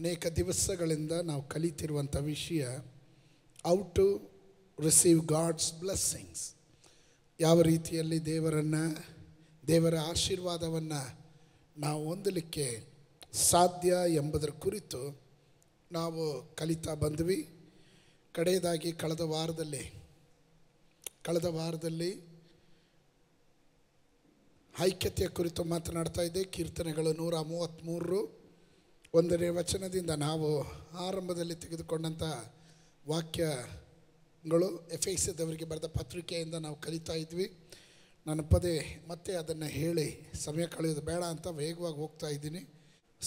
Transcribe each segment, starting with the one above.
ಅನೇಕ ದಿವಸಗಳಿಂದ ನಾವು ಕಲಿತಿರುವಂಥ ವಿಷಯ ಔ ಟು ರಿಸೀವ್ ಗಾಡ್ಸ್ ಬ್ಲೆಸ್ಸಿಂಗ್ಸ್ ಯಾವ ರೀತಿಯಲ್ಲಿ ದೇವರನ್ನು ದೇವರ ಆಶೀರ್ವಾದವನ್ನು ನಾವು ಹೊಂದಲಿಕ್ಕೆ ಸಾಧ್ಯ ಎಂಬುದರ ಕುರಿತು ನಾವು ಕಲಿತಾ ಬಂದ್ವಿ ಕಡೆಯದಾಗಿ ಕಳೆದ ವಾರದಲ್ಲಿ ಕಳೆದ ವಾರದಲ್ಲಿ ಐಕ್ಯತೆಯ ಕುರಿತು ಮಾತನಾಡ್ತಾ ಇದ್ದೆ ಕೀರ್ತನೆಗಳು ನೂರ ಮೂವತ್ತ್ಮೂರು ಒಂದನೇ ವಚನದಿಂದ ನಾವು ಆರಂಭದಲ್ಲಿ ತೆಗೆದುಕೊಂಡಂಥ ವಾಕ್ಯಗಳು ಎಫ್ ದವರಿಗೆ ಬರೆದ ಪತ್ರಿಕೆಯಿಂದ ನಾವು ಕಲಿತಾ ಇದ್ವಿ ನಾನು ಪದೇ ಮತ್ತೆ ಅದನ್ನು ಹೇಳಿ ಸಮಯ ಕಳೆಯೋದು ಬೇಡ ಅಂತ ವೇಗವಾಗಿ ಹೋಗ್ತಾ ಇದ್ದೀನಿ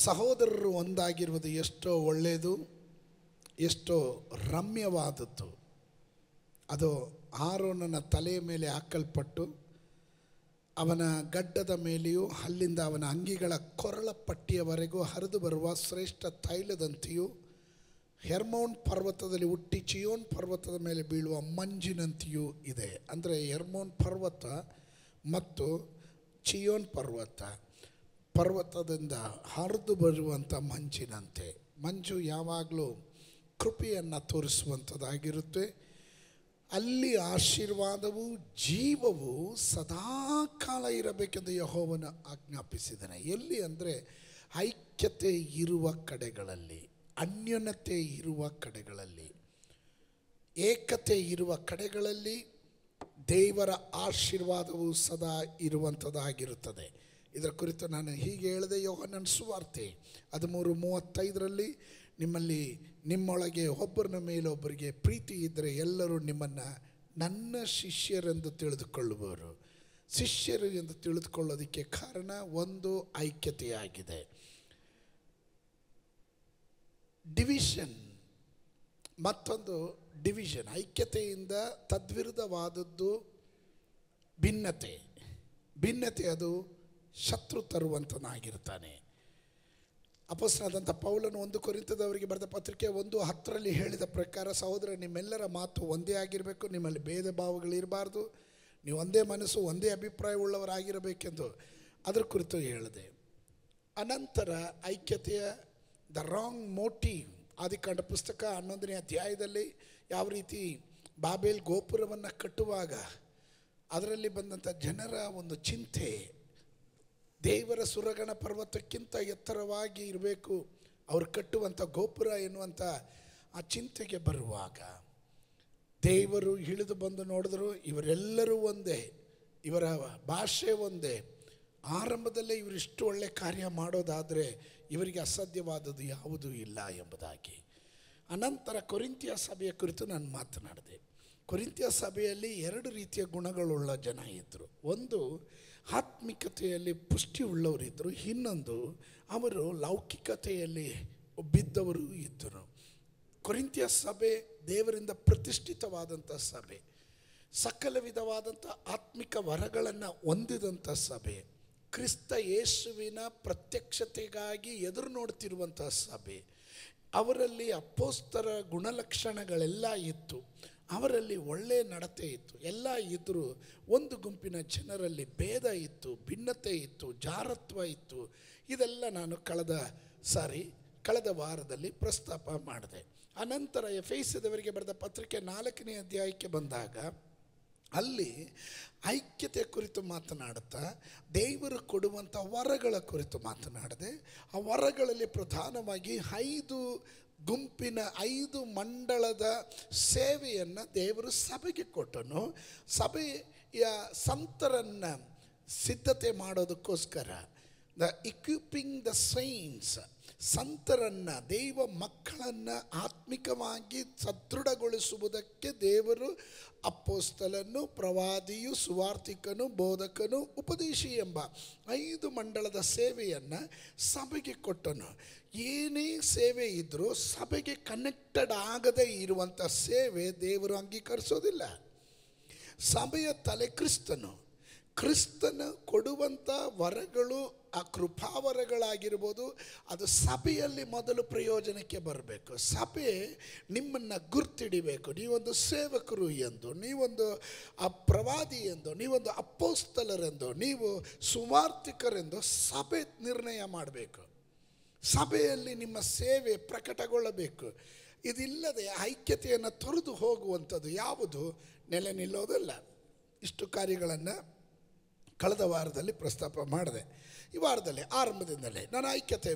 ಸಹೋದರರು ಒಂದಾಗಿರುವುದು ಎಷ್ಟೋ ಒಳ್ಳೆಯದು ಎಷ್ಟೋ ರಮ್ಯವಾದದ್ದು ಅದು ಆರೋನನ ತಲೆಯ ಮೇಲೆ ಹಾಕಲ್ಪಟ್ಟು ಅವನ ಗಡ್ಡದ ಮೇಲೆಯೂ ಅಲ್ಲಿಂದ ಅವನ ಅಂಗಿಗಳ ಕೊರಳ ಪಟ್ಟಿಯವರೆಗೂ ಹರಿದು ಬರುವ ಶ್ರೇಷ್ಠ ತೈಲದಂತೆಯೂ ಹೆರ್ಮೋನ್ ಪರ್ವತದಲ್ಲಿ ಹುಟ್ಟಿ ಚಿಯೋನ್ ಪರ್ವತದ ಮೇಲೆ ಬೀಳುವ ಮಂಜಿನಂತೆಯೂ ಇದೆ ಅಂದರೆ ಹೆರ್ಮೋನ್ ಪರ್ವತ ಮತ್ತು ಚಿಯೋನ್ ಪರ್ವತ ಪರ್ವತದಿಂದ ಹರಿದು ಬರುವಂಥ ಮಂಜಿನಂತೆ ಮಂಜು ಯಾವಾಗಲೂ ಕೃಪೆಯನ್ನು ತೋರಿಸುವಂಥದ್ದಾಗಿರುತ್ತೆ ಅಲ್ಲಿ ಆಶೀರ್ವಾದವು ಜೀವವು ಸದಾ ಕಾಲ ಇರಬೇಕೆಂದು ಯಹೋವನ ಆಜ್ಞಾಪಿಸಿದ್ದಾನೆ ಎಲ್ಲಿ ಅಂದರೆ ಐಕ್ಯತೆ ಇರುವ ಕಡೆಗಳಲ್ಲಿ ಅನ್ಯೋನ್ಯತೆ ಇರುವ ಕಡೆಗಳಲ್ಲಿ ಏಕತೆ ಇರುವ ಕಡೆಗಳಲ್ಲಿ ದೇವರ ಆಶೀರ್ವಾದವು ಸದಾ ಇರುವಂಥದ್ದಾಗಿರುತ್ತದೆ ಇದರ ಕುರಿತು ನಾನು ಹೀಗೆ ಹೇಳಿದೆ ನನ್ನ ಸುವಾರ್ತೆ ಹದಿಮೂರು ಮೂವತ್ತೈದರಲ್ಲಿ ನಿಮ್ಮಲ್ಲಿ ನಿಮ್ಮೊಳಗೆ ಮೇಲೆ ಮೇಲೊಬ್ಬರಿಗೆ ಪ್ರೀತಿ ಇದ್ದರೆ ಎಲ್ಲರೂ ನಿಮ್ಮನ್ನು ನನ್ನ ಶಿಷ್ಯರೆಂದು ತಿಳಿದುಕೊಳ್ಳುವವರು ಶಿಷ್ಯರು ಎಂದು ತಿಳಿದುಕೊಳ್ಳೋದಕ್ಕೆ ಕಾರಣ ಒಂದು ಐಕ್ಯತೆಯಾಗಿದೆ ಡಿವಿಷನ್ ಮತ್ತೊಂದು ಡಿವಿಷನ್ ಐಕ್ಯತೆಯಿಂದ ತದ್ವಿರುದ್ಧವಾದದ್ದು ಭಿನ್ನತೆ ಭಿನ್ನತೆ ಅದು ಶತ್ರು ತರುವಂತನಾಗಿರ್ತಾನೆ ಅಪಸ್ನಾದಂಥ ಪೌಲನು ಒಂದು ಕುರಿತದವರಿಗೆ ಬರೆದ ಪತ್ರಿಕೆ ಒಂದು ಹತ್ತರಲ್ಲಿ ಹೇಳಿದ ಪ್ರಕಾರ ಸಹೋದರ ನಿಮ್ಮೆಲ್ಲರ ಮಾತು ಒಂದೇ ಆಗಿರಬೇಕು ನಿಮ್ಮಲ್ಲಿ ಭೇದ ಭಾವಗಳಿರಬಾರ್ದು ನೀವು ಒಂದೇ ಮನಸ್ಸು ಒಂದೇ ಅಭಿಪ್ರಾಯವುಳ್ಳವರಾಗಿರಬೇಕೆಂದು ಅದರ ಕುರಿತು ಹೇಳಿದೆ ಅನಂತರ ಐಕ್ಯತೆಯ ದ ರಾಂಗ್ ಮೋಟಿ ಆದಿಕಾಂಡ ಪುಸ್ತಕ ಹನ್ನೊಂದನೇ ಅಧ್ಯಾಯದಲ್ಲಿ ಯಾವ ರೀತಿ ಬಾಬೇಲ್ ಗೋಪುರವನ್ನು ಕಟ್ಟುವಾಗ ಅದರಲ್ಲಿ ಬಂದಂಥ ಜನರ ಒಂದು ಚಿಂತೆ ದೇವರ ಸುರಗಣ ಪರ್ವತಕ್ಕಿಂತ ಎತ್ತರವಾಗಿ ಇರಬೇಕು ಅವರು ಕಟ್ಟುವಂಥ ಗೋಪುರ ಎನ್ನುವಂಥ ಆ ಚಿಂತೆಗೆ ಬರುವಾಗ ದೇವರು ಇಳಿದು ಬಂದು ನೋಡಿದ್ರು ಇವರೆಲ್ಲರೂ ಒಂದೇ ಇವರ ಭಾಷೆ ಒಂದೇ ಆರಂಭದಲ್ಲೇ ಇವರು ಇಷ್ಟು ಒಳ್ಳೆ ಕಾರ್ಯ ಮಾಡೋದಾದರೆ ಇವರಿಗೆ ಅಸಾಧ್ಯವಾದದ್ದು ಯಾವುದೂ ಇಲ್ಲ ಎಂಬುದಾಗಿ ಅನಂತರ ಕೊರಿಂತಿಯ ಸಭೆಯ ಕುರಿತು ನಾನು ಮಾತನಾಡಿದೆ ಕೊರಿಂತಿಯ ಸಭೆಯಲ್ಲಿ ಎರಡು ರೀತಿಯ ಗುಣಗಳುಳ್ಳ ಜನ ಇದ್ದರು ಒಂದು ಆತ್ಮಿಕತೆಯಲ್ಲಿ ಉಳ್ಳವರಿದ್ದರು ಇನ್ನೊಂದು ಅವರು ಲೌಕಿಕತೆಯಲ್ಲಿ ಬಿದ್ದವರು ಇದ್ದರು ಕೊರಿಂತಿಯ ಸಭೆ ದೇವರಿಂದ ಪ್ರತಿಷ್ಠಿತವಾದಂಥ ಸಭೆ ಸಕಲ ವಿಧವಾದಂಥ ಆತ್ಮಿಕ ವರಗಳನ್ನು ಹೊಂದಿದಂಥ ಸಭೆ ಕ್ರಿಸ್ತ ಯೇಸುವಿನ ಪ್ರತ್ಯಕ್ಷತೆಗಾಗಿ ಎದುರು ನೋಡ್ತಿರುವಂಥ ಸಭೆ ಅವರಲ್ಲಿ ಅಪ್ಪೋಸ್ತರ ಗುಣಲಕ್ಷಣಗಳೆಲ್ಲ ಇತ್ತು ಅವರಲ್ಲಿ ಒಳ್ಳೆಯ ನಡತೆ ಇತ್ತು ಎಲ್ಲ ಇದ್ದರೂ ಒಂದು ಗುಂಪಿನ ಜನರಲ್ಲಿ ಭೇದ ಇತ್ತು ಭಿನ್ನತೆ ಇತ್ತು ಜಾರತ್ವ ಇತ್ತು ಇದೆಲ್ಲ ನಾನು ಕಳೆದ ಸಾರಿ ಕಳೆದ ವಾರದಲ್ಲಿ ಪ್ರಸ್ತಾಪ ಮಾಡಿದೆ ಅನಂತರ ಐಸಿದವರಿಗೆ ಬರೆದ ಪತ್ರಿಕೆ ನಾಲ್ಕನೇ ಅಧ್ಯಾಯಕ್ಕೆ ಬಂದಾಗ ಅಲ್ಲಿ ಐಕ್ಯತೆ ಕುರಿತು ಮಾತನಾಡುತ್ತಾ ದೇವರು ಕೊಡುವಂಥ ವರಗಳ ಕುರಿತು ಮಾತನಾಡಿದೆ ಆ ವರಗಳಲ್ಲಿ ಪ್ರಧಾನವಾಗಿ ಐದು ಗುಂಪಿನ ಐದು ಮಂಡಳದ ಸೇವೆಯನ್ನು ದೇವರು ಸಭೆಗೆ ಕೊಟ್ಟನು ಸಭೆಯ ಸಂತರನ್ನು ಸಿದ್ಧತೆ ಮಾಡೋದಕ್ಕೋಸ್ಕರ ದ ಇಕ್ವಿಪಿಂಗ್ ದ ಸೈನ್ಸ್ ಸಂತರನ್ನು ದೈವ ಮಕ್ಕಳನ್ನು ಆತ್ಮಿಕವಾಗಿ ಸದೃಢಗೊಳಿಸುವುದಕ್ಕೆ ದೇವರು ಅಪ್ಪೋಸ್ತಲನ್ನು ಪ್ರವಾದಿಯು ಸುವಾರ್ಥಿಕನು ಬೋಧಕನು ಉಪದೇಶಿ ಎಂಬ ಐದು ಮಂಡಳದ ಸೇವೆಯನ್ನು ಸಭೆಗೆ ಕೊಟ್ಟನು ಏನೇ ಸೇವೆ ಇದ್ದರೂ ಸಭೆಗೆ ಕನೆಕ್ಟೆಡ್ ಆಗದೇ ಇರುವಂಥ ಸೇವೆ ದೇವರು ಅಂಗೀಕರಿಸೋದಿಲ್ಲ ಸಭೆಯ ತಲೆ ಕ್ರಿಸ್ತನು ಕ್ರಿಸ್ತನ ಕೊಡುವಂಥ ವರಗಳು ಆ ಕೃಪಾವರಗಳಾಗಿರ್ಬೋದು ಅದು ಸಭೆಯಲ್ಲಿ ಮೊದಲು ಪ್ರಯೋಜನಕ್ಕೆ ಬರಬೇಕು ಸಭೆ ನಿಮ್ಮನ್ನು ಗುರ್ತಿಡಿಬೇಕು ನೀವೊಂದು ಸೇವಕರು ಎಂದು ನೀವೊಂದು ಆ ಪ್ರವಾದಿ ಎಂದು ನೀವೊಂದು ಅಪ್ಪೋಸ್ತಲರೆಂದು ನೀವು ಸುವಾರ್ಥಿಕರೆಂದು ಸಭೆ ನಿರ್ಣಯ ಮಾಡಬೇಕು ಸಭೆಯಲ್ಲಿ ನಿಮ್ಮ ಸೇವೆ ಪ್ರಕಟಗೊಳ್ಳಬೇಕು ಇದಿಲ್ಲದೆ ಐಕ್ಯತೆಯನ್ನು ತೊರೆದು ಹೋಗುವಂಥದ್ದು ಯಾವುದು ನೆಲೆ ನಿಲ್ಲೋದಲ್ಲ ಇಷ್ಟು ಕಾರ್ಯಗಳನ್ನು ಕಳೆದ ವಾರದಲ್ಲಿ ಪ್ರಸ್ತಾಪ ಮಾಡಿದೆ ಈ ವಾರದಲ್ಲಿ ಆರಂಭದಿಂದಲೇ ನನ್ನ ಐಕ್ಯತೆ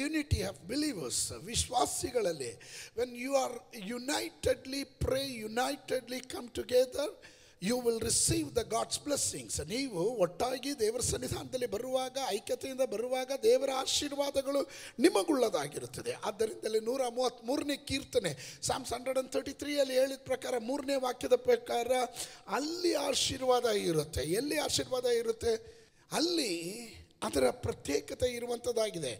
ಯುನಿಟಿ ಆಫ್ ಬಿಲೀವರ್ಸ್ ವಿಶ್ವಾಸಿಗಳಲ್ಲಿ when you are unitedly pray unitedly come together you will receive the God's blessings ನೀವು ಒಟ್ಟಾಗಿ ದೇವರ ಸನ್ನಿಧಾನದಲ್ಲಿ ಬರುವಾಗ ಐಕ್ಯತೆಯಿಂದ ಬರುವಾಗ ದೇವರ ಆಶೀರ್ವಾದಗಳು ನಿಮಗುಳ್ಳದಾಗಿರುತ್ತದೆ ಆದ್ದರಿಂದಲೇ ನೂರ ಮೂವತ್ತ್ ಮೂರನೇ ಕೀರ್ತನೆ ಸಾಮ್ಸ್ ಹಂಡ್ರೆಡ್ ಆ್ಯಂಡ್ ತರ್ಟಿ ತ್ರೀಯಲ್ಲಿ ಹೇಳಿದ ಪ್ರಕಾರ ಮೂರನೇ ವಾಕ್ಯದ ಪ್ರಕಾರ ಅಲ್ಲಿ ಆಶೀರ್ವಾದ ಇರುತ್ತೆ ಎಲ್ಲಿ ಆಶೀರ್ವಾದ ಇರುತ್ತೆ ಅಲ್ಲಿ ಅದರ ಪ್ರತ್ಯೇಕತೆ ಇರುವಂಥದ್ದಾಗಿದೆ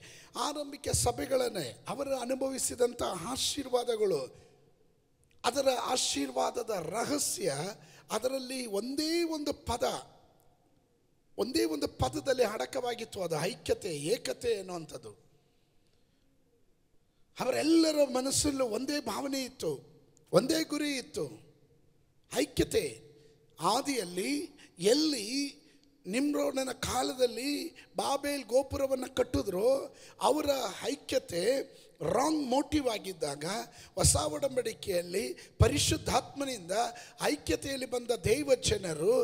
ಆರಂಭಿಕ ಸಭೆಗಳನ್ನೇ ಅವರು ಅನುಭವಿಸಿದಂಥ ಆಶೀರ್ವಾದಗಳು ಅದರ ಆಶೀರ್ವಾದದ ರಹಸ್ಯ ಅದರಲ್ಲಿ ಒಂದೇ ಒಂದು ಪದ ಒಂದೇ ಒಂದು ಪದದಲ್ಲಿ ಅಡಕವಾಗಿತ್ತು ಅದು ಐಕ್ಯತೆ ಏಕತೆ ಅನ್ನುವಂಥದ್ದು ಅವರೆಲ್ಲರ ಮನಸ್ಸಲ್ಲೂ ಒಂದೇ ಭಾವನೆ ಇತ್ತು ಒಂದೇ ಗುರಿ ಇತ್ತು ಐಕ್ಯತೆ ಆದಿಯಲ್ಲಿ ಎಲ್ಲಿ ನಿಮ್ರೋಡನ ಕಾಲದಲ್ಲಿ ಬಾಬೇಲ್ ಗೋಪುರವನ್ನು ಕಟ್ಟಿದ್ರು ಅವರ ಐಕ್ಯತೆ ರಾಂಗ್ ಮೋಟಿವ್ ಆಗಿದ್ದಾಗ ಹೊಸ ಒಡಂಬಡಿಕೆಯಲ್ಲಿ ಪರಿಶುದ್ಧಾತ್ಮನಿಂದ ಐಕ್ಯತೆಯಲ್ಲಿ ಬಂದ ದೈವ ಜನರು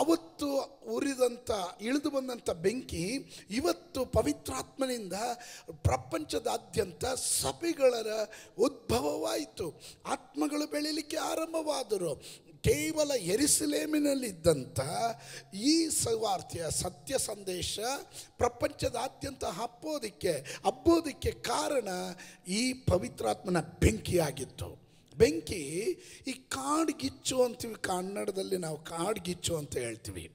ಆವತ್ತು ಉರಿದಂಥ ಇಳಿದು ಬಂದಂಥ ಬೆಂಕಿ ಇವತ್ತು ಪವಿತ್ರಾತ್ಮನಿಂದ ಪ್ರಪಂಚದಾದ್ಯಂತ ಸಭೆಗಳರ ಉದ್ಭವವಾಯಿತು ಆತ್ಮಗಳು ಬೆಳೀಲಿಕ್ಕೆ ಆರಂಭವಾದರು ಕೇವಲ ಎರಿಸಲೇಮಿನಲ್ಲಿದ್ದಂಥ ಈ ಸುವಾರ್ತೆಯ ಸತ್ಯ ಸಂದೇಶ ಪ್ರಪಂಚದಾದ್ಯಂತ ಹಬ್ಬೋದಕ್ಕೆ ಹಬ್ಬೋದಕ್ಕೆ ಕಾರಣ ಈ ಪವಿತ್ರಾತ್ಮನ ಬೆಂಕಿಯಾಗಿತ್ತು ಬೆಂಕಿ ಈ ಕಾಡ್ಗಿಚ್ಚು ಅಂತೀವಿ ಕನ್ನಡದಲ್ಲಿ ನಾವು ಕಾಡ್ಗಿಚ್ಚು ಅಂತ ಹೇಳ್ತೀವಿ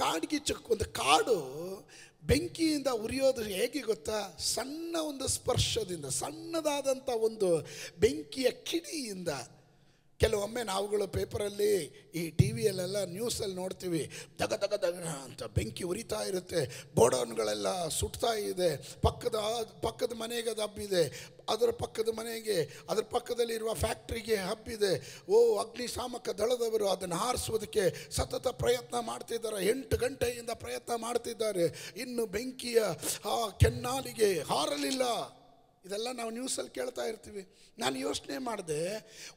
ಕಾಡ್ಗಿಚ್ಚು ಒಂದು ಕಾಡು ಬೆಂಕಿಯಿಂದ ಉರಿಯೋದು ಹೇಗೆ ಗೊತ್ತಾ ಸಣ್ಣ ಒಂದು ಸ್ಪರ್ಶದಿಂದ ಸಣ್ಣದಾದಂಥ ಒಂದು ಬೆಂಕಿಯ ಕಿಡಿಯಿಂದ ಕೆಲವೊಮ್ಮೆ ನಾವುಗಳು ಪೇಪರಲ್ಲಿ ಈ ಟಿ ವಿಯಲ್ಲೆಲ್ಲ ನ್ಯೂಸಲ್ಲಿ ನೋಡ್ತೀವಿ ದಗ ದಗ ದಗ ಅಂತ ಬೆಂಕಿ ಉರಿತಾ ಇರುತ್ತೆ ಬೋಡೌನ್ಗಳೆಲ್ಲ ಸುಟ್ತಾ ಇದೆ ಪಕ್ಕದ ಪಕ್ಕದ ಮನೆಗೆ ಅದು ಹಬ್ಬಿದೆ ಅದರ ಪಕ್ಕದ ಮನೆಗೆ ಅದರ ಪಕ್ಕದಲ್ಲಿರುವ ಫ್ಯಾಕ್ಟ್ರಿಗೆ ಹಬ್ಬಿದೆ ಓ ಅಗ್ನಿಶಾಮಕ ದಳದವರು ಅದನ್ನು ಹಾರಿಸೋದಕ್ಕೆ ಸತತ ಪ್ರಯತ್ನ ಮಾಡ್ತಿದ್ದಾರೆ ಎಂಟು ಗಂಟೆಯಿಂದ ಪ್ರಯತ್ನ ಮಾಡ್ತಿದ್ದಾರೆ ಇನ್ನು ಬೆಂಕಿಯ ಆ ಕೆನ್ನಾಲಿಗೆ ಹಾರಲಿಲ್ಲ ಇದೆಲ್ಲ ನಾವು ನ್ಯೂಸಲ್ಲಿ ಕೇಳ್ತಾ ಇರ್ತೀವಿ ನಾನು ಯೋಚನೆ ಮಾಡಿದೆ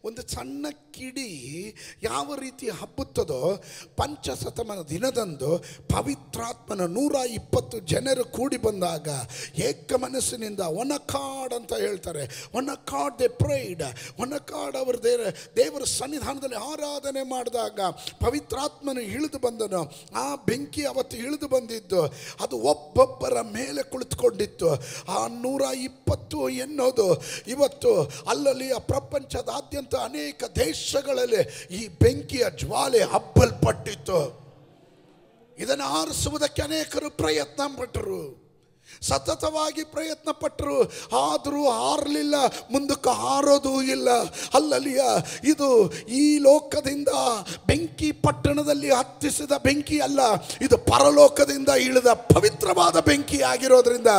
ಒಂದು ಸಣ್ಣ ಕಿಡಿ ಯಾವ ರೀತಿ ಹಬ್ಬುತ್ತದೋ ಪಂಚಶತಮನ ದಿನದಂದು ಪವಿತ್ರಾತ್ಮನ ನೂರ ಇಪ್ಪತ್ತು ಜನರು ಕೂಡಿ ಬಂದಾಗ ಏಕ ಮನಸ್ಸಿನಿಂದ ಒನ ಕಾಡ್ ಅಂತ ಹೇಳ್ತಾರೆ ಒನ ಕಾಡ್ ದೆ ಪ್ರೈಡ್ ಒನ ಕಾಡ್ ಅವರು ದೇವ ದೇವರ ಸನ್ನಿಧಾನದಲ್ಲಿ ಆರಾಧನೆ ಮಾಡಿದಾಗ ಪವಿತ್ರಾತ್ಮನು ಇಳಿದು ಬಂದನು ಆ ಬೆಂಕಿ ಅವತ್ತು ಇಳಿದು ಬಂದಿದ್ದು ಅದು ಒಬ್ಬೊಬ್ಬರ ಮೇಲೆ ಕುಳಿತುಕೊಂಡಿತ್ತು ಆ ನೂರ ಇಪ್ಪತ್ತು ಬಂತು ಇವತ್ತು ಅಲ್ಲಲ್ಲಿಯ ಪ್ರಪಂಚದಾದ್ಯಂತ ಅನೇಕ ದೇಶಗಳಲ್ಲಿ ಈ ಬೆಂಕಿಯ ಜ್ವಾಲೆ ಹಬ್ಬಲ್ಪಟ್ಟಿತ್ತು ಇದನ್ನು ಆರಿಸುವುದಕ್ಕೆ ಅನೇಕರು ಪ್ರಯತ್ನ ಪಟ್ಟರು ಸತತವಾಗಿ ಪ್ರಯತ್ನ ಪಟ್ಟರು ಆದರೂ ಹಾರಲಿಲ್ಲ ಮುಂದಕ್ಕೆ ಹಾರೋದೂ ಇಲ್ಲ ಅಲ್ಲಲ್ಲಿಯ ಇದು ಈ ಲೋಕದಿಂದ ಬೆಂಕಿ ಪಟ್ಟಣದಲ್ಲಿ ಹತ್ತಿಸಿದ ಬೆಂಕಿ ಅಲ್ಲ ಇದು ಪರಲೋಕದಿಂದ ಇಳಿದ ಪವಿತ್ರವಾದ ಬೆಂಕಿ ಆಗಿರೋದ್ರಿಂದ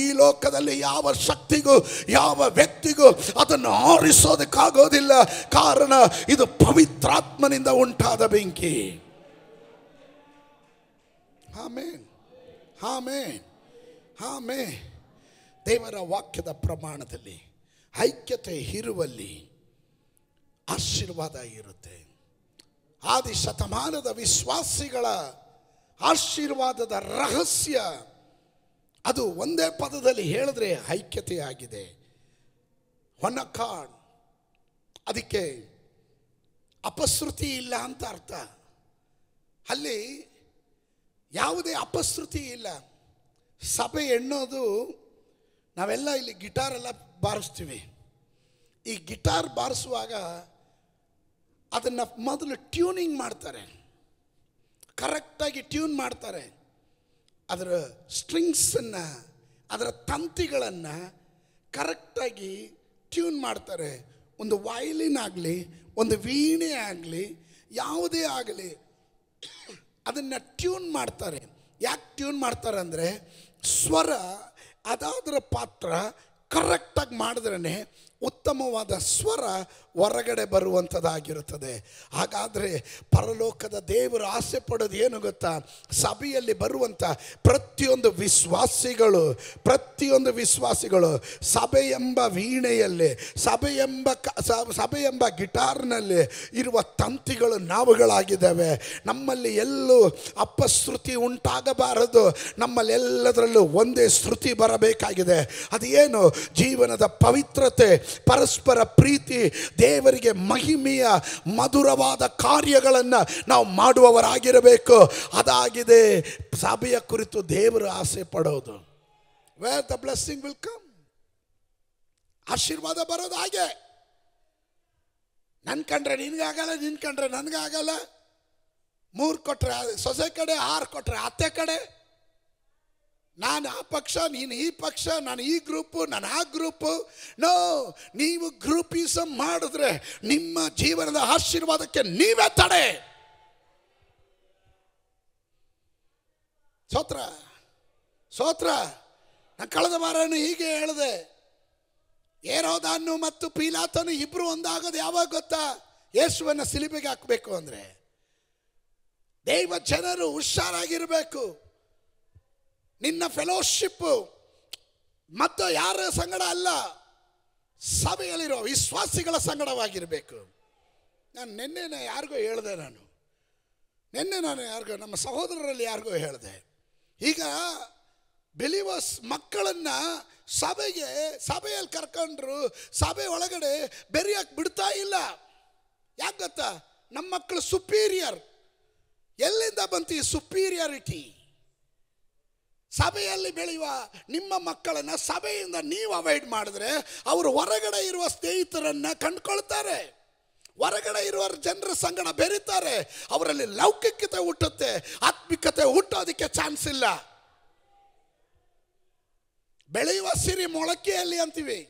ಈ ಲೋಕದಲ್ಲಿ ಯಾವ ಶಕ್ತಿಗೂ ಯಾವ ವ್ಯಕ್ತಿಗೂ ಅದನ್ನು ಆರಿಸೋದಕ್ಕಾಗೋದಿಲ್ಲ ಕಾರಣ ಇದು ಪವಿತ್ರಾತ್ಮನಿಂದ ಉಂಟಾದ ಬೆಂಕಿ ಆಮೇನ್ ಆಮೇನ್ ಆಮೇ ದೇವರ ವಾಕ್ಯದ ಪ್ರಮಾಣದಲ್ಲಿ ಐಕ್ಯತೆ ಇರುವಲ್ಲಿ ಆಶೀರ್ವಾದ ಇರುತ್ತೆ ಆದಿ ಶತಮಾನದ ವಿಶ್ವಾಸಿಗಳ ಆಶೀರ್ವಾದದ ರಹಸ್ಯ ಅದು ಒಂದೇ ಪದದಲ್ಲಿ ಹೇಳಿದ್ರೆ ಐಕ್ಯತೆಯಾಗಿದೆ ಹೊನ್ನ ಅದಕ್ಕೆ ಅಪಶ್ರುತಿ ಇಲ್ಲ ಅಂತ ಅರ್ಥ ಅಲ್ಲಿ ಯಾವುದೇ ಅಪಶ್ರುತಿ ಇಲ್ಲ ಸಭೆ ಎಣ್ಣೋದು ನಾವೆಲ್ಲ ಇಲ್ಲಿ ಗಿಟಾರೆಲ್ಲ ಬಾರಿಸ್ತೀವಿ ಈ ಗಿಟಾರ್ ಬಾರಿಸುವಾಗ ಅದನ್ನು ಮೊದಲು ಟ್ಯೂನಿಂಗ್ ಮಾಡ್ತಾರೆ ಕರೆಕ್ಟಾಗಿ ಟ್ಯೂನ್ ಮಾಡ್ತಾರೆ ಅದರ ಸ್ಟ್ರಿಂಗ್ಸನ್ನು ಅದರ ತಂತಿಗಳನ್ನು ಕರೆಕ್ಟಾಗಿ ಟ್ಯೂನ್ ಮಾಡ್ತಾರೆ ಒಂದು ವಾಯ್ಲಿನ್ ಆಗಲಿ ಒಂದು ವೀಣೆ ಆಗಲಿ ಯಾವುದೇ ಆಗಲಿ ಅದನ್ನು ಟ್ಯೂನ್ ಮಾಡ್ತಾರೆ ಯಾಕೆ ಟ್ಯೂನ್ ಮಾಡ್ತಾರೆ ಅಂದರೆ ಸ್ವರ ಅದಾದರ ಪಾತ್ರ ಕರೆಕ್ಟಾಗಿ ಮಾಡಿದ್ರೇ ಉತ್ತಮವಾದ ಸ್ವರ ಹೊರಗಡೆ ಬರುವಂಥದ್ದಾಗಿರುತ್ತದೆ ಹಾಗಾದರೆ ಪರಲೋಕದ ದೇವರು ಆಸೆ ಪಡೋದು ಏನು ಗೊತ್ತಾ ಸಭೆಯಲ್ಲಿ ಬರುವಂಥ ಪ್ರತಿಯೊಂದು ವಿಶ್ವಾಸಿಗಳು ಪ್ರತಿಯೊಂದು ವಿಶ್ವಾಸಿಗಳು ಸಭೆ ಎಂಬ ವೀಣೆಯಲ್ಲಿ ಸಭೆ ಎಂಬ ಸಭೆ ಎಂಬ ಗಿಟಾರ್ನಲ್ಲಿ ಇರುವ ತಂತಿಗಳು ನಾವುಗಳಾಗಿದ್ದಾವೆ ನಮ್ಮಲ್ಲಿ ಎಲ್ಲೂ ಅಪಶ್ರುತಿ ಉಂಟಾಗಬಾರದು ನಮ್ಮಲ್ಲೆಲ್ಲದರಲ್ಲೂ ಒಂದೇ ಶ್ರುತಿ ಬರಬೇಕಾಗಿದೆ ಅದೇನು ಜೀವನದ ಪವಿತ್ರತೆ ಪರಸ್ಪರ ಪ್ರೀತಿ ದೇವರಿಗೆ ಮಹಿಮೆಯ ಮಧುರವಾದ ಕಾರ್ಯಗಳನ್ನು ನಾವು ಮಾಡುವವರಾಗಿರಬೇಕು ಅದಾಗಿದೆ ಸಭೆಯ ಕುರಿತು ದೇವರು ಆಸೆ ಪಡೋದು where the blessing will come ಆಶೀರ್ವಾದ ಬರೋದು ಹಾಗೆ ನನ್ ಕಂಡ್ರೆ ನಿನ್ಗಾಗಲ್ಲ ನಿನ್ ಕಂಡ್ರೆ ನನಗಾಗಲ್ಲ ಮೂರು ಕೊಟ್ಟರೆ ಸೊಸೆ ಕಡೆ ಆರು ಕೊಟ್ಟರೆ ಅತ್ತೆ ಕಡೆ ನಾನು ಆ ಪಕ್ಷ ನೀನು ಈ ಪಕ್ಷ ನಾನು ಈ ಗ್ರೂಪು ನಾನು ಆ ಗ್ರೂಪು ನೋ ನೀವು ಗ್ರೂಪಿಸಮ್ ಮಾಡಿದ್ರೆ ನಿಮ್ಮ ಜೀವನದ ಆಶೀರ್ವಾದಕ್ಕೆ ನೀವೇ ತಡೆ ಸೋತ್ರ ಸೋತ್ರ ನಾನು ಕಳೆದ ವಾರನೂ ಹೀಗೆ ಹೇಳಿದೆ ದಾನು ಮತ್ತು ಪೀಲಾತನು ಇಬ್ಬರು ಒಂದಾಗೋದು ಯಾವಾಗ ಗೊತ್ತಾ ಯೇಸುವನ್ನು ಸಿಲಿಬೆಗೆ ಹಾಕಬೇಕು ಅಂದರೆ ದೈವ ಜನರು ಹುಷಾರಾಗಿರಬೇಕು ನಿನ್ನ ಫೆಲೋಶಿಪ್ ಮತ್ತು ಯಾರ ಸಂಗಡ ಅಲ್ಲ ಸಭೆಯಲ್ಲಿರೋ ವಿಶ್ವಾಸಿಗಳ ಸಂಗಡವಾಗಿರಬೇಕು ನಾನು ನಿನ್ನೆ ಯಾರಿಗೋ ಹೇಳಿದೆ ನಾನು ನಿನ್ನೆ ನಾನು ಯಾರಿಗೋ ನಮ್ಮ ಸಹೋದರರಲ್ಲಿ ಯಾರಿಗೋ ಹೇಳಿದೆ ಈಗ ಬಿಲಿವಸ್ ಮಕ್ಕಳನ್ನು ಸಭೆಗೆ ಸಭೆಯಲ್ಲಿ ಕರ್ಕೊಂಡ್ರು ಸಭೆ ಒಳಗಡೆ ಬೆರೆಯಕ್ಕೆ ಬಿಡ್ತಾ ಇಲ್ಲ ಯಾಕೆ ಗೊತ್ತಾ ನಮ್ಮ ಮಕ್ಕಳು ಸುಪೀರಿಯರ್ ಎಲ್ಲಿಂದ ಬಂತು ಈ ಸುಪೀರಿಯಾರಿಟಿ ಸಭೆಯಲ್ಲಿ ಬೆಳೆಯುವ ನಿಮ್ಮ ಮಕ್ಕಳನ್ನು ಸಭೆಯಿಂದ ನೀವು ಅವಾಯ್ಡ್ ಮಾಡಿದ್ರೆ ಅವರು ಹೊರಗಡೆ ಇರುವ ಸ್ನೇಹಿತರನ್ನು ಕಂಡುಕೊಳ್ತಾರೆ ಹೊರಗಡೆ ಇರುವ ಜನರ ಸಂಗಡ ಬೆರೀತಾರೆ ಅವರಲ್ಲಿ ಲೌಕಿಕತೆ ಹುಟ್ಟುತ್ತೆ ಆತ್ಮಿಕತೆ ಹುಟ್ಟೋದಕ್ಕೆ ಚಾನ್ಸ್ ಇಲ್ಲ ಬೆಳೆಯುವ ಸಿರಿ ಮೊಳಕೆಯಲ್ಲಿ ಅಂತೀವಿ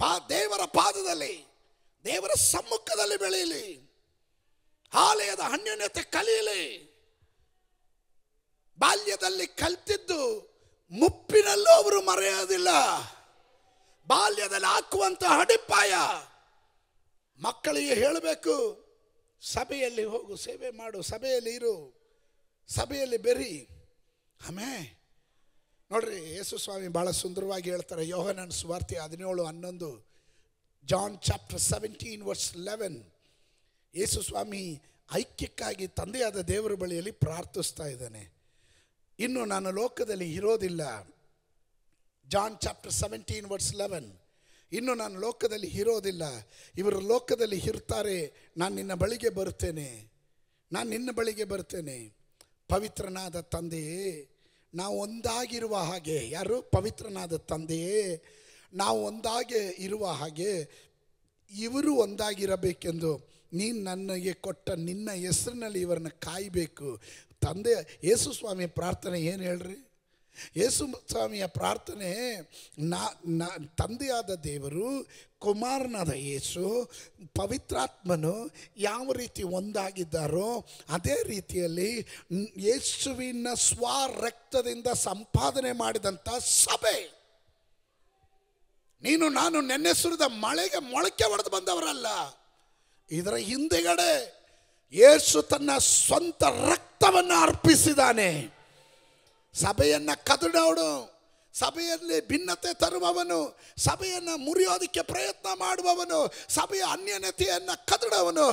ಪಾ ದೇವರ ಪಾದದಲ್ಲಿ ದೇವರ ಸಮ್ಮುಖದಲ್ಲಿ ಬೆಳೆಯಲಿ ಆಲಯದ ಅನ್ಯೋನ್ಯತೆ ಕಲಿಯಲಿ ಬಾಲ್ಯದಲ್ಲಿ ಕಲ್ತಿದ್ದು ಮುಪ್ಪಿನಲ್ಲೂ ಅವರು ಮರೆಯೋದಿಲ್ಲ ಬಾಲ್ಯದಲ್ಲಿ ಹಾಕುವಂತ ಅಡಿಪಾಯ ಮಕ್ಕಳಿಗೆ ಹೇಳಬೇಕು ಸಭೆಯಲ್ಲಿ ಹೋಗು ಸೇವೆ ಮಾಡು ಸಭೆಯಲ್ಲಿ ಇರು ಸಭೆಯಲ್ಲಿ ಬೆರಿ ಆಮೇ ನೋಡ್ರಿ ಯೇಸು ಸ್ವಾಮಿ ಭಾಳ ಸುಂದರವಾಗಿ ಹೇಳ್ತಾರೆ ಯೋಹನನ್ ಸುವಾರ್ತೆ ಹದಿನೇಳು ಹನ್ನೊಂದು John chapter seventeen verse eleven ಯೇಸು ಸ್ವಾಮಿ ಐಕ್ಯಕ್ಕಾಗಿ ತಂದೆಯಾದ ದೇವರ ಬಳಿಯಲ್ಲಿ ಪ್ರಾರ್ಥಿಸ್ತಾ ಇದ್ದಾನೆ ಇನ್ನು ನಾನು ಲೋಕದಲ್ಲಿ ಇರೋದಿಲ್ಲ John chapter seventeen verse eleven ಇನ್ನು ನಾನು ಲೋಕದಲ್ಲಿ ಇರೋದಿಲ್ಲ ಇವರು ಲೋಕದಲ್ಲಿ ಇರ್ತಾರೆ ನಾನು ನಿನ್ನ ಬಳಿಗೆ ಬರ್ತೇನೆ ನಾನು ನಿನ್ನ ಬಳಿಗೆ ಬರ್ತೇನೆ ಪವಿತ್ರನಾದ ತಂದೆಯೇ ನಾವು ಒಂದಾಗಿರುವ ಹಾಗೆ ಯಾರು ಪವಿತ್ರನಾದ ತಂದೆಯೇ ನಾವು ಒಂದಾಗೆ ಇರುವ ಹಾಗೆ ಇವರು ಒಂದಾಗಿರಬೇಕೆಂದು ನೀನು ನನಗೆ ಕೊಟ್ಟ ನಿನ್ನ ಹೆಸರಿನಲ್ಲಿ ಇವರನ್ನು ಕಾಯಬೇಕು ತಂದೆ ಯೇಸು ಸ್ವಾಮಿ ಪ್ರಾರ್ಥನೆ ಏನು ಹೇಳ್ರಿ ಯೇಸು ಸ್ವಾಮಿಯ ಪ್ರಾರ್ಥನೆ ನಾ ನಾ ತಂದೆಯಾದ ದೇವರು ಕುಮಾರನಾದ ಯೇಸು ಪವಿತ್ರಾತ್ಮನು ಯಾವ ರೀತಿ ಒಂದಾಗಿದ್ದಾರೋ ಅದೇ ರೀತಿಯಲ್ಲಿ ಯೇಸುವಿನ ಸ್ವರಕ್ತದಿಂದ ಸಂಪಾದನೆ ಮಾಡಿದಂಥ ಸಭೆ ನೀನು ನಾನು ನೆನ್ನೆ ಸುರಿದ ಮಳೆಗೆ ಮೊಳಕೆ ಹೊಡೆದು ಬಂದವರಲ್ಲ ಇದರ ಹಿಂದೆಗಡೆ ಯೇಸು ತನ್ನ ಸ್ವಂತ ರಕ್ತ ರಕ್ತವನ್ನು ಅರ್ಪಿಸಿದಾನೆ ಸಭೆಯನ್ನು ಕದಡೋಡು ಸಭೆಯಲ್ಲಿ ಭಿನ್ನತೆ ತರುವವನು ಸಭೆಯನ್ನು ಮುರಿಯೋದಕ್ಕೆ ಪ್ರಯತ್ನ ಮಾಡುವವನು ಸಭೆಯ ಅನ್ಯನತೆಯನ್ನು ಕದಡವನು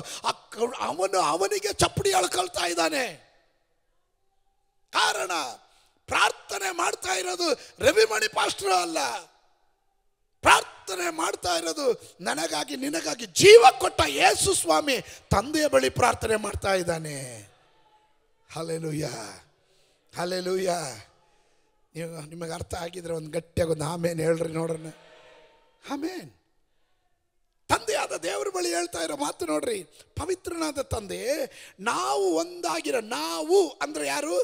ಅವನು ಅವನಿಗೆ ಚಪ್ಪಡಿ ಅಳ್ಕೊಳ್ತಾ ಇದ್ದಾನೆ ಕಾರಣ ಪ್ರಾರ್ಥನೆ ಮಾಡ್ತಾ ಇರೋದು ರವಿಮಣಿ ಪಾಸ್ಟ್ರ ಅಲ್ಲ ಪ್ರಾರ್ಥನೆ ಮಾಡ್ತಾ ಇರೋದು ನನಗಾಗಿ ನಿನಗಾಗಿ ಜೀವ ಕೊಟ್ಟ ಯೇಸು ಸ್ವಾಮಿ ತಂದೆಯ ಬಳಿ ಪ್ರಾರ್ಥನೆ ಮಾಡ್ತಾ ಇದ್ದಾನೆ ಹಲೆಲುಯ್ಯ ಹಲೆಲುಯ್ಯ ನೀವು ನಿಮಗೆ ಅರ್ಥ ಆಗಿದ್ರೆ ಒಂದು ಗಟ್ಟಿಯಾಗಿ ಒಂದು ಆಮೇನ್ ಹೇಳ್ರಿ ನೋಡ್ರಿ ಆಮೇನ್ ತಂದೆಯಾದ ದೇವರ ಬಳಿ ಹೇಳ್ತಾ ಇರೋ ಮಾತು ನೋಡ್ರಿ ಪವಿತ್ರನಾದ ತಂದೆ ನಾವು ಒಂದಾಗಿರೋ ನಾವು ಅಂದ್ರೆ ಯಾರು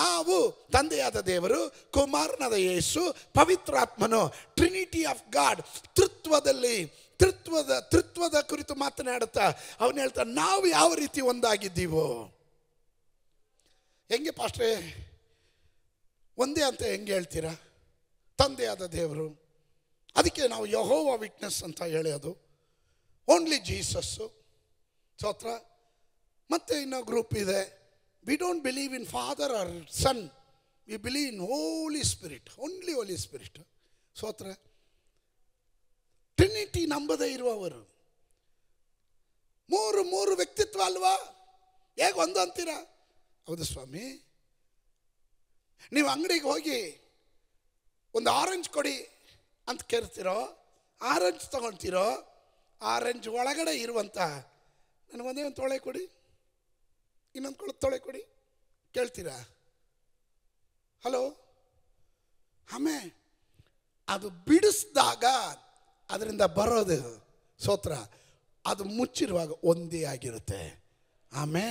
ನಾವು ತಂದೆಯಾದ ದೇವರು ಕುಮಾರನಾದ ಯೇಸು ಪವಿತ್ರಾತ್ಮನು ಟ್ರಿನಿಟಿ ಆಫ್ ಗಾಡ್ ತೃತ್ವದಲ್ಲಿ ತೃತ್ವದ ತೃತ್ವದ ಕುರಿತು ಮಾತನಾಡುತ್ತಾ ಅವನು ಹೇಳ್ತಾ ನಾವು ಯಾವ ರೀತಿ ಒಂದಾಗಿದ್ದೀವೋ ಹೆಂಗೆ ಪಾಸ್ಟ್ರೆ ಒಂದೇ ಅಂತ ಹೆಂಗೆ ಹೇಳ್ತೀರಾ ತಂದೆಯಾದ ದೇವರು ಅದಕ್ಕೆ ನಾವು ಯಹೋವ ವಿಟ್ನೆಸ್ ಅಂತ ಹೇಳೋದು ಓನ್ಲಿ ಜೀಸಸ್ಸು ಸೋತ್ರ ಮತ್ತೆ ಇನ್ನೂ ಗ್ರೂಪ್ ಇದೆ we don't believe in Father or Son we believe in holy spirit only holy spirit ಸೋತ್ರ ಟ್ರಿನಿಟಿ ನಂಬದೇ ಇರುವವರು ಮೂರು ಮೂರು ವ್ಯಕ್ತಿತ್ವ ಅಲ್ವಾ ಹೇಗೆ ಒಂದು ಅಂತೀರಾ ಹೌದು ಸ್ವಾಮಿ ನೀವು ಅಂಗಡಿಗೆ ಹೋಗಿ ಒಂದು ಆರೆಂಜ್ ಕೊಡಿ ಅಂತ ಕೇಳ್ತಿರೋ ಆರೆಂಜ್ ತಗೊಳ್ತಿರೋ ಆರೆಂಜ್ ಒಳಗಡೆ ಇರುವಂತ ನನಗೊಂದೇ ಒಂದು ತೊಳೆ ಕೊಡಿ ಇನ್ನೊಂದು ಕೊಳ ತೊಳೆ ಕೊಡಿ ಕೇಳ್ತೀರಾ ಹಲೋ ಆಮೇ ಅದು ಬಿಡಿಸಿದಾಗ ಅದರಿಂದ ಬರೋದು ಸೋತ್ರ ಅದು ಮುಚ್ಚಿರುವಾಗ ಒಂದೇ ಆಗಿರುತ್ತೆ ಆಮೇ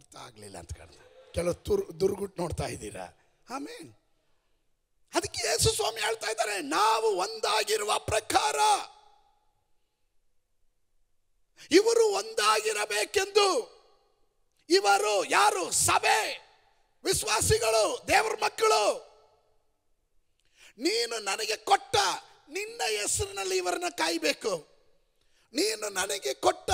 ಅರ್ಥ ಆಗಲಿಲ್ಲ ಅಂತ ಕಾರಣ ಕೆಲವು ತುರ್ ದುರ್ಗುಟ್ ನೋಡ್ತಾ ಇದ್ದೀರಾ ಆಮೇಲೆ ಅದಕ್ಕೆ ಯೇಸು ಸ್ವಾಮಿ ಹೇಳ್ತಾ ಇದ್ದಾರೆ ನಾವು ಒಂದಾಗಿರುವ ಪ್ರಕಾರ ಇವರು ಒಂದಾಗಿರಬೇಕೆಂದು ಇವರು ಯಾರು ಸಭೆ ವಿಶ್ವಾಸಿಗಳು ದೇವರ ಮಕ್ಕಳು ನೀನು ನನಗೆ ಕೊಟ್ಟ ನಿನ್ನ ಹೆಸರಿನಲ್ಲಿ ಇವರನ್ನ ಕಾಯಬೇಕು ನೀನು ನನಗೆ ಕೊಟ್ಟ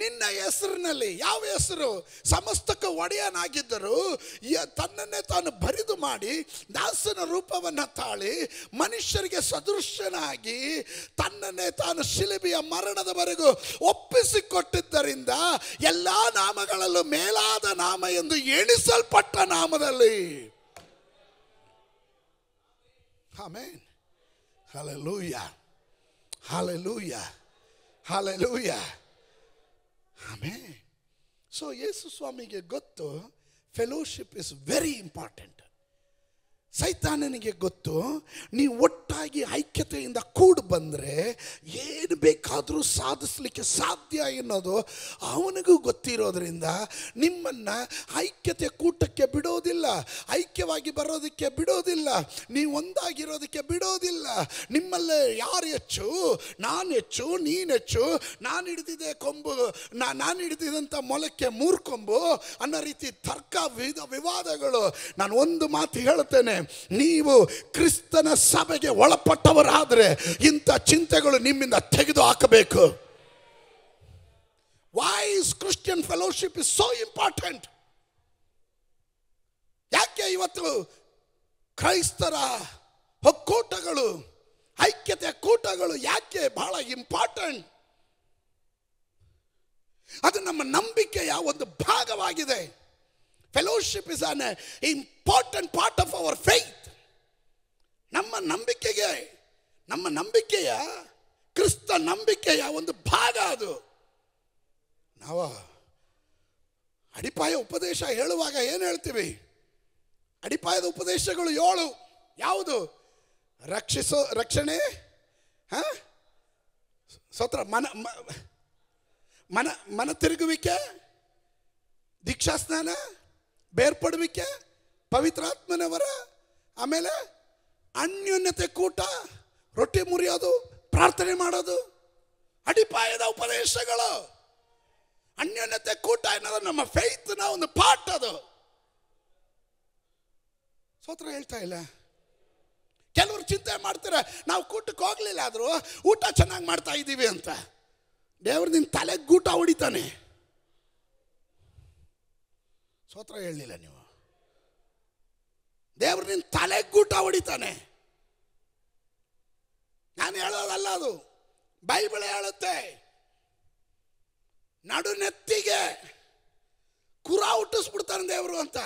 ನಿನ್ನ ಹೆಸರಿನಲ್ಲಿ ಯಾವ ಹೆಸರು ಸಮಸ್ತಕ್ಕೆ ಒಡೆಯನಾಗಿದ್ದರೂ ತನ್ನನ್ನೇ ತಾನು ಬರಿದು ಮಾಡಿ ದಾಸನ ರೂಪವನ್ನು ತಾಳಿ ಮನುಷ್ಯರಿಗೆ ಸದೃಶ್ಯನಾಗಿ ತನ್ನನ್ನೇ ತಾನು ಶಿಲುಬೆಯ ಮರಣದವರೆಗೂ ಒಪ್ಪಿಸಿಕೊಟ್ಟಿದ್ದರಿಂದ ಎಲ್ಲ ನಾಮಗಳಲ್ಲೂ ಮೇಲಾದ ನಾಮ ಎಂದು ಎಣಿಸಲ್ಪಟ್ಟ ನಾಮದಲ್ಲಿ amen hallelujah hallelujah hallelujah Amen. So, Yesu Swami ke gottu, fellowship is very important. ಸೈತಾನನಿಗೆ ಗೊತ್ತು ನೀವು ಒಟ್ಟಾಗಿ ಐಕ್ಯತೆಯಿಂದ ಕೂಡಿ ಬಂದರೆ ಏನು ಬೇಕಾದರೂ ಸಾಧಿಸ್ಲಿಕ್ಕೆ ಸಾಧ್ಯ ಎನ್ನೋದು ಅವನಿಗೂ ಗೊತ್ತಿರೋದ್ರಿಂದ ನಿಮ್ಮನ್ನು ಐಕ್ಯತೆ ಕೂಟಕ್ಕೆ ಬಿಡೋದಿಲ್ಲ ಐಕ್ಯವಾಗಿ ಬರೋದಕ್ಕೆ ಬಿಡೋದಿಲ್ಲ ನೀವು ಒಂದಾಗಿರೋದಕ್ಕೆ ಬಿಡೋದಿಲ್ಲ ನಿಮ್ಮಲ್ಲೇ ಯಾರು ಹೆಚ್ಚು ನಾನು ಹೆಚ್ಚು ನೀನು ಹೆಚ್ಚು ನಾನು ಹಿಡಿದಿದೆ ಕೊಂಬು ನಾನು ಹಿಡಿದಿದಂಥ ಮೊಲಕ್ಕೆ ಮೂರು ಕೊಂಬು ಅನ್ನೋ ರೀತಿ ತರ್ಕ ವಿಧ ವಿವಾದಗಳು ನಾನು ಒಂದು ಮಾತು ಹೇಳ್ತೇನೆ ನೀವು ಕ್ರಿಸ್ತನ ಸಭೆಗೆ ಒಳಪಟ್ಟವರಾದರೆ ಇಂಥ ಚಿಂತೆಗಳು ನಿಮ್ಮಿಂದ ತೆಗೆದು ಹಾಕಬೇಕು why is Christian fellowship is so important ಯಾಕೆ ಇವತ್ತು ಕ್ರೈಸ್ತರ ಒಕ್ಕೂಟಗಳು ಐಕ್ಯತೆ ಕೂಟಗಳು ಯಾಕೆ ಬಹಳ ಇಂಪಾರ್ಟೆಂಟ್ ಅದು ನಮ್ಮ ನಂಬಿಕೆಯ ಒಂದು ಭಾಗವಾಗಿದೆ fellowship is an important part of our faith ನಮ್ಮ ನಂಬಿಕೆಗೆ ನಮ್ಮ ನಂಬಿಕೆಯ ಕ್ರಿಸ್ತ ನಂಬಿಕೆಯ ಒಂದು ಭಾಗ ಅದು ನಾವು ಅಡಿಪಾಯ ಉಪದೇಶ ಹೇಳುವಾಗ ಏನು ಹೇಳ್ತೀವಿ ಅಡಿಪಾಯದ ಉಪದೇಶಗಳು ಏಳು ಯಾವುದು ರಕ್ಷಿಸೋ ರಕ್ಷಣೆ ಹಾಂ ಸ್ವತ್ರ ಮನ ಮನ ಮನ ತಿರುಗುವಿಕೆ ದೀಕ್ಷಾ ಸ್ನಾನ ಬೇರ್ಪಡುವಿಕೆ ಪವಿತ್ರಾತ್ಮನವರ ಆಮೇಲೆ ಅನ್ಯೋನ್ಯತೆ ಕೂಟ ರೊಟ್ಟಿ ಮುರಿಯೋದು ಪ್ರಾರ್ಥನೆ ಮಾಡೋದು ಅಡಿಪಾಯದ ಉಪದೇಶಗಳು ಅನ್ಯೋನ್ಯತೆ ಕೂಟ ಅನ್ನೋದು ನಮ್ಮ ಫೈತ್ನ ಒಂದು ಪಾಠ ಅದು ಸೋತ್ರ ಹೇಳ್ತಾ ಇಲ್ಲ ಕೆಲವರು ಚಿಂತೆ ಮಾಡ್ತಾರೆ ನಾವು ಕೂಟಕ್ಕೆ ಹೋಗ್ಲಿಲ್ಲ ಆದರೂ ಊಟ ಚೆನ್ನಾಗಿ ಮಾಡ್ತಾ ಇದ್ದೀವಿ ಅಂತ ದೇವ್ರ ನಿನ್ನ ತಲೆಗೆ ಊಟ ಹೊಡಿತಾನೆ ಸ್ತೋತ್ರ ಹೇಳಲಿಲ್ಲ ನೀವು ದೇವ್ರ ನಿನ್ನ ತಲೆಗೆ ಗೂಟ ಹೊಡಿತಾನೆ ನಾನು ಹೇಳೋದಲ್ಲ ಅದು ಬೈಬಳೆ ಹೇಳುತ್ತೆ ನಡುನೆತ್ತಿಗೆ ಕುರ ಹುಟ್ಟಿಸ್ಬಿಡ್ತಾನೆ ದೇವರು ಅಂತ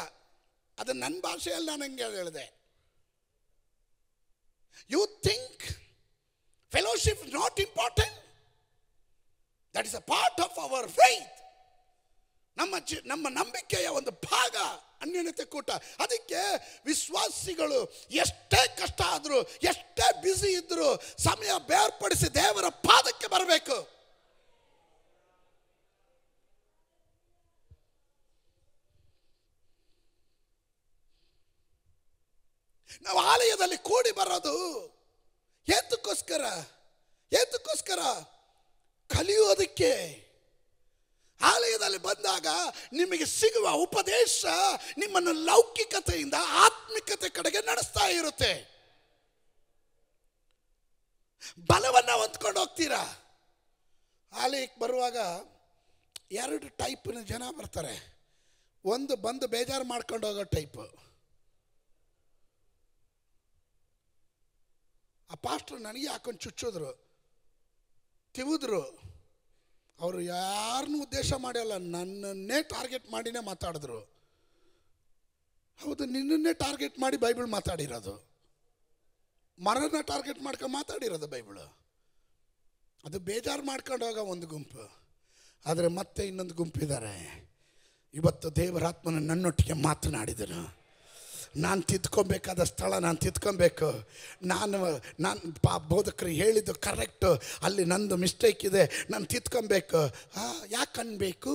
ಅದು ನನ್ನ ಭಾಷೆಯಲ್ಲಿ ನಾನು ಹಂಗೆ ಹೇಳಿದೆ you think fellowship not important that is a part of our faith ನಮ್ಮ ಜಿ ನಮ್ಮ ನಂಬಿಕೆಯ ಒಂದು ಭಾಗ ಅನ್ಯೋನ್ಯತೆ ಕೂಟ ಅದಕ್ಕೆ ವಿಶ್ವಾಸಿಗಳು ಎಷ್ಟೇ ಕಷ್ಟ ಆದರೂ ಎಷ್ಟೇ ಬ್ಯುಸಿ ಇದ್ದರೂ ಸಮಯ ಬೇರ್ಪಡಿಸಿ ದೇವರ ಪಾದಕ್ಕೆ ಬರಬೇಕು ನಾವು ಆಲಯದಲ್ಲಿ ಕೂಡಿ ಬರೋದು ಏತಕ್ಕೋಸ್ಕರ ಏತಕ್ಕೋಸ್ಕರ ಕಲಿಯೋದಕ್ಕೆ ಆಲಯದಲ್ಲಿ ಬಂದಾಗ ನಿಮಗೆ ಸಿಗುವ ಉಪದೇಶ ನಿಮ್ಮನ್ನು ಲೌಕಿಕತೆಯಿಂದ ಆತ್ಮಿಕತೆ ಕಡೆಗೆ ನಡೆಸ್ತಾ ಇರುತ್ತೆ ಬಲವನ್ನು ಹೊಂದ್ಕೊಂಡು ಹೋಗ್ತೀರಾ ಆಲಯಕ್ಕೆ ಬರುವಾಗ ಎರಡು ಟೈಪಿನ ಜನ ಬರ್ತಾರೆ ಒಂದು ಬಂದು ಬೇಜಾರು ಮಾಡ್ಕೊಂಡು ಹೋಗೋ ಟೈಪ್ ಆ ಪಾಸ್ಟ್ರು ನನಗೆ ಹಾಕೊಂಡು ಚುಚ್ಚಿದ್ರು ತಿವಿದ್ರು ಅವರು ಯಾರನ್ನೂ ಉದ್ದೇಶ ಮಾಡಲ್ಲ ನನ್ನನ್ನೇ ಟಾರ್ಗೆಟ್ ಮಾಡಿನೇ ಮಾತಾಡಿದ್ರು ಹೌದು ನಿನ್ನನ್ನೇ ಟಾರ್ಗೆಟ್ ಮಾಡಿ ಬೈಬಳು ಮಾತಾಡಿರೋದು ಮರನ ಟಾರ್ಗೆಟ್ ಮಾಡ್ಕೊಂಡು ಮಾತಾಡಿರೋದು ಬೈಬಳು ಅದು ಬೇಜಾರು ಹೋಗ ಒಂದು ಗುಂಪು ಆದರೆ ಮತ್ತೆ ಇನ್ನೊಂದು ಗುಂಪಿದ್ದಾರೆ ಇವತ್ತು ದೇವರಾತ್ಮನ ನನ್ನೊಟ್ಟಿಗೆ ಮಾತನಾಡಿದರು ನಾನು ತಿದ್ಕೊಬೇಕಾದ ಸ್ಥಳ ನಾನು ತಿದ್ಕೊಬೇಕು ನಾನು ನಾನು ಪಾ ಬೋಧಕರು ಹೇಳಿದ್ದು ಕರೆಕ್ಟು ಅಲ್ಲಿ ನಂದು ಮಿಸ್ಟೇಕ್ ಇದೆ ನಾನು ತಿದ್ಕೊಬೇಕು ಹಾಂ ಯಾಕೆ ಅನ್ಬೇಕು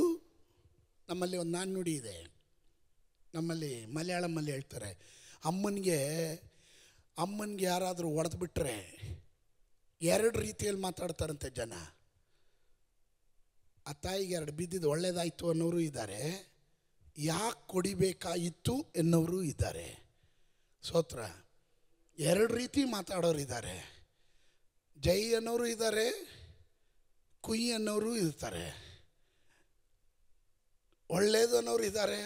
ನಮ್ಮಲ್ಲಿ ಒಂದು ನಾಣ್ಣುಡಿ ಇದೆ ನಮ್ಮಲ್ಲಿ ಮಲಯಾಳಮಲ್ಲಿ ಹೇಳ್ತಾರೆ ಅಮ್ಮನಿಗೆ ಅಮ್ಮನಿಗೆ ಯಾರಾದರೂ ಒಡೆದು ಬಿಟ್ಟರೆ ಎರಡು ರೀತಿಯಲ್ಲಿ ಮಾತಾಡ್ತಾರಂತೆ ಜನ ಆ ತಾಯಿಗೆ ಎರಡು ಬಿದ್ದಿದ್ದು ಒಳ್ಳೇದಾಯಿತು ಅನ್ನೋರು ಇದ್ದಾರೆ ಯಾಕೆ ಕೊಡಿಬೇಕಾಯಿತು ಎನ್ನೋರು ಇದ್ದಾರೆ ಸೋತ್ರ ಎರಡು ರೀತಿ ಮಾತಾಡೋರು ಇದ್ದಾರೆ ಜೈ ಅನ್ನೋರು ಇದ್ದಾರೆ ಕುಯ್ ಅನ್ನೋರು ಇರ್ತಾರೆ ಒಳ್ಳೇದು ಇದ್ದಾರೆ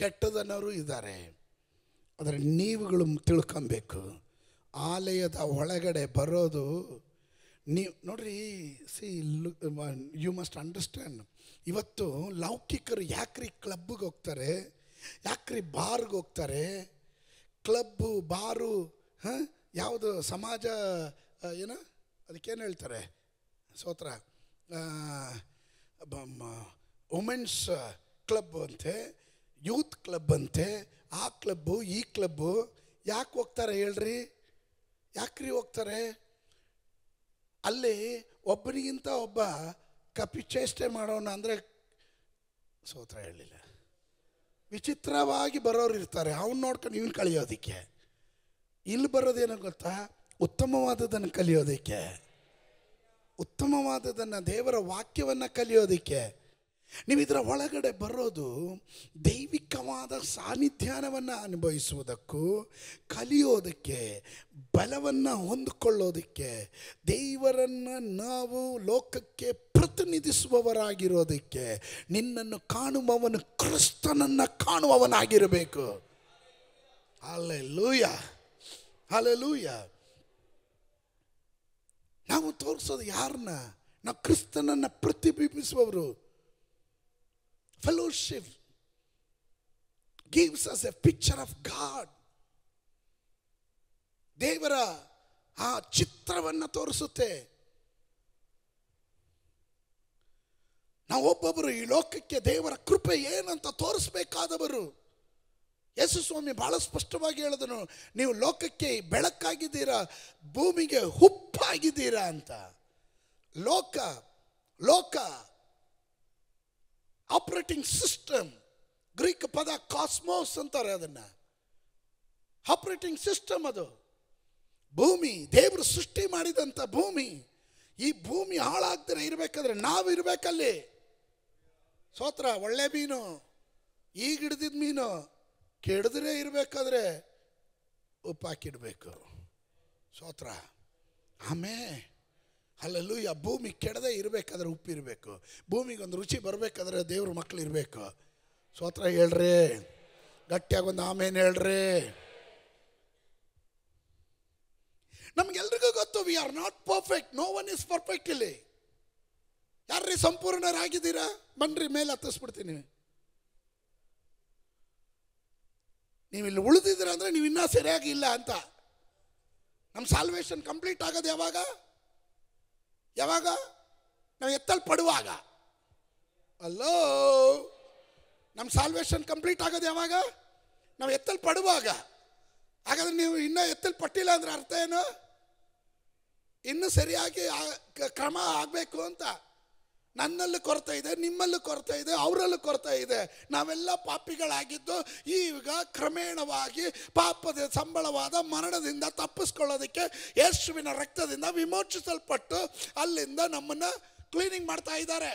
ಕೆಟ್ಟದನ್ನೋರು ಇದ್ದಾರೆ ಆದರೆ ನೀವುಗಳು ತಿಳ್ಕೊಬೇಕು ಆಲಯದ ಒಳಗಡೆ ಬರೋದು ನೀವು ನೋಡ್ರಿ ಸಿ ಯು ಮಸ್ಟ್ ಅಂಡರ್ಸ್ಟ್ಯಾಂಡ್ ಇವತ್ತು ಲೌಕಿಕರು ಯಾಕ್ರಿ ಕ್ಲಬ್ಗೆ ಹೋಗ್ತಾರೆ ಯಾಕ್ರಿ ಬಾರ್ಗೆ ಹೋಗ್ತಾರೆ ಕ್ಲಬ್ಬು ಬಾರು ಹಾಂ ಯಾವುದು ಸಮಾಜ ಏನು ಅದಕ್ಕೇನು ಹೇಳ್ತಾರೆ ಸೋತ್ರ ವುಮೆನ್ಸ್ ಕ್ಲಬ್ ಅಂತೆ ಯೂತ್ ಕ್ಲಬ್ ಅಂತೆ ಆ ಕ್ಲಬ್ಬು ಈ ಕ್ಲಬ್ಬು ಯಾಕೆ ಹೋಗ್ತಾರೆ ಹೇಳ್ರಿ ಯಾಕ್ರಿ ಹೋಗ್ತಾರೆ ಅಲ್ಲಿ ಒಬ್ಬರಿಗಿಂತ ಒಬ್ಬ ಕಪಿ ಚೇಷ್ಟೆ ಮಾಡೋಣ ಅಂದರೆ ಸೋತ್ರ ಹೇಳಲಿಲ್ಲ ವಿಚಿತ್ರವಾಗಿ ಬರೋರು ಇರ್ತಾರೆ ಅವ್ನು ನೋಡ್ಕೊಂಡು ಇವ್ನು ಕಳಿಯೋದಕ್ಕೆ ಇಲ್ಲಿ ಬರೋದೇನೋ ಗೊತ್ತಾ ಉತ್ತಮವಾದದನ್ನು ಕಲಿಯೋದಕ್ಕೆ ಉತ್ತಮವಾದದನ್ನು ದೇವರ ವಾಕ್ಯವನ್ನು ಕಲಿಯೋದಕ್ಕೆ ನೀವು ಇದರ ಒಳಗಡೆ ಬರೋದು ದೈವಿಕವಾದ ಸಾನ್ನಿಧ್ಯಾನವನ್ನು ಅನುಭವಿಸುವುದಕ್ಕೂ ಕಲಿಯೋದಕ್ಕೆ ಬಲವನ್ನು ಹೊಂದಿಕೊಳ್ಳೋದಕ್ಕೆ ದೇವರನ್ನು ನಾವು ಲೋಕಕ್ಕೆ ಪ್ರತಿನಿಧಿಸುವವರಾಗಿರೋದಕ್ಕೆ ನಿನ್ನನ್ನು ಕಾಣುವವನು ಕ್ರಿಸ್ತನನ್ನು ಕಾಣುವವನಾಗಿರಬೇಕು ಅಲ್ಲೇ ಲೂಯ ನಾವು ತೋರಿಸೋದು ಯಾರನ್ನ ನಾವು ಕ್ರಿಸ್ತನನ್ನು ಪ್ರತಿಬಿಂಬಿಸುವವರು Fellowship gives us a picture of God. ದೇವರ ಆ ಚಿತ್ರವನ್ನು ತೋರಿಸುತ್ತೆ ನಾವೊಬ್ಬೊಬ್ಬರು ಈ ಲೋಕಕ್ಕೆ ದೇವರ ಕೃಪೆ ಏನಂತ ತೋರಿಸ್ಬೇಕಾದವರು ಯೇಸು ಸ್ವಾಮಿ ಬಹಳ ಸ್ಪಷ್ಟವಾಗಿ ಹೇಳಿದನು ನೀವು ಲೋಕಕ್ಕೆ ಬೆಳಕಾಗಿದ್ದೀರಾ ಭೂಮಿಗೆ ಹುಪ್ಪಾಗಿದ್ದೀರಾ ಅಂತ ಲೋಕ ಲೋಕ ಆಪರೇಟಿಂಗ್ ಸಿಸ್ಟಮ್ ಗ್ರೀಕ್ ಪದ ಕಾಸ್ಮೋಸ್ ಅಂತಾರೆ ಅದನ್ನ ಆಪರೇಟಿಂಗ್ ಸಿಸ್ಟಮ್ ಅದು ಭೂಮಿ ದೇವರು ಸೃಷ್ಟಿ ಮಾಡಿದಂಥ ಭೂಮಿ ಈ ಭೂಮಿ ಹಾಳಾಗ್ದಿರ ಇರಬೇಕಾದ್ರೆ ನಾವು ಇರಬೇಕಲ್ಲಿ ಸೋತ್ರ ಒಳ್ಳೆ ಮೀನು ಈಗ ಹಿಡ್ದಿದ ಮೀನು ಕೆಡದ್ರೆ ಇರಬೇಕಾದ್ರೆ ಉಪ್ಪಾಕಿಡ್ಬೇಕು ಸೋತ್ರ ಆಮೇಲೆ ಅಲ್ಲಲ್ಲೂ ಭೂಮಿ ಕೆಡದೆ ಇರಬೇಕಾದ್ರೆ ಉಪ್ಪಿರಬೇಕು ಭೂಮಿಗೊಂದು ರುಚಿ ಬರಬೇಕಾದ್ರೆ ದೇವ್ರ ಮಕ್ಕಳು ಇರಬೇಕು ಸ್ವತ್ರ ಹೇಳ್ರಿ ಒಂದು ಆಮೇನು ಹೇಳ್ರಿ ನಮ್ಗೆಲ್ರಿಗೂ ಗೊತ್ತು we are not perfect no one is perfect ಇಲ್ಲಿ ಯಾರ್ರೀ ಸಂಪೂರ್ಣರಾಗಿದ್ದೀರಾ ಬನ್ರಿ ಮೇಲೆ ಹತ್ತಿಸ್ಬಿಡ್ತೀನಿ ನೀವು ಇಲ್ಲಿ ಉಳಿದಿದ್ದೀರ ಅಂದರೆ ನೀವು ಇನ್ನೂ ಸರಿಯಾಗಿ ಇಲ್ಲ ಅಂತ ನಮ್ಮ ಸಾಲ್ವೇಷನ್ ಕಂಪ್ಲೀಟ್ ಆಗೋದು ಯಾವಾಗ ಯಾವಾಗ ನಾವು ಎತ್ತಲ್ಪಡುವಾಗ ಅಲ್ಲೋ ನಮ್ಮ ಸಾಲ್ವೇಷನ್ ಕಂಪ್ಲೀಟ್ ಆಗೋದು ಯಾವಾಗ ನಾವು ಎತ್ತಲ್ಪಡುವಾಗ ಹಾಗಾದ್ರೆ ನೀವು ಇನ್ನೂ ಎತ್ತಲ್ಪಟ್ಟಿಲ್ಲ ಅಂದ್ರೆ ಅರ್ಥ ಏನು ಇನ್ನೂ ಸರಿಯಾಗಿ ಕ್ರಮ ಆಗಬೇಕು ಅಂತ ನನ್ನಲ್ಲೂ ಕೊರತೆ ಇದೆ ನಿಮ್ಮಲ್ಲೂ ಕೊರತೆ ಇದೆ ಅವರಲ್ಲೂ ಕೊರತೆ ಇದೆ ನಾವೆಲ್ಲ ಪಾಪಿಗಳಾಗಿದ್ದು ಈಗ ಕ್ರಮೇಣವಾಗಿ ಪಾಪದ ಸಂಬಳವಾದ ಮರಣದಿಂದ ತಪ್ಪಿಸ್ಕೊಳ್ಳೋದಕ್ಕೆ ಯೇಸುವಿನ ರಕ್ತದಿಂದ ವಿಮೋಚಿಸಲ್ಪಟ್ಟು ಅಲ್ಲಿಂದ ನಮ್ಮನ್ನು ಕ್ಲೀನಿಂಗ್ ಮಾಡ್ತಾ ಇದ್ದಾರೆ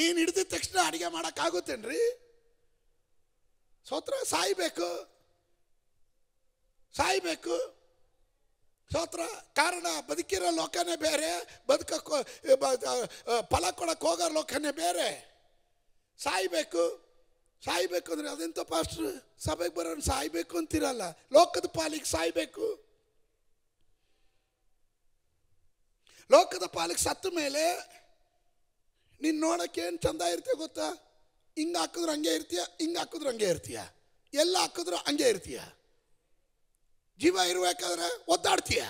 ನೀನು ಹಿಡಿದ ತಕ್ಷಣ ಅಡುಗೆ ಮಾಡೋಕ್ಕಾಗುತ್ತೇನ್ರಿ ಸೋತ್ರ ಸಾಯ್ಬೇಕು ಸಾಯ್ಬೇಕು ಸ್ತೋತ್ರ ಕಾರಣ ಬದುಕಿರೋ ಲೋಕನೇ ಬೇರೆ ಬದುಕ ಫಲ ಕೊಡಕ್ಕೆ ಹೋಗೋ ಲೋಕನೇ ಬೇರೆ ಸಾಯ್ಬೇಕು ಸಾಯ್ಬೇಕು ಅಂದರೆ ಅದೆಂತ ಪಾಸ್ಟ್ರು ಸಭೆಗೆ ಬರೋನು ಸಾಯ್ಬೇಕು ಅಂತಿರಲ್ಲ ಲೋಕದ ಪಾಲಿಗೆ ಸಾಯ್ಬೇಕು ಲೋಕದ ಪಾಲಿಗೆ ಸತ್ತ ಮೇಲೆ ನೀನು ನೋಡೋಕೆ ಏನು ಚಂದ ಇರ್ತೀಯ ಗೊತ್ತಾ ಹಿಂಗೆ ಹಾಕಿದ್ರು ಹಂಗೆ ಇರ್ತೀಯ ಹಿಂಗೆ ಹಾಕಿದ್ರು ಹಂಗೆ ಇರ್ತೀಯ ಎಲ್ಲ ಹಾಕಿದ್ರು ಹಂಗೆ ಇರ್ತೀಯ ಜೀವ ಇರಬೇಕಾದ್ರೆ ಒದ್ದಾಡ್ತೀಯ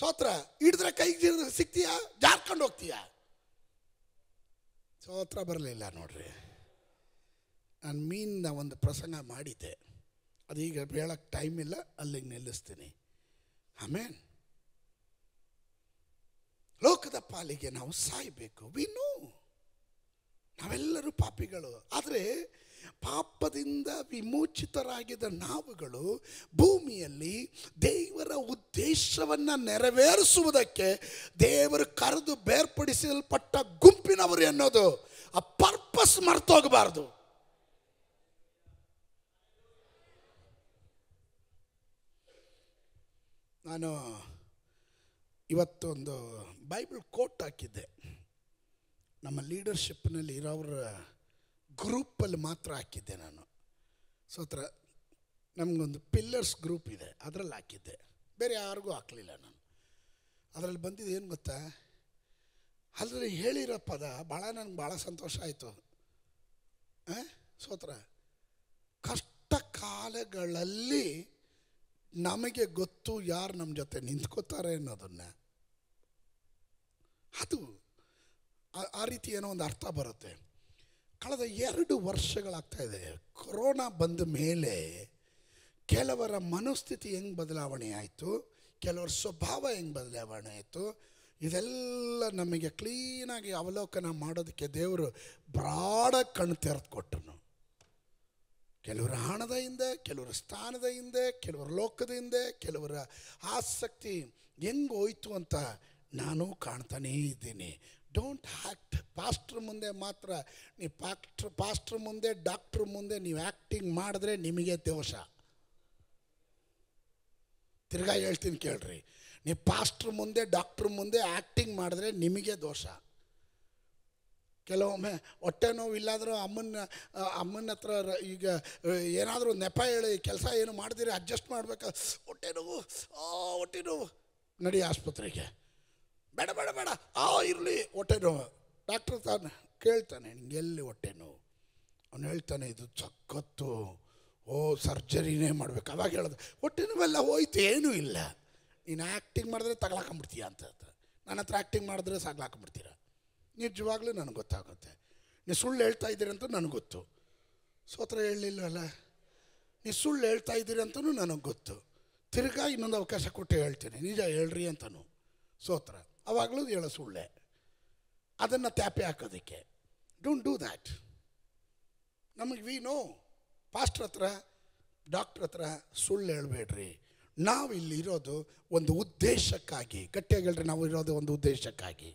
ಸೋತ್ರ ಹಿಡಿದ್ರೆ ಕೈಗೆ ಜೀರ್ದ ಸಿಗ್ತೀಯ ಜಾರ್ಕೊಂಡು ಹೋಗ್ತೀಯ ಸೋತ್ರ ಬರಲಿಲ್ಲ ನೋಡ್ರಿ ನಾನು ಮೀನಿನ ಒಂದು ಪ್ರಸಂಗ ಮಾಡಿದ್ದೆ ಅದೀಗ ಹೇಳಕ್ಕೆ ಟೈಮ್ ಇಲ್ಲ ಅಲ್ಲಿಗೆ ನಿಲ್ಲಿಸ್ತೀನಿ ಆಮೇನ್ ಲೋಕದ ಪಾಲಿಗೆ ನಾವು ಸಾಯಬೇಕು ವಿನೂ ನಾವೆಲ್ಲರೂ ಪಾಪಿಗಳು ಆದರೆ ಪಾಪದಿಂದ ವಿಮೋಚಿತರಾಗಿದ್ದ ನಾವುಗಳು ಭೂಮಿಯಲ್ಲಿ ದೇವರ ಉದ್ದೇಶವನ್ನು ನೆರವೇರಿಸುವುದಕ್ಕೆ ದೇವರು ಕರೆದು ಬೇರ್ಪಡಿಸಲ್ಪಟ್ಟ ಗುಂಪಿನವರು ಎನ್ನೋದು ಆ ಪರ್ಪಸ್ ಮರ್ತೋಗಬಾರ್ದು ನಾನು ಇವತ್ತೊಂದು ಬೈಬಲ್ ಕೋಟ್ ಹಾಕಿದ್ದೆ ನಮ್ಮ ಲೀಡರ್ಶಿಪ್ನಲ್ಲಿ ಇರೋರ ಗ್ರೂಪಲ್ಲಿ ಮಾತ್ರ ಹಾಕಿದ್ದೆ ನಾನು ಸೋತ್ರ ನಮಗೊಂದು ಪಿಲ್ಲರ್ಸ್ ಗ್ರೂಪ್ ಇದೆ ಅದರಲ್ಲಿ ಹಾಕಿದ್ದೆ ಬೇರೆ ಯಾರಿಗೂ ಹಾಕಲಿಲ್ಲ ನಾನು ಅದರಲ್ಲಿ ಬಂದಿದ್ದು ಏನು ಗೊತ್ತಾ ಅದರಲ್ಲಿ ಹೇಳಿರೋ ಪದ ಭಾಳ ನನಗೆ ಭಾಳ ಸಂತೋಷ ಆಯಿತು ಸೋತ್ರ ಕಷ್ಟ ಕಾಲಗಳಲ್ಲಿ ನಮಗೆ ಗೊತ್ತು ಯಾರು ನಮ್ಮ ಜೊತೆ ನಿಂತ್ಕೋತಾರೆ ಅನ್ನೋದನ್ನು ಅದು ಆ ರೀತಿ ಏನೋ ಒಂದು ಅರ್ಥ ಬರುತ್ತೆ ಕಳೆದ ಎರಡು ವರ್ಷಗಳಾಗ್ತಾ ಇದೆ ಕೊರೋನಾ ಬಂದ ಮೇಲೆ ಕೆಲವರ ಮನಸ್ಥಿತಿ ಹೆಂಗೆ ಬದಲಾವಣೆ ಆಯಿತು ಕೆಲವರ ಸ್ವಭಾವ ಹೆಂಗೆ ಬದಲಾವಣೆ ಆಯಿತು ಇದೆಲ್ಲ ನಮಗೆ ಕ್ಲೀನಾಗಿ ಅವಲೋಕನ ಮಾಡೋದಕ್ಕೆ ದೇವರು ಬ್ರಾಡ ಕಣ್ಣು ತೆರೆದು ಕೊಟ್ಟನು ಕೆಲವರ ಹಣದ ಹಿಂದೆ ಕೆಲವರ ಸ್ಥಾನದ ಹಿಂದೆ ಕೆಲವರ ಲೋಕದ ಹಿಂದೆ ಕೆಲವರ ಆಸಕ್ತಿ ಹೆಂಗೆ ಹೋಯ್ತು ಅಂತ ನಾನು ಕಾಣ್ತಾನೇ ಇದ್ದೀನಿ ಡೋಂಟ್ ಆ್ಯಕ್ಟ್ ಪಾಸ್ಟ್ರ್ ಮುಂದೆ ಮಾತ್ರ ನೀವು ಪಾಕ್ಟ್ರ್ ಪಾಸ್ಟ್ರ್ ಮುಂದೆ ಡಾಕ್ಟ್ರ್ ಮುಂದೆ ನೀವು ಆ್ಯಕ್ಟಿಂಗ್ ಮಾಡಿದ್ರೆ ನಿಮಗೆ ದೋಷ ತಿರ್ಗಾ ಹೇಳ್ತೀನಿ ಕೇಳ್ರಿ ನೀವು ಪಾಸ್ಟ್ರ್ ಮುಂದೆ ಡಾಕ್ಟ್ರ್ ಮುಂದೆ ಆ್ಯಕ್ಟಿಂಗ್ ಮಾಡಿದ್ರೆ ನಿಮಗೆ ದೋಷ ಕೆಲವೊಮ್ಮೆ ಹೊಟ್ಟೆ ನೋವು ಇಲ್ಲಾದರೂ ಅಮ್ಮನ ಅಮ್ಮನ ಹತ್ರ ಈಗ ಏನಾದರೂ ನೆಪ ಹೇಳಿ ಕೆಲಸ ಏನು ಮಾಡಿದಿರಿ ಅಡ್ಜಸ್ಟ್ ಮಾಡ್ಬೇಕು ಹೊಟ್ಟೆ ನೋವು ಹೊಟ್ಟೆ ನೋವು ನಡಿ ಆಸ್ಪತ್ರೆಗೆ ಬೇಡ ಬೇಡ ಬೇಡ ಆ ಇರಲಿ ಹೊಟ್ಟೆ ನೋವು ಡಾಕ್ಟ್ರ್ ತಾನು ಕೇಳ್ತಾನೆ ನಿಂಗೆ ಎಲ್ಲಿ ಹೊಟ್ಟೆ ನೋವು ಅವನು ಹೇಳ್ತಾನೆ ಇದು ಚಕ್ಕತ್ತು ಓ ಸರ್ಜರಿನೇ ಮಾಡ್ಬೇಕು ಅವಾಗ ಹೇಳೋದು ಹೊಟ್ಟೆ ನೋವೆಲ್ಲ ಹೋಯ್ತು ಏನೂ ಇಲ್ಲ ನೀನು ಆ್ಯಕ್ಟಿಂಗ್ ಮಾಡಿದ್ರೆ ತಗಲಾಕೊಂಬಿಡ್ತೀಯ ಅಂತ ನನ್ನ ಹತ್ರ ಆ್ಯಕ್ಟಿಂಗ್ ಮಾಡಿದ್ರೆ ಸಾಗ್ಲಾಕೊಂಬಿಡ್ತೀರ ನಿಜವಾಗ್ಲೂ ನನಗೆ ಗೊತ್ತಾಗುತ್ತೆ ನೀ ಸುಳ್ಳು ಹೇಳ್ತಾ ಅಂತ ನನಗೆ ಗೊತ್ತು ಸೋತ್ರ ಹೇಳಲಿಲ್ಲ ನೀ ಸುಳ್ಳು ಹೇಳ್ತಾ ಇದ್ದೀರಿ ಅಂತಲೂ ನನಗೆ ಗೊತ್ತು ತಿರ್ಗಾ ಇನ್ನೊಂದು ಅವಕಾಶ ಕೊಟ್ಟು ಹೇಳ್ತೀನಿ ನಿಜ ಹೇಳ್ರಿ ಅಂತನು ಸೋತ್ರ ಅವಾಗಲೂ ಹೇಳೋ ಸುಳ್ಳೆ ಅದನ್ನು ತ್ಯಾಪೆ ಹಾಕೋದಕ್ಕೆ ಡೋಂಟ್ ಡೂ ದ್ಯಾಟ್ ನಮಗೆ ವಿ ನೋ ಪಾಸ್ಟ್ರ್ ಹತ್ರ ಡಾಕ್ಟ್ರ್ ಹತ್ರ ಸುಳ್ಳು ಹೇಳಬೇಡ್ರಿ ನಾವು ಇಲ್ಲಿ ಇರೋದು ಒಂದು ಉದ್ದೇಶಕ್ಕಾಗಿ ಗಟ್ಟಿಯಾಗಿ ಹೇಳ್ರಿ ನಾವು ಇರೋದು ಒಂದು ಉದ್ದೇಶಕ್ಕಾಗಿ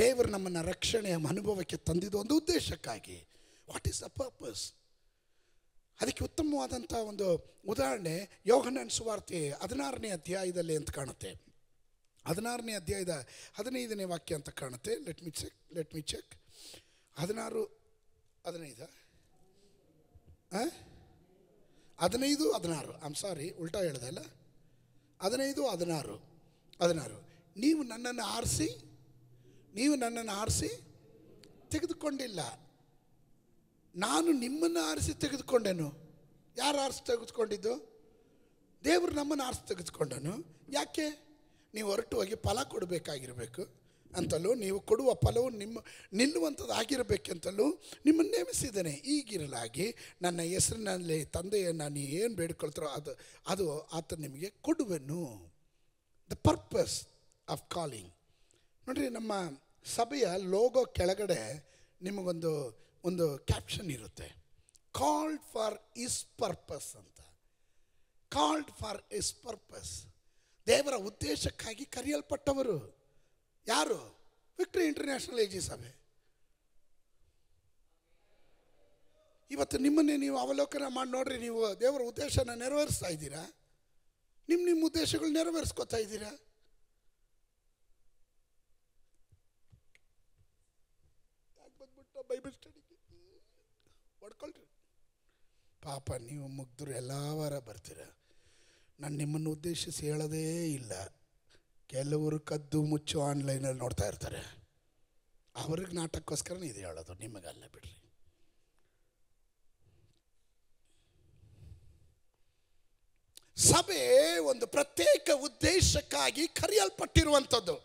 ದೇವರು ನಮ್ಮನ್ನು ರಕ್ಷಣೆಯ ಅನುಭವಕ್ಕೆ ತಂದಿದ್ದು ಒಂದು ಉದ್ದೇಶಕ್ಕಾಗಿ ವಾಟ್ ಈಸ್ ದ ಪರ್ಪಸ್ ಅದಕ್ಕೆ ಉತ್ತಮವಾದಂಥ ಒಂದು ಉದಾಹರಣೆ ಯೋಗನ ಸುವಾರ್ತೆ ಹದಿನಾರನೇ ಅಧ್ಯಾಯದಲ್ಲಿ ಅಂತ ಕಾಣುತ್ತೆ ಹದಿನಾರನೇ ಅಧ್ಯಾಯದ ಹದಿನೈದನೇ ವಾಕ್ಯ ಅಂತ ಕಾಣುತ್ತೆ let me check let me check ಹದಿನಾರು ಹದಿನೈದು ಹದಿನೈದು ಹದಿನಾರು ಆಮ್ ಸಾರಿ ಉಲ್ಟಾ ಅಲ್ಲ ಹದಿನೈದು ಹದಿನಾರು ಹದಿನಾರು ನೀವು ನನ್ನನ್ನು ಆರಿಸಿ ನೀವು ನನ್ನನ್ನು ಆರಿಸಿ ತೆಗೆದುಕೊಂಡಿಲ್ಲ ನಾನು ನಿಮ್ಮನ್ನು ಆರಿಸಿ ತೆಗೆದುಕೊಂಡೆನು ಯಾರು ಆರಿಸಿ ತೆಗೆದುಕೊಂಡಿದ್ದು ದೇವರು ನಮ್ಮನ್ನು ಆರಿಸಿ ತೆಗೆದುಕೊಂಡನು ಯಾಕೆ ನೀವು ಹೊರಟು ಹೋಗಿ ಫಲ ಕೊಡಬೇಕಾಗಿರಬೇಕು ಅಂತಲೂ ನೀವು ಕೊಡುವ ಫಲವು ನಿಮ್ಮ ಆಗಿರಬೇಕೆಂತಲೂ ನಿಮ್ಮನ್ನು ನೇಮಿಸಿದ್ದೇನೆ ಈಗಿರಲಾಗಿ ನನ್ನ ಹೆಸರಿನಲ್ಲಿ ತಂದೆಯನ್ನು ನೀವು ಏನು ಬೇಡ್ಕೊಳ್ತಾರೋ ಅದು ಅದು ಆತ ನಿಮಗೆ ಕೊಡುವೆನು ದ ಪರ್ಪಸ್ ಆಫ್ ಕಾಲಿಂಗ್ ನೋಡಿರಿ ನಮ್ಮ ಸಭೆಯ ಲೋಗೋ ಕೆಳಗಡೆ ನಿಮಗೊಂದು ಒಂದು ಕ್ಯಾಪ್ಷನ್ ಇರುತ್ತೆ ಕಾಲ್ಡ್ ಫಾರ್ ಇಸ್ ಪರ್ಪಸ್ ಅಂತ ಕಾಲ್ಡ್ ಫಾರ್ ಇಸ್ ಪರ್ಪಸ್ ದೇವರ ಉದ್ದೇಶಕ್ಕಾಗಿ ಕರೆಯಲ್ಪಟ್ಟವರು ಯಾರು ವಿಕ್ಟ್ರಿ ಇಂಟರ್ನ್ಯಾಷನಲ್ ಏಜಿ ಸಭೆ ಇವತ್ತು ನಿಮ್ಮನ್ನೇ ನೀವು ಅವಲೋಕನ ಮಾಡಿ ನೋಡ್ರಿ ನೀವು ದೇವರ ಉದ್ದೇಶನ ನೆರವೇರಿಸ್ತಾ ಇದ್ದೀರಾ ನಿಮ್ಮ ನಿಮ್ಮ ಉದ್ದೇಶಗಳು ನೆರವೇರಿಸ್ಕೊತಾ ಇದ್ದೀರಾ ಬೈಬಲ್ ಸ್ಟಡಿಗೆ ಪಾಪ ನೀವು ಮುಗ್ದರು ಎಲ್ಲ ವಾರ ನಾನು ನಿಮ್ಮನ್ನು ಉದ್ದೇಶಿಸಿ ಹೇಳೋದೇ ಇಲ್ಲ ಕೆಲವರು ಕದ್ದು ಮುಚ್ಚು ಆನ್ಲೈನಲ್ಲಿ ನೋಡ್ತಾ ಇರ್ತಾರೆ ಅವ್ರಿಗೆ ನಾಟಕಕ್ಕೋಸ್ಕರ ಇದು ಹೇಳೋದು ನಿಮಗಲ್ಲ ಬಿಡ್ರಿ ಸಭೆ ಒಂದು ಪ್ರತ್ಯೇಕ ಉದ್ದೇಶಕ್ಕಾಗಿ ಕರೆಯಲ್ಪಟ್ಟಿರುವಂಥದ್ದು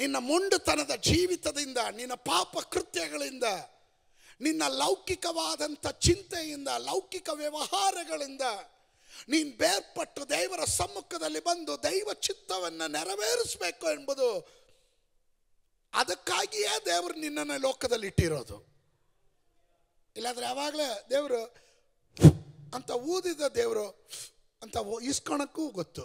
ನಿನ್ನ ಮುಂಡುತನದ ಜೀವಿತದಿಂದ ನಿನ್ನ ಪಾಪ ಕೃತ್ಯಗಳಿಂದ ನಿನ್ನ ಲೌಕಿಕವಾದಂಥ ಚಿಂತೆಯಿಂದ ಲೌಕಿಕ ವ್ಯವಹಾರಗಳಿಂದ ನೀನು ಬೇರ್ಪಟ್ಟು ದೇವರ ಸಮ್ಮುಖದಲ್ಲಿ ಬಂದು ದೈವ ಚಿತ್ತವನ್ನು ನೆರವೇರಿಸಬೇಕು ಎಂಬುದು ಅದಕ್ಕಾಗಿಯೇ ದೇವರು ನಿನ್ನನ್ನು ಲೋಕದಲ್ಲಿ ಇಟ್ಟಿರೋದು ಇಲ್ಲಾದ್ರೆ ಯಾವಾಗಲೇ ದೇವರು ಅಂತ ಊದಿದ ದೇವರು ಅಂತ ಈಸ್ಕೊಳಕ್ಕೂ ಗೊತ್ತು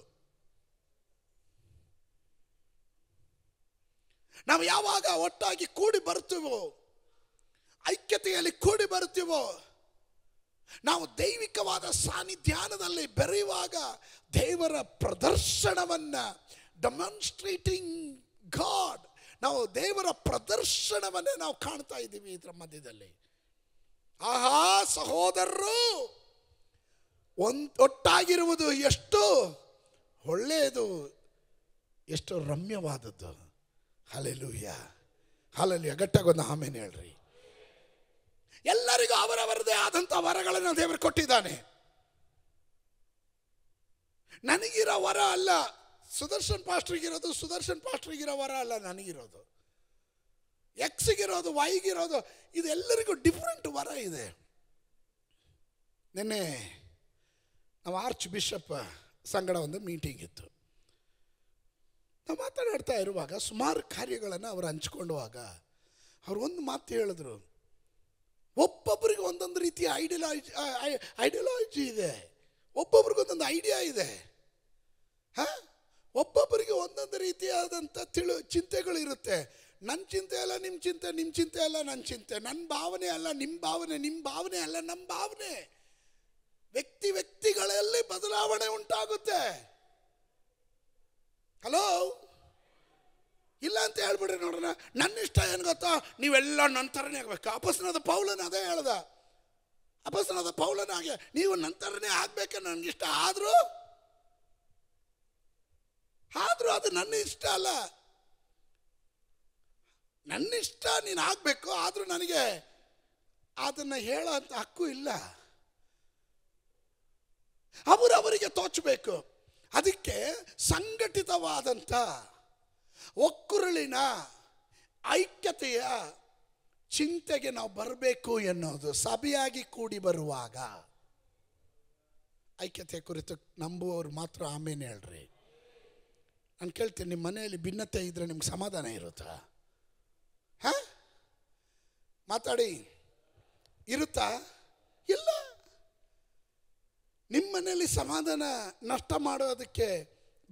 ನಾವು ಯಾವಾಗ ಒಟ್ಟಾಗಿ ಕೂಡಿ ಬರ್ತೀವೋ ಐಕ್ಯತೆಯಲ್ಲಿ ಕೂಡಿ ಬರ್ತೀವೋ ನಾವು ದೈವಿಕವಾದ ಸಾನ್ನಿಧ್ಯಾನದಲ್ಲಿ ಬೆರೆಯುವಾಗ ದೇವರ ಪ್ರದರ್ಶನವನ್ನು ಡೆಮಾನ್ಸ್ಟ್ರೇಟಿಂಗ್ ಗಾಡ್ ನಾವು ದೇವರ ಪ್ರದರ್ಶನವನ್ನೇ ನಾವು ಕಾಣ್ತಾ ಇದ್ದೀವಿ ಇದರ ಮಧ್ಯದಲ್ಲಿ ಆಹಾ ಸಹೋದರರು ಒಂದು ಒಟ್ಟಾಗಿರುವುದು ಎಷ್ಟು ಒಳ್ಳೆಯದು ಎಷ್ಟು ರಮ್ಯವಾದದ್ದು ಹಲೆಲುಯ್ಯ ಹಲೆಲುಯ್ಯ ಗಟ್ಟಾಗೊಂದು ಆಮೇಲೆ ಹೇಳ್ರಿ ಎಲ್ಲರಿಗೂ ಅವರವರದೇ ಆದಂಥ ವರಗಳನ್ನು ದೇವರು ಕೊಟ್ಟಿದ್ದಾನೆ ನನಗಿರೋ ವರ ಅಲ್ಲ ಸುದರ್ಶನ್ ಪಾಸ್ಟ್ರಿಗಿರೋದು ಸುದರ್ಶನ್ ಪಾಸ್ಟ್ರಿಗಿರೋ ವರ ಅಲ್ಲ ನನಗಿರೋದು ಎಕ್ಸ್ಗಿರೋದು ವೈಗಿರೋದು ಇದು ಎಲ್ಲರಿಗೂ ಡಿಫ್ರೆಂಟ್ ವರ ಇದೆ ನಿನ್ನೆ ನಾವು ಆರ್ಚ್ ಬಿಷಪ್ ಸಂಗಡ ಒಂದು ಮೀಟಿಂಗ್ ಇತ್ತು ನಾವು ಮಾತನಾಡ್ತಾ ಇರುವಾಗ ಸುಮಾರು ಕಾರ್ಯಗಳನ್ನು ಅವರು ಹಂಚ್ಕೊಳ್ಳುವಾಗ ಅವ್ರು ಒಂದು ಮಾತು ಹೇಳಿದ್ರು ಒಬ್ಬೊಬ್ಬರಿಗೆ ಒಂದೊಂದು ರೀತಿಯ ಐಡಿಯಾಲಜಿ ಐಡಿಯಾಲಜಿ ಇದೆ ಒಬ್ಬೊಬ್ರಿಗೆ ಒಂದೊಂದು ಐಡಿಯಾ ಇದೆ ಹಾಂ ಒಬ್ಬೊಬ್ಬರಿಗೆ ಒಂದೊಂದು ರೀತಿಯಾದಂಥ ತಿಳು ಚಿಂತೆಗಳಿರುತ್ತೆ ನನ್ನ ಚಿಂತೆ ಅಲ್ಲ ನಿಮ್ಮ ಚಿಂತೆ ನಿಮ್ಮ ಚಿಂತೆ ಅಲ್ಲ ನನ್ನ ಚಿಂತೆ ನನ್ನ ಭಾವನೆ ಅಲ್ಲ ನಿಮ್ಮ ಭಾವನೆ ನಿಮ್ಮ ಭಾವನೆ ಅಲ್ಲ ನಮ್ಮ ಭಾವನೆ ವ್ಯಕ್ತಿ ವ್ಯಕ್ತಿಗಳಲ್ಲಿ ಬದಲಾವಣೆ ಉಂಟಾಗುತ್ತೆ ಹಲೋ ಇಲ್ಲ ಅಂತ ಹೇಳ್ಬಿಡ್ರಿ ನೋಡೋಣ ನನ್ನ ಇಷ್ಟ ಏನು ಗೊತ್ತಾ ನೀವೆಲ್ಲ ನನ್ನ ಥರನೇ ಆಗಬೇಕು ಅಪಸ್ನಾದ ಪೌಲನ ಅದೇ ಹೇಳ್ದ ಅಪಸ್ನಾದ ಪೌಲನ ಹಾಗೆ ನೀವು ನನ್ನ ಥರನೇ ಆಗಬೇಕು ನನಗಿಷ್ಟ ಆದರೂ ಆದರೂ ಅದು ನನ್ನ ಇಷ್ಟ ಅಲ್ಲ ನನ್ನ ಇಷ್ಟ ನೀನು ಆಗಬೇಕು ಆದರೂ ನನಗೆ ಅದನ್ನು ಹೇಳೋ ಅಂತ ಹಕ್ಕು ಇಲ್ಲ ಅವರವರಿಗೆ ತೋಚಬೇಕು ಅದಕ್ಕೆ ಸಂಘಟಿತವಾದಂಥ ಒಕ್ಕುರುಳಿನ ಐಕ್ಯತೆಯ ಚಿಂತೆಗೆ ನಾವು ಬರಬೇಕು ಎನ್ನುವುದು ಸಭೆಯಾಗಿ ಕೂಡಿ ಬರುವಾಗ ಐಕ್ಯತೆ ಕುರಿತು ನಂಬುವವರು ಮಾತ್ರ ಆಮೇಲೆ ಹೇಳ್ರಿ ನಾನು ಕೇಳ್ತೀನಿ ನಿಮ್ಮ ಮನೆಯಲ್ಲಿ ಭಿನ್ನತೆ ಇದ್ದರೆ ನಿಮ್ಗೆ ಸಮಾಧಾನ ಇರುತ್ತಾ ಹಾಂ ಮಾತಾಡಿ ಇರುತ್ತಾ ಇಲ್ಲ ನಿಮ್ಮ ಮನೆಯಲ್ಲಿ ಸಮಾಧಾನ ನಷ್ಟ ಮಾಡೋದಕ್ಕೆ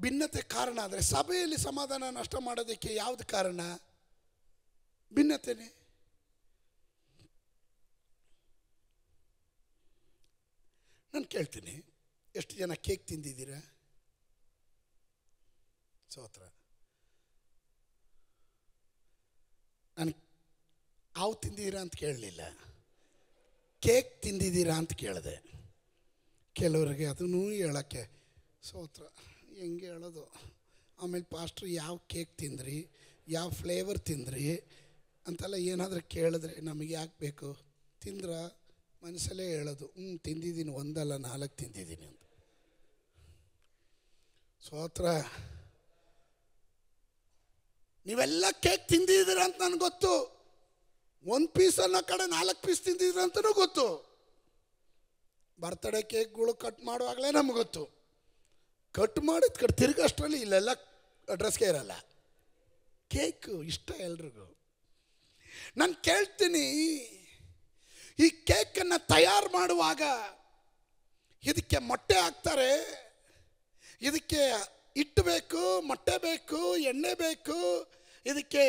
ಭಿನ್ನತೆ ಕಾರಣ ಆದರೆ ಸಭೆಯಲ್ಲಿ ಸಮಾಧಾನ ನಷ್ಟ ಮಾಡೋದಕ್ಕೆ ಯಾವುದು ಕಾರಣ ಭಿನ್ನತೆನೇ ನಾನು ಕೇಳ್ತೀನಿ ಎಷ್ಟು ಜನ ಕೇಕ್ ತಿಂದಿದ್ದೀರಾ ಸೋತ್ರ ನಾನು ಹಾವು ತಿಂದಿದ್ದೀರಾ ಅಂತ ಕೇಳಲಿಲ್ಲ ಕೇಕ್ ತಿಂದಿದ್ದೀರಾ ಅಂತ ಕೇಳಿದೆ ಕೆಲವರಿಗೆ ಅದನ್ನೂ ಹೇಳೋಕ್ಕೆ ಸೋತ್ರ ಹೆಂಗೆ ಹೇಳೋದು ಆಮೇಲೆ ಪಾಸ್ಟ್ರು ಯಾವ ಕೇಕ್ ತಿಂದ್ರಿ ಯಾವ ಫ್ಲೇವರ್ ತಿಂದ್ರಿ ಅಂತೆಲ್ಲ ಏನಾದರೂ ಕೇಳಿದ್ರೆ ನಮಗೆ ಯಾಕೆ ಬೇಕು ತಿಂದ್ರ ಮನಸ್ಸಲ್ಲೇ ಹೇಳೋದು ಹ್ಞೂ ತಿಂದಿದ್ದೀನಿ ಒಂದಲ್ಲ ನಾಲ್ಕು ತಿಂದಿದ್ದೀನಿ ಅಂತ ಸೋತ್ರ ನೀವೆಲ್ಲ ಕೇಕ್ ತಿಂದಿದ್ದೀರ ಅಂತ ನನಗೆ ಗೊತ್ತು ಒಂದು ಪೀಸ್ ಅನ್ನೋ ಕಡೆ ನಾಲ್ಕು ಪೀಸ್ ತಿಂದಿದ್ರು ಅಂತಲೂ ಗೊತ್ತು ಬರ್ತಡೇ ಕೇಕ್ಗಳು ಕಟ್ ಮಾಡುವಾಗಲೇ ನಮ್ಗೆ ಗೊತ್ತು ಕಟ್ ಮಾಡಿದ ಕಡೆ ಅಷ್ಟರಲ್ಲಿ ಇಲ್ಲೆಲ್ಲ ಅಡ್ರೆಸ್ಗೆ ಇರಲ್ಲ ಕೇಕು ಇಷ್ಟ ಎಲ್ರಿಗೂ ನಾನು ಕೇಳ್ತೀನಿ ಈ ಕೇಕನ್ನು ತಯಾರು ಮಾಡುವಾಗ ಇದಕ್ಕೆ ಮೊಟ್ಟೆ ಹಾಕ್ತಾರೆ ಇದಕ್ಕೆ ಹಿಟ್ಟು ಬೇಕು ಮೊಟ್ಟೆ ಬೇಕು ಎಣ್ಣೆ ಬೇಕು ಇದಕ್ಕೆ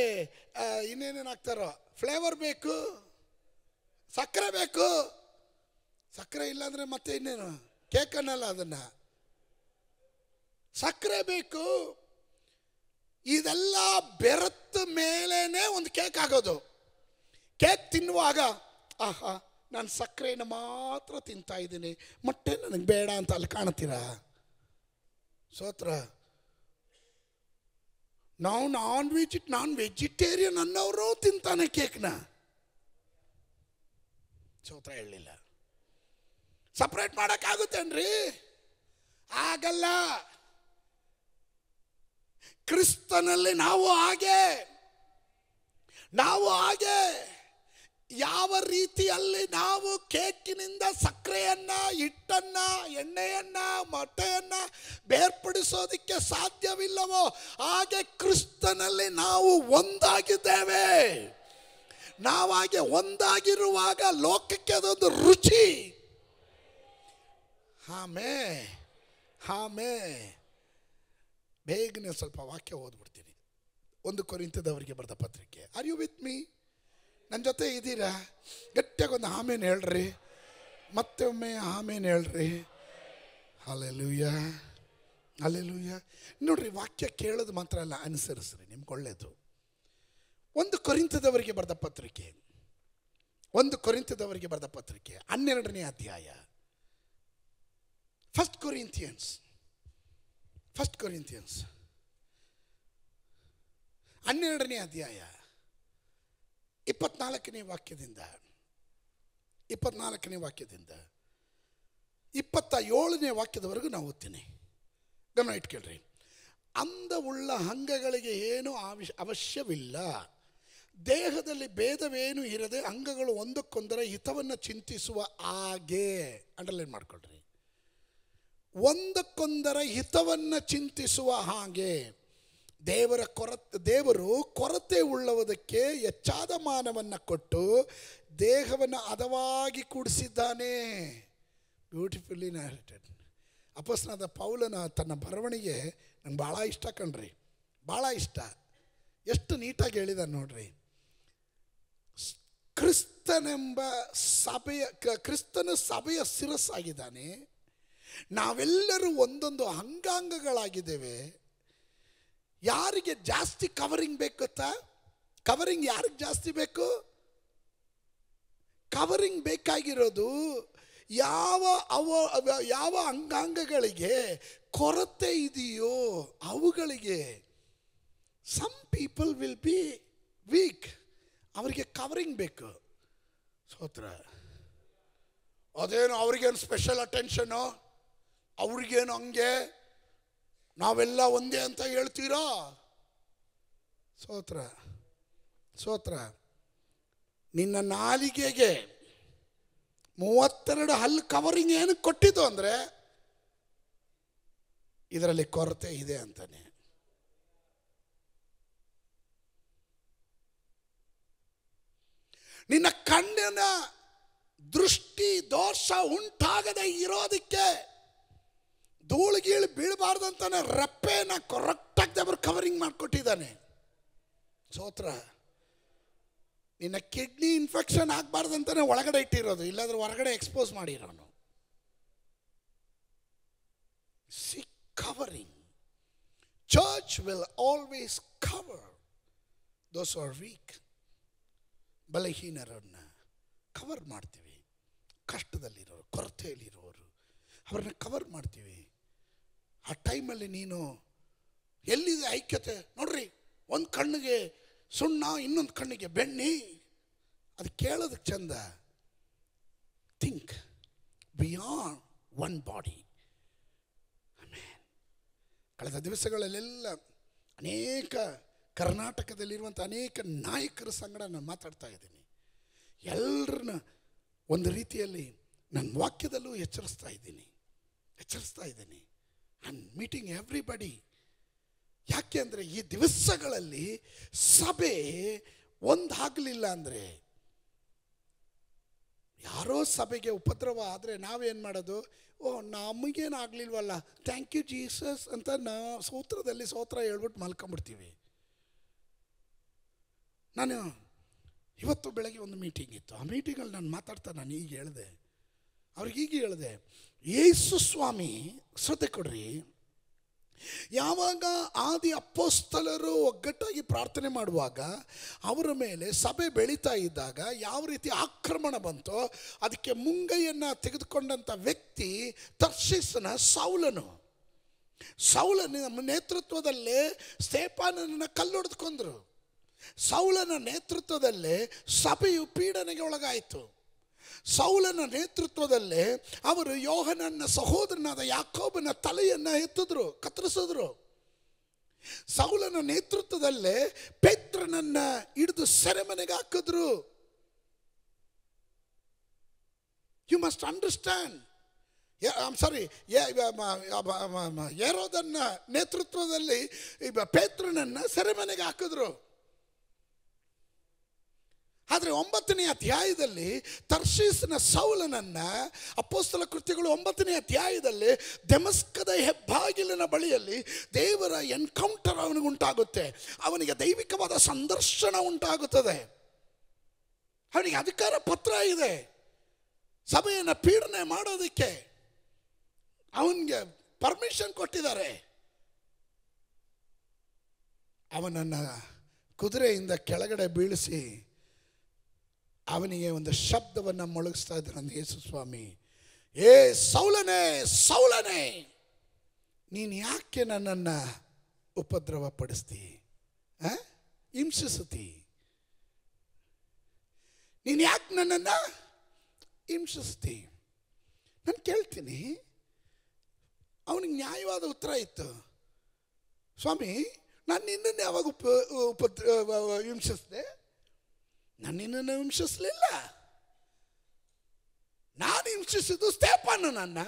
ಇನ್ನೇನೇನು ಹಾಕ್ತಾರೋ ಫ್ಲೇವರ್ ಬೇಕು ಸಕ್ಕರೆ ಬೇಕು ಸಕ್ಕರೆ ಇಲ್ಲಾಂದರೆ ಮತ್ತೆ ಇನ್ನೇನು ಕೇಕನ್ನಲ್ಲ ಅದನ್ನು ಸಕ್ಕರೆ ಬೇಕು ಇದೆಲ್ಲ ಬೆರತ್ ಮೇಲೇನೆ ಒಂದು ಕೇಕ್ ಆಗೋದು ಕೇಕ್ ತಿನ್ನುವಾಗ ಆಹಾ ನಾನು ಸಕ್ಕರೆಯನ್ನು ಮಾತ್ರ ತಿಂತಾ ಇದ್ದೀನಿ ಮೊಟ್ಟೆ ನನಗೆ ಬೇಡ ಅಂತ ಅಲ್ಲಿ ಕಾಣ್ತೀರಾ ಸೋತ್ರ ನಾವು ನಾನ್ ವೆಜ್ ನಾನ್ ವೆಜಿಟೇರಿಯನ್ ಅನ್ನೋರು ತಿಂತಾನೆ ಕೇಕ್ನ ಸೋತ್ರ ಹೇಳಲಿಲ್ಲ ಸಪ್ರೇಟ್ ಮಾಡೋಕ್ಕಾಗುತ್ತೇನ್ರಿ ಆಗಲ್ಲ ಕ್ರಿಸ್ತನಲ್ಲಿ ನಾವು ಹಾಗೆ ನಾವು ಹಾಗೆ ಯಾವ ರೀತಿಯಲ್ಲಿ ನಾವು ಕೇಕಿನಿಂದ ಸಕ್ಕರೆಯನ್ನ ಹಿಟ್ಟನ್ನ ಎಣ್ಣೆಯನ್ನ ಮೊಟ್ಟೆಯನ್ನ ಬೇರ್ಪಡಿಸೋದಕ್ಕೆ ಸಾಧ್ಯವಿಲ್ಲವೋ ಹಾಗೆ ಕ್ರಿಸ್ತನಲ್ಲಿ ನಾವು ಒಂದಾಗಿದ್ದೇವೆ ನಾವಾಗೆ ಒಂದಾಗಿರುವಾಗ ಲೋಕಕ್ಕೆ ಅದೊಂದು ರುಚಿ ಹಾಮೇ ಹಾಮೇ ಬೇಗನೆ ಸ್ವಲ್ಪ ವಾಕ್ಯ ಓದ್ಬಿಡ್ತೀನಿ ಒಂದು ಕೊರಿಂತದವರಿಗೆ ಬರೆದ ಪತ್ರಿಕೆ ಆರ್ ಯು ವಿತ್ ಮೀ ನನ್ನ ಜೊತೆ ಇದ್ದೀರಾ ಗಟ್ಟಿಯಾಗಿ ಒಂದು ಆಮೇನು ಹೇಳ್ರಿ ಮತ್ತೆ ಒಮ್ಮೆ ಆಮೇನು ಹೇಳ್ರಿ ಅಲ್ಲೆಲ್ಲೂಯ್ಯ ಅಲ್ಲೆಲ್ಲೂಯ್ಯ ನೋಡ್ರಿ ವಾಕ್ಯ ಕೇಳೋದು ಮಾತ್ರ ಅಲ್ಲ ಅನುಸರಿಸ್ರಿ ನಿಮ್ಗೆ ಒಳ್ಳೆಯದು ಒಂದು ಕೊರಿಂತದವರಿಗೆ ಬರೆದ ಪತ್ರಿಕೆ ಒಂದು ಕೊರಿಂತದವರಿಗೆ ಬರೆದ ಪತ್ರಿಕೆ ಹನ್ನೆರಡನೇ ಅಧ್ಯಾಯ ಫಸ್ಟ್ ಕೊರಿಂಥಿಯನ್ಸ್ ಫಸ್ಟ್ ಕೊರಿಂಥಿಯನ್ಸ್ ಹನ್ನೆರಡನೇ ಅಧ್ಯಾಯ ಇಪ್ಪತ್ನಾಲ್ಕನೇ ವಾಕ್ಯದಿಂದ ಇಪ್ಪತ್ನಾಲ್ಕನೇ ವಾಕ್ಯದಿಂದ ಇಪ್ಪತ್ತ ಏಳನೇ ವಾಕ್ಯದವರೆಗೂ ನಾವು ಓದ್ತೀನಿ ಗಮನ ಇಟ್ಕೇಳ್ರಿ ಅಂದವುಳ್ಳ ಅಂಗಗಳಿಗೆ ಏನೂ ಅವಶ್ಯವಿಲ್ಲ ದೇಹದಲ್ಲಿ ಭೇದವೇನೂ ಇರದೆ ಅಂಗಗಳು ಒಂದಕ್ಕೊಂದರೆ ಹಿತವನ್ನು ಚಿಂತಿಸುವ ಹಾಗೆ ಅಂಡರ್ಲೈನ್ ಮಾಡ್ಕೊಳ್ರಿ ಒಂದಕ್ಕೊಂದರ ಹಿತವನ್ನು ಚಿಂತಿಸುವ ಹಾಗೆ ದೇವರ ಕೊರತೆ ದೇವರು ಕೊರತೆ ಉಳ್ಳವದಕ್ಕೆ ಹೆಚ್ಚಾದ ಮಾನವನ್ನು ಕೊಟ್ಟು ದೇಹವನ್ನು ಹದವಾಗಿ ಕೂಡಿಸಿದ್ದಾನೆ ಬ್ಯೂಟಿಫುಲ್ಲಿ ನ್ಯಾರೇಟೆಡ್ ಅಪಸ್ನಾದ ಪೌಲನ ತನ್ನ ಬರವಣಿಗೆ ನಂಗೆ ಭಾಳ ಇಷ್ಟ ಕಣ್ರಿ ಭಾಳ ಇಷ್ಟ ಎಷ್ಟು ನೀಟಾಗಿ ಹೇಳಿದ ನೋಡ್ರಿ ಕ್ರಿಸ್ತನೆಂಬ ಸಭೆಯ ಕ್ರಿಸ್ತನ ಸಭೆಯ ಶಿರಸ್ಸಾಗಿದ್ದಾನೆ ನಾವೆಲ್ಲರೂ ಒಂದೊಂದು ಅಂಗಾಂಗಗಳಾಗಿದ್ದೇವೆ ಯಾರಿಗೆ ಜಾಸ್ತಿ ಕವರಿಂಗ್ ಬೇಕು ಗೊತ್ತಾ ಕವರಿಂಗ್ ಯಾರಿಗೆ ಜಾಸ್ತಿ ಬೇಕು ಕವರಿಂಗ್ ಬೇಕಾಗಿರೋದು ಯಾವ ಅವ ಯಾವ ಅಂಗಾಂಗಗಳಿಗೆ ಕೊರತೆ ಇದೆಯೋ ಅವುಗಳಿಗೆ some people will be weak ಅವರಿಗೆ ಕವರಿಂಗ್ ಬೇಕು ಸೋತ್ರ ಅದೇನು ಅವ್ರಿಗೇನು ಸ್ಪೆಷಲ್ ಅಟೆನ್ಷನು ಅವ್ರಿಗೇನು ಹಂಗೆ ನಾವೆಲ್ಲ ಒಂದೇ ಅಂತ ಹೇಳ್ತೀರಾ ಸೋತ್ರ ಸೋತ್ರ ನಿನ್ನ ನಾಲಿಗೆಗೆ ಮೂವತ್ತೆರಡು ಹಲ್ ಕವರಿಂಗ್ ಏನು ಕೊಟ್ಟಿದ್ದು ಅಂದರೆ ಇದರಲ್ಲಿ ಕೊರತೆ ಇದೆ ಅಂತಾನೆ ನಿನ್ನ ಕಣ್ಣಿನ ದೃಷ್ಟಿ ದೋಷ ಉಂಟಾಗದೆ ಇರೋದಕ್ಕೆ ಧೂಳು ಗೀಳು ಬೀಳಬಾರ್ದಂತಾನೆ ರೆಪ್ಪೆನ ಕರೆಕ್ಟಾಗಿ ದೇವರು ಕವರಿಂಗ್ ಮಾಡಿಕೊಟ್ಟಿದ್ದಾನೆ ಸೋತ್ರ ನಿನ್ನ ಕಿಡ್ನಿ ಇನ್ಫೆಕ್ಷನ್ ಆಗಬಾರ್ದಂತಾನೆ ಒಳಗಡೆ ಇಟ್ಟಿರೋದು ಇಲ್ಲಾಂದ್ರೆ ಹೊರಗಡೆ ಎಕ್ಸ್ಪೋಸ್ ಮಾಡಿರೋನು see covering church will always cover those are weak ಬಲಹೀನರನ್ನ ಕವರ್ ಮಾಡ್ತೀವಿ ಕಷ್ಟದಲ್ಲಿರೋರು ಕೊರತೆಯಲ್ಲಿರೋರು ಅವ್ರನ್ನ ಕವರ್ ಮಾಡ್ತೀವಿ ಆ ಟೈಮಲ್ಲಿ ನೀನು ಎಲ್ಲಿದೆ ಐಕ್ಯತೆ ನೋಡ್ರಿ ಒಂದು ಕಣ್ಣಿಗೆ ಸುಣ್ಣ ಇನ್ನೊಂದು ಕಣ್ಣಿಗೆ ಬೆಣ್ಣಿ ಅದು ಕೇಳೋದಕ್ಕೆ ಚಂದ ಥಿಂಕ್ ಬಿಯಾಂಡ್ ಒನ್ ಬಾಡಿ ಕಳೆದ ದಿವಸಗಳಲ್ಲೆಲ್ಲ ಅನೇಕ ಕರ್ನಾಟಕದಲ್ಲಿರುವಂಥ ಅನೇಕ ನಾಯಕರ ಸಂಗಡ ನಾನು ಮಾತಾಡ್ತಾ ಇದ್ದೀನಿ ಎಲ್ಲರನ್ನ ಒಂದು ರೀತಿಯಲ್ಲಿ ನನ್ನ ವಾಕ್ಯದಲ್ಲೂ ಎಚ್ಚರಿಸ್ತಾ ಇದ್ದೀನಿ ಎಚ್ಚರಿಸ್ತಾ ಇದ್ದೀನಿ ಐ ಮೀಟಿಂಗ್ ಎವ್ರಿಬಡಿ ಯಾಕೆ ಅಂದರೆ ಈ ದಿವಸಗಳಲ್ಲಿ ಸಭೆ ಒಂದಾಗಲಿಲ್ಲ ಅಂದರೆ ಯಾರೋ ಸಭೆಗೆ ಉಪದ್ರವ ಆದರೆ ನಾವೇನು ಮಾಡೋದು ಓ ನಮಗೇನು ಆಗಲಿಲ್ವಲ್ಲ ಥ್ಯಾಂಕ್ ಯು ಜೀಸಸ್ ಅಂತ ನಾ ಸೂತ್ರದಲ್ಲಿ ಸೂತ್ರ ಹೇಳ್ಬಿಟ್ಟು ಮಲ್ಕೊಂಬಿಡ್ತೀವಿ ನಾನು ಇವತ್ತು ಬೆಳಗ್ಗೆ ಒಂದು ಮೀಟಿಂಗ್ ಇತ್ತು ಆ ಮೀಟಿಂಗಲ್ಲಿ ನಾನು ಮಾತಾಡ್ತಾ ನಾನು ಈಗ ಹೇಳಿದೆ ಅವ್ರಿಗೆ ಈಗ ಹೇಳಿದೆ ಯೇಸು ಸ್ವಾಮಿ ಶ್ರದ್ಧೆ ಕೊಡ್ರಿ ಯಾವಾಗ ಆದಿ ಅಪ್ಪೋಸ್ತಲರು ಒಗ್ಗಟ್ಟಾಗಿ ಪ್ರಾರ್ಥನೆ ಮಾಡುವಾಗ ಅವರ ಮೇಲೆ ಸಭೆ ಬೆಳೀತಾ ಇದ್ದಾಗ ಯಾವ ರೀತಿ ಆಕ್ರಮಣ ಬಂತೋ ಅದಕ್ಕೆ ಮುಂಗೈಯನ್ನು ತೆಗೆದುಕೊಂಡಂಥ ವ್ಯಕ್ತಿ ತರ್ಶಿಸ್ನ ಸೌಲನು ಸೌಲನ ನೇತೃತ್ವದಲ್ಲೇ ಸ್ಟೇಪಾನನ್ನು ಕಲ್ಲೊಡೆದುಕೊಂಡ್ರು ಸೌಲನ ನೇತೃತ್ವದಲ್ಲೇ ಸಭೆಯು ಪೀಡನೆಗೆ ಒಳಗಾಯಿತು ಸೌಲನ ನೇತೃತ್ವದಲ್ಲಿ ಅವರು ಯೋಹನನ್ನ ಸಹೋದರನಾದ ಯಾಕೋಬನ ತಲೆಯನ್ನ ಎತ್ತಿದ್ರು ಕತ್ತರಿಸಿದ್ರು ಸೌಲನ ನೇತೃತ್ವದಲ್ಲೇ ಪೇತ್ರನನ್ನ ಹಿಡಿದು ಸೆರೆಮನೆಗೆ ಹಾಕಿದ್ರು ಯು ಮಸ್ಟ್ ಅಂಡರ್ಸ್ಟ್ಯಾಂಡ್ ಸಾರಿ ಏರೋದನ್ನ ನೇತೃತ್ವದಲ್ಲಿ ಪೇತ್ರನನ್ನ ಸೆರೆಮನೆಗೆ ಹಾಕಿದ್ರು ಆದರೆ ಒಂಬತ್ತನೇ ಅಧ್ಯಾಯದಲ್ಲಿ ತರ್ಷೀಸ್ನ ಸೌಲನನ್ನ ಅಪ್ಪೋಸ್ತಲ ಕೃತ್ಯಗಳು ಒಂಬತ್ತನೇ ಅಧ್ಯಾಯದಲ್ಲಿ ದೆಮಸ್ಕದ ಹೆಬ್ಬಾಗಿಲಿನ ಬಳಿಯಲ್ಲಿ ದೇವರ ಎನ್ಕೌಂಟರ್ ಅವನಿಗುಂಟಾಗುತ್ತೆ ಅವನಿಗೆ ದೈವಿಕವಾದ ಸಂದರ್ಶನ ಉಂಟಾಗುತ್ತದೆ ಅವನಿಗೆ ಅಧಿಕಾರ ಪತ್ರ ಇದೆ ಸಭೆಯನ್ನು ಪೀಡನೆ ಮಾಡೋದಕ್ಕೆ ಅವನಿಗೆ ಪರ್ಮಿಷನ್ ಕೊಟ್ಟಿದ್ದಾರೆ ಅವನನ್ನು ಕುದುರೆಯಿಂದ ಕೆಳಗಡೆ ಬೀಳಿಸಿ ಅವನಿಗೆ ಒಂದು ಶಬ್ದವನ್ನು ಮೊಳಗಿಸ್ತಾ ಇದ್ದಾನೆ ಯೇಸು ಸ್ವಾಮಿ ಏ ಸೌಲನೇ ಸೌಲನೇ ನೀನು ಯಾಕೆ ನನ್ನನ್ನು ಉಪದ್ರವ ಪಡಿಸ್ತಿ ಹಿಂಸಿಸುತ್ತಿ ನೀನು ಯಾಕೆ ನನ್ನನ್ನು ಹಿಂಸಿಸ್ತಿ ನಾನು ಕೇಳ್ತೀನಿ ಅವನಿಗೆ ನ್ಯಾಯವಾದ ಉತ್ತರ ಇತ್ತು ಸ್ವಾಮಿ ನಾನು ನಿನ್ನನ್ನು ಯಾವಾಗ ಉಪ ಉಪದ್ರ ಹಿಂಸಿಸ್ದೆ ನನ್ನನ್ನು ಹಿಂಸಿಸಲಿಲ್ಲ ನಾನು ಹಿಂಸಿಸಿದ್ದು ನನ್ನ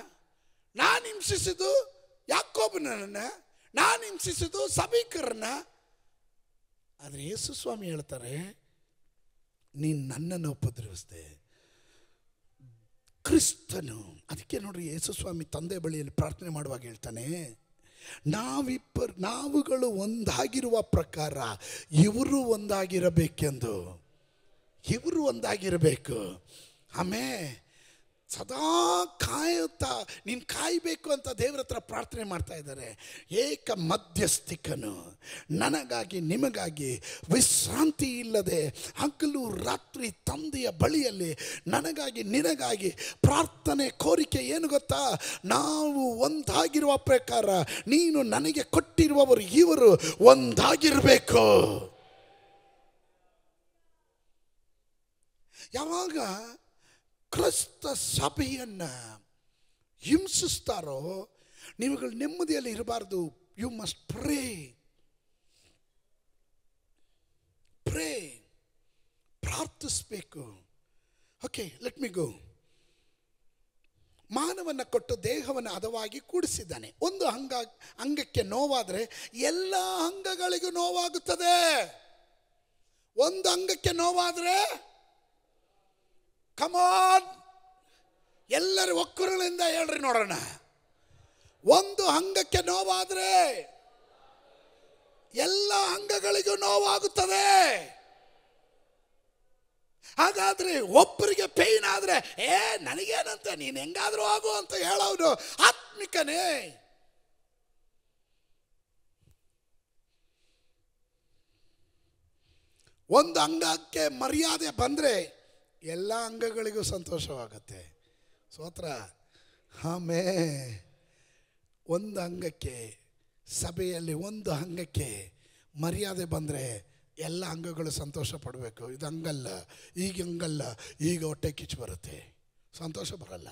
ನಾನು ಹಿಂಸಿಸಿದ್ದು ನನ್ನ ನಾನು ಹಿಂಸಿಸಿದ್ದು ಸಭಿಕರನ್ನ ಆದರೆ ಯೇಸು ಸ್ವಾಮಿ ಹೇಳ್ತಾರೆ ನೀನು ನನ್ನನ್ನು ಉಪದ್ರವಿಸ್ದೆ ಕ್ರಿಸ್ತನು ಅದಕ್ಕೆ ನೋಡ್ರಿ ಯೇಸು ಸ್ವಾಮಿ ತಂದೆ ಬಳಿಯಲ್ಲಿ ಪ್ರಾರ್ಥನೆ ಮಾಡುವಾಗ ಹೇಳ್ತಾನೆ ನಾವಿಬ್ಬರು ನಾವುಗಳು ಒಂದಾಗಿರುವ ಪ್ರಕಾರ ಇವರು ಒಂದಾಗಿರಬೇಕೆಂದು ಇವರು ಒಂದಾಗಿರಬೇಕು ಆಮೇ ಸದಾ ಕಾಯುತ್ತಾ ನೀನು ಕಾಯಬೇಕು ಅಂತ ದೇವ್ರ ಹತ್ರ ಪ್ರಾರ್ಥನೆ ಮಾಡ್ತಾ ಇದ್ದಾರೆ ಏಕ ಮಧ್ಯಸ್ಥಿಕನು ನನಗಾಗಿ ನಿಮಗಾಗಿ ವಿಶ್ರಾಂತಿ ಇಲ್ಲದೆ ಹಗಲು ರಾತ್ರಿ ತಂದೆಯ ಬಳಿಯಲ್ಲಿ ನನಗಾಗಿ ನಿನಗಾಗಿ ಪ್ರಾರ್ಥನೆ ಕೋರಿಕೆ ಏನು ಗೊತ್ತಾ ನಾವು ಒಂದಾಗಿರುವ ಪ್ರಕಾರ ನೀನು ನನಗೆ ಕೊಟ್ಟಿರುವವರು ಇವರು ಒಂದಾಗಿರಬೇಕು ಯಾವಾಗ ಕ್ರಿಸ್ತ ಸಭೆಯನ್ನು ಹಿಂಸಿಸ್ತಾರೋ ನೀವುಗಳು ನೆಮ್ಮದಿಯಲ್ಲಿ ಇರಬಾರ್ದು ಯು ಮಸ್ಟ್ ಪ್ರೇ ಪ್ರೇ ಪ್ರಾರ್ಥಿಸಬೇಕು ಓಕೆ ಲೆಟ್ ಮಿ ಗೋ ಮಾನವನ್ನು ಕೊಟ್ಟು ದೇಹವನ್ನು ಹದವಾಗಿ ಕೂಡಿಸಿದ್ದಾನೆ ಒಂದು ಅಂಗ ಅಂಗಕ್ಕೆ ನೋವಾದರೆ ಎಲ್ಲ ಅಂಗಗಳಿಗೂ ನೋವಾಗುತ್ತದೆ ಒಂದು ಅಂಗಕ್ಕೆ ನೋವಾದರೆ ಕಮಾನ್ ಎಲ್ಲರ ಒಕ್ಕರುಗಳಿಂದ ಹೇಳ್ರಿ ನೋಡೋಣ ಒಂದು ಅಂಗಕ್ಕೆ ನೋವಾದರೆ ಎಲ್ಲ ಅಂಗಗಳಿಗೂ ನೋವಾಗುತ್ತದೆ ಹಾಗಾದ್ರೆ ಒಬ್ಬರಿಗೆ ಪೇಯ್ನ್ ಆದರೆ ಏ ನನಗೇನಂತ ನೀನು ಹೆಂಗಾದರೂ ಆಗು ಅಂತ ಹೇಳೋದು ಆತ್ಮಿಕನೇ ಒಂದು ಅಂಗಕ್ಕೆ ಮರ್ಯಾದೆ ಬಂದರೆ ಎಲ್ಲ ಅಂಗಗಳಿಗೂ ಸಂತೋಷವಾಗುತ್ತೆ ಸ್ತೋತ್ರ ಆಮೇ ಒಂದು ಅಂಗಕ್ಕೆ ಸಭೆಯಲ್ಲಿ ಒಂದು ಅಂಗಕ್ಕೆ ಮರ್ಯಾದೆ ಬಂದರೆ ಎಲ್ಲ ಅಂಗಗಳು ಸಂತೋಷ ಪಡಬೇಕು ಇದು ಹಂಗಲ್ಲ ಈಗ ಹಂಗಲ್ಲ ಈಗ ಹೊಟ್ಟೆ ಕಿಚ್ಚು ಬರುತ್ತೆ ಸಂತೋಷ ಬರಲ್ಲ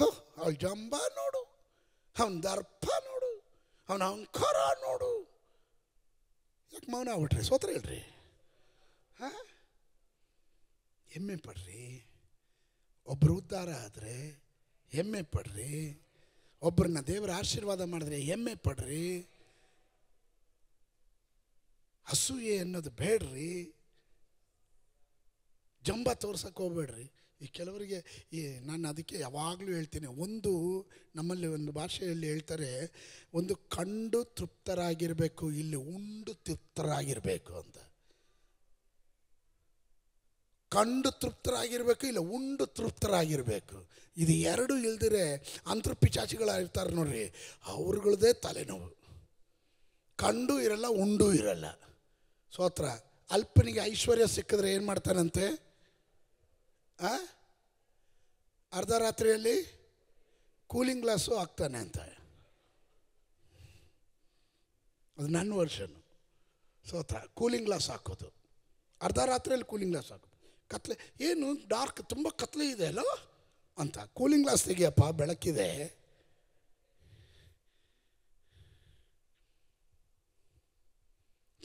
ಹ ಅವಳು ಜಂಬ ನೋಡು ಅವನ ದರ್ಪ ನೋಡು ಅವನ ಖರ ನೋಡು ಯಾಕೆ ಮೌನ ಆಗ್ಬಿಟ್ರಿ ಸೋತ್ರ ಹೇಳ್ರಿ ಹಾಂ ಹೆಮ್ಮೆ ಪಡ್ರಿ ಒಬ್ಬರು ಉದ್ಧಾರ ಆದರೆ ಹೆಮ್ಮೆ ಪಡ್ರಿ ಒಬ್ಬರನ್ನ ದೇವರ ಆಶೀರ್ವಾದ ಮಾಡಿದ್ರೆ ಹೆಮ್ಮೆ ಪಡ್ರಿ ಅಸೂಯೆ ಅನ್ನೋದು ಬೇಡ್ರಿ ಜಂಬ ತೋರ್ಸಕ್ಕೆ ಹೋಗ್ಬೇಡ್ರಿ ಈ ಕೆಲವರಿಗೆ ಈ ನಾನು ಅದಕ್ಕೆ ಯಾವಾಗಲೂ ಹೇಳ್ತೀನಿ ಒಂದು ನಮ್ಮಲ್ಲಿ ಒಂದು ಭಾಷೆಯಲ್ಲಿ ಹೇಳ್ತಾರೆ ಒಂದು ಕಂಡು ತೃಪ್ತರಾಗಿರಬೇಕು ಇಲ್ಲಿ ಉಂಡು ತೃಪ್ತರಾಗಿರಬೇಕು ಅಂತ ಕಂಡು ತೃಪ್ತರಾಗಿರಬೇಕು ಇಲ್ಲ ಉಂಡು ತೃಪ್ತರಾಗಿರಬೇಕು ಇದು ಎರಡು ಇಲ್ದಿರೆ ಚಾಚಿಗಳಾಗಿರ್ತಾರೆ ನೋಡ್ರಿ ಅವ್ರಗಳದೇ ತಲೆನೋವು ಕಂಡು ಇರಲ್ಲ ಉಂಡು ಇರಲ್ಲ ಸೋತ್ರ ಅಲ್ಪನಿಗೆ ಐಶ್ವರ್ಯ ಸಿಕ್ಕಿದ್ರೆ ಏನು ಮಾಡ್ತಾನಂತೆ ಆ ಅರ್ಧ ರಾತ್ರಿಯಲ್ಲಿ ಕೂಲಿಂಗ್ ಗ್ಲಾಸು ಹಾಕ್ತಾನೆ ಅಂತ ಅದು ನನ್ನ ವರ್ಷನು ಸೋತ್ರ ಕೂಲಿಂಗ್ ಗ್ಲಾಸ್ ಹಾಕೋದು ಅರ್ಧ ರಾತ್ರಿಯಲ್ಲಿ ಕೂಲಿಂಗ್ ಗ್ಲಾಸ್ ಹಾಕೋದು ಕತ್ಲೆ ಏನು ಡಾರ್ಕ್ ತುಂಬ ಕತ್ಲೆ ಇದೆ ಅಲ್ಲೋ ಅಂತ ಕೂಲಿಂಗ್ ಗ್ಲಾಸ್ ತೆಗಿಯಪ್ಪ ಬೆಳಕಿದೆ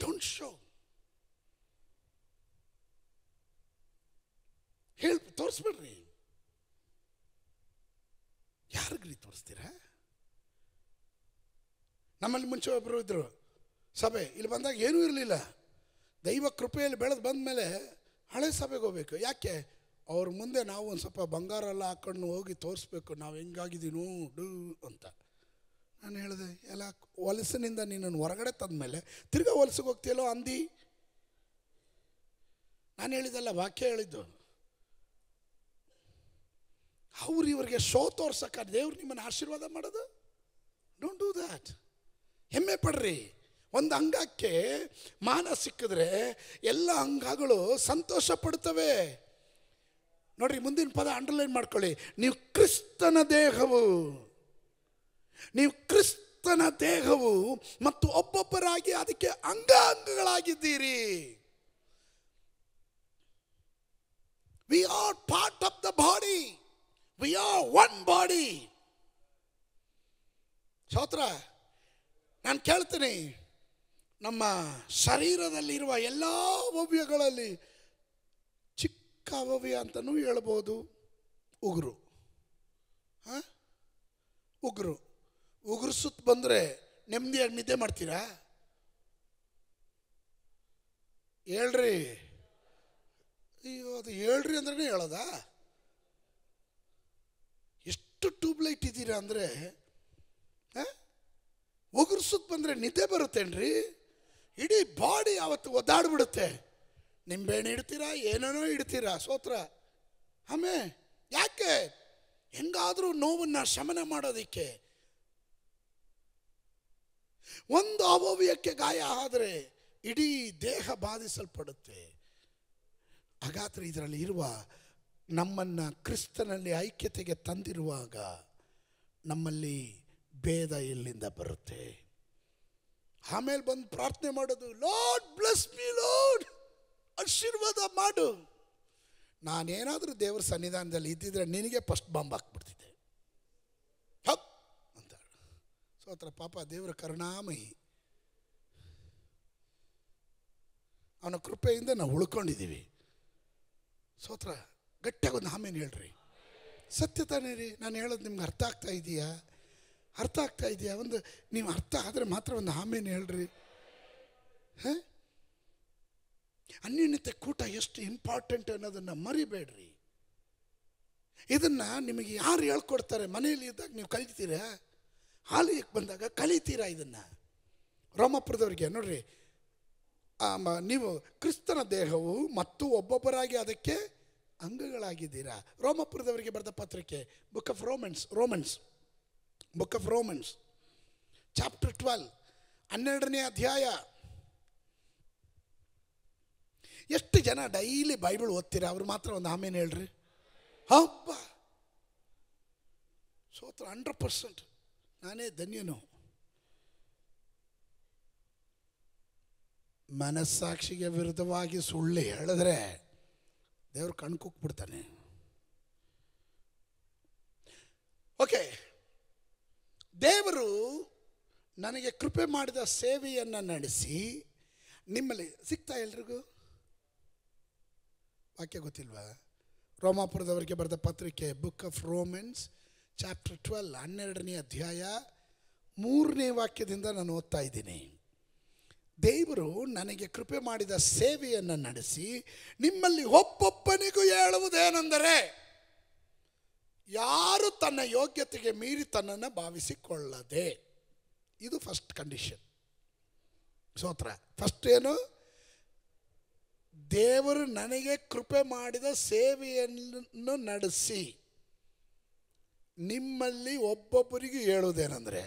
ಡೋಂಟ್ ಶೋ ಹೇಳಿ ತೋರಿಸ್ಬಿಡ್ರಿ ಯಾರಿಗ್ರಿ ತೋರಿಸ್ತೀರಾ ನಮ್ಮಲ್ಲಿ ಮುಂಚೆ ಒಬ್ಬರು ಇದ್ರು ಸಭೆ ಇಲ್ಲಿ ಬಂದಾಗ ಏನೂ ಇರಲಿಲ್ಲ ದೈವ ಕೃಪೆಯಲ್ಲಿ ಬೆಳೆದು ಬಂದ ಮೇಲೆ ಹಳೆ ಸಭೆಗೆ ಹೋಗ್ಬೇಕು ಯಾಕೆ ಅವ್ರ ಮುಂದೆ ನಾವು ಒಂದು ಸ್ವಲ್ಪ ಬಂಗಾರ ಎಲ್ಲ ಹಾಕೊಂಡು ಹೋಗಿ ತೋರಿಸ್ಬೇಕು ನಾವು ಹೆಂಗಾಗಿದ್ದೀನೋ ಡು ಅಂತ ನಾನು ಹೇಳಿದೆ ಎಲ್ಲ ಹೊಲಸಿನಿಂದ ನಿನ್ನನ್ನು ಹೊರಗಡೆ ತಂದ ಮೇಲೆ ತಿರ್ಗಾ ಹೊಲಸಿಗೆ ಹೋಗ್ತೀಯಲ್ಲೋ ಅಂದಿ ನಾನು ಹೇಳಿದಲ್ಲ ವಾಕ್ಯ ಹೇಳಿದ್ದು ಅವ್ರು ಇವರಿಗೆ ಶೋ ತೋರ್ಸಕ್ಕ ದೇವ್ರು ನಿಮ್ಮನ್ನು ಆಶೀರ್ವಾದ ಮಾಡೋದು ಡೋಂಟ್ ಡೂ ದ್ಯಾಟ್ ಹೆಮ್ಮೆ ಪಡ್ರಿ ಒಂದು ಅಂಗಕ್ಕೆ ಮಾನ ಸಿಕ್ಕಿದ್ರೆ ಎಲ್ಲ ಅಂಗಗಳು ಸಂತೋಷ ಪಡ್ತವೆ ನೋಡ್ರಿ ಮುಂದಿನ ಪದ ಅಂಡರ್ಲೈನ್ ಮಾಡ್ಕೊಳ್ಳಿ ನೀವು ಕ್ರಿಸ್ತನ ದೇಹವು ನೀವು ಕ್ರಿಸ್ತನ ದೇಹವು ಮತ್ತು ಒಬ್ಬೊಬ್ಬರಾಗಿ ಅದಕ್ಕೆ ಅಂಗ ಅಂಗಗಳಾಗಿದ್ದೀರಿ we are part of the body we are one body ಸೋತ್ರ ನಾನು ಕೇಳ್ತೀನಿ ನಮ್ಮ ಶರೀರದಲ್ಲಿರುವ ಎಲ್ಲ ಅವ್ಯಗಳಲ್ಲಿ ಚಿಕ್ಕ ಅವವ್ಯ ಅಂತಲೂ ಹೇಳ್ಬೋದು ಉಗುರು ಹಾಂ ಉಗುರು ಉಗುರು ಸುತ್ತ ಬಂದರೆ ನೆಮ್ಮದಿಯಾಗಿ ನಿದ್ದೆ ಮಾಡ್ತೀರಾ ಹೇಳ್ರಿ ಅಯ್ಯೋ ಅದು ಹೇಳ್ರಿ ಅಂದ್ರೆ ಹೇಳೋದಾ ಎಷ್ಟು ಟ್ಯೂಬ್ಲೈಟ್ ಇದ್ದೀರಾ ಅಂದರೆ ಹಾಂ ಉಗುರು ಸುತ್ತ ಬಂದರೆ ನಿದ್ದೆ ಬರುತ್ತೇನ್ರಿ ಇಡೀ ಬಾಡಿ ಅವತ್ತು ಒದ್ದಾಡ್ಬಿಡುತ್ತೆ ನಿಂಬೆಹಣ್ಣು ಇಡ್ತೀರಾ ಏನೇನೋ ಇಡ್ತೀರಾ ಸೋತ್ರ ಆಮೇ ಯಾಕೆ ಹೆಂಗಾದರೂ ನೋವನ್ನು ಶಮನ ಮಾಡೋದಿಕ್ಕೆ ಒಂದು ಅವವ್ಯಕ್ಕೆ ಗಾಯ ಆದರೆ ಇಡೀ ದೇಹ ಬಾಧಿಸಲ್ಪಡುತ್ತೆ ಹಾಗಾದರೆ ಇದರಲ್ಲಿ ಇರುವ ನಮ್ಮನ್ನ ಕ್ರಿಸ್ತನಲ್ಲಿ ಐಕ್ಯತೆಗೆ ತಂದಿರುವಾಗ ನಮ್ಮಲ್ಲಿ ಭೇದ ಎಲ್ಲಿಂದ ಬರುತ್ತೆ ಆಮೇಲೆ ಬಂದು ಪ್ರಾರ್ಥನೆ ಮಾಡೋದು ಲಾರ್ಡ್ ಬ್ಲಸ್ ಮೀ ಲಾರ್ಡ್ ಆಶೀರ್ವಾದ ಮಾಡು ನಾನೇನಾದರೂ ದೇವರ ಸನ್ನಿಧಾನದಲ್ಲಿ ಇದ್ದಿದ್ರೆ ನಿನಗೆ ಫಸ್ಟ್ ಬಾಂಬ್ ಹಾಕ್ಬಿಡ್ತಿದ್ದೆ ಹಪ್ ಅಂತ ಸೋತ್ರ ಪಾಪ ದೇವರ ಕರುಣಾಮಯಿ ಅವನ ಕೃಪೆಯಿಂದ ನಾವು ಉಳ್ಕೊಂಡಿದ್ದೀವಿ ಸೋತ್ರ ಗಟ್ಟಿಯಾಗೊಂದು ಆಮೇಲೆ ಹೇಳ್ರಿ ಸತ್ಯ ತಾನೇ ರೀ ನಾನು ಹೇಳೋದು ನಿಮ್ಗೆ ಅರ್ಥ ಆಗ್ತಾ ಇದೆಯಾ ಅರ್ಥ ಆಗ್ತಾ ಇದೆಯಾ ಒಂದು ನೀವು ಅರ್ಥ ಆದರೆ ಮಾತ್ರ ಒಂದು ಆಮೇನು ಹೇಳ್ರಿ ಹಾಂ ಅನ್ಯೂನ್ಯತೆ ಕೂಟ ಎಷ್ಟು ಇಂಪಾರ್ಟೆಂಟ್ ಅನ್ನೋದನ್ನು ಮರಿಬೇಡ್ರಿ ಇದನ್ನು ನಿಮಗೆ ಯಾರು ಹೇಳ್ಕೊಡ್ತಾರೆ ಮನೆಯಲ್ಲಿ ಇದ್ದಾಗ ನೀವು ಕಲಿತೀರಾ ಹಾಲಿಗೆ ಬಂದಾಗ ಕಲಿತೀರಾ ಇದನ್ನು ರೋಮಪುರದವ್ರಿಗೆ ನೋಡ್ರಿ ನೀವು ಕ್ರಿಸ್ತನ ದೇಹವು ಮತ್ತು ಒಬ್ಬೊಬ್ಬರಾಗಿ ಅದಕ್ಕೆ ಅಂಗಗಳಾಗಿದ್ದೀರಾ ರೋಮಪುರದವರಿಗೆ ಬರೆದ ಪತ್ರಿಕೆ book of Romans Romans book of Romans chapter twelve ಹನ್ನೆರಡನೇ ಅಧ್ಯಾಯ ಎಷ್ಟು ಜನ ಡೈಲಿ ಬೈಬಲ್ ಓದ್ತೀರಾ ಅವರು ಮಾತ್ರ ಒಂದು ಆಮೇಲೆ ಹೇಳ್ರಿ ಹಬ್ಬ ಸೋತ್ರ ಹಂಡ್ರೆಡ್ ಪರ್ಸೆಂಟ್ ನಾನೇ ಧನ್ಯನು ಮನಸ್ಸಾಕ್ಷಿಗೆ ವಿರುದ್ಧವಾಗಿ ಸುಳ್ಳು ಹೇಳಿದ್ರೆ ದೇವ್ರು ಕಣ್ಕುಕ್ಬಿಡ್ತಾನೆ ಓಕೆ ದೇವರು ನನಗೆ ಕೃಪೆ ಮಾಡಿದ ಸೇವೆಯನ್ನು ನಡೆಸಿ ನಿಮ್ಮಲ್ಲಿ ಸಿಗ್ತಾ ಎಲ್ರಿಗೂ ವಾಕ್ಯ ಗೊತ್ತಿಲ್ವಾ ರೋಮಾಪುರದವರಿಗೆ ಬರೆದ ಪತ್ರಿಕೆ book of Romans chapter twelve ಹನ್ನೆರಡನೇ ಅಧ್ಯಾಯ ಮೂರನೇ ವಾಕ್ಯದಿಂದ ನಾನು ಓದ್ತಾ ಇದ್ದೀನಿ ದೇವರು ನನಗೆ ಕೃಪೆ ಮಾಡಿದ ಸೇವೆಯನ್ನು ನಡೆಸಿ ನಿಮ್ಮಲ್ಲಿ ಒಬ್ಬೊಬ್ಬನಿಗೂ ಹೇಳುವುದೇನೆಂದರೆ ಯಾರು ತನ್ನ ಯೋಗ್ಯತೆಗೆ ಮೀರಿ ತನ್ನನ್ನು ಭಾವಿಸಿಕೊಳ್ಳದೆ ಇದು ಫಸ್ಟ್ ಕಂಡೀಷನ್ ಸೋತ್ರ ಫಸ್ಟ್ ಏನು ದೇವರು ನನಗೆ ಕೃಪೆ ಮಾಡಿದ ಸೇವೆಯನ್ನು ನಡೆಸಿ ನಿಮ್ಮಲ್ಲಿ ಒಬ್ಬೊಬ್ಬರಿಗೂ ಹೇಳುವುದೇನೆಂದರೆ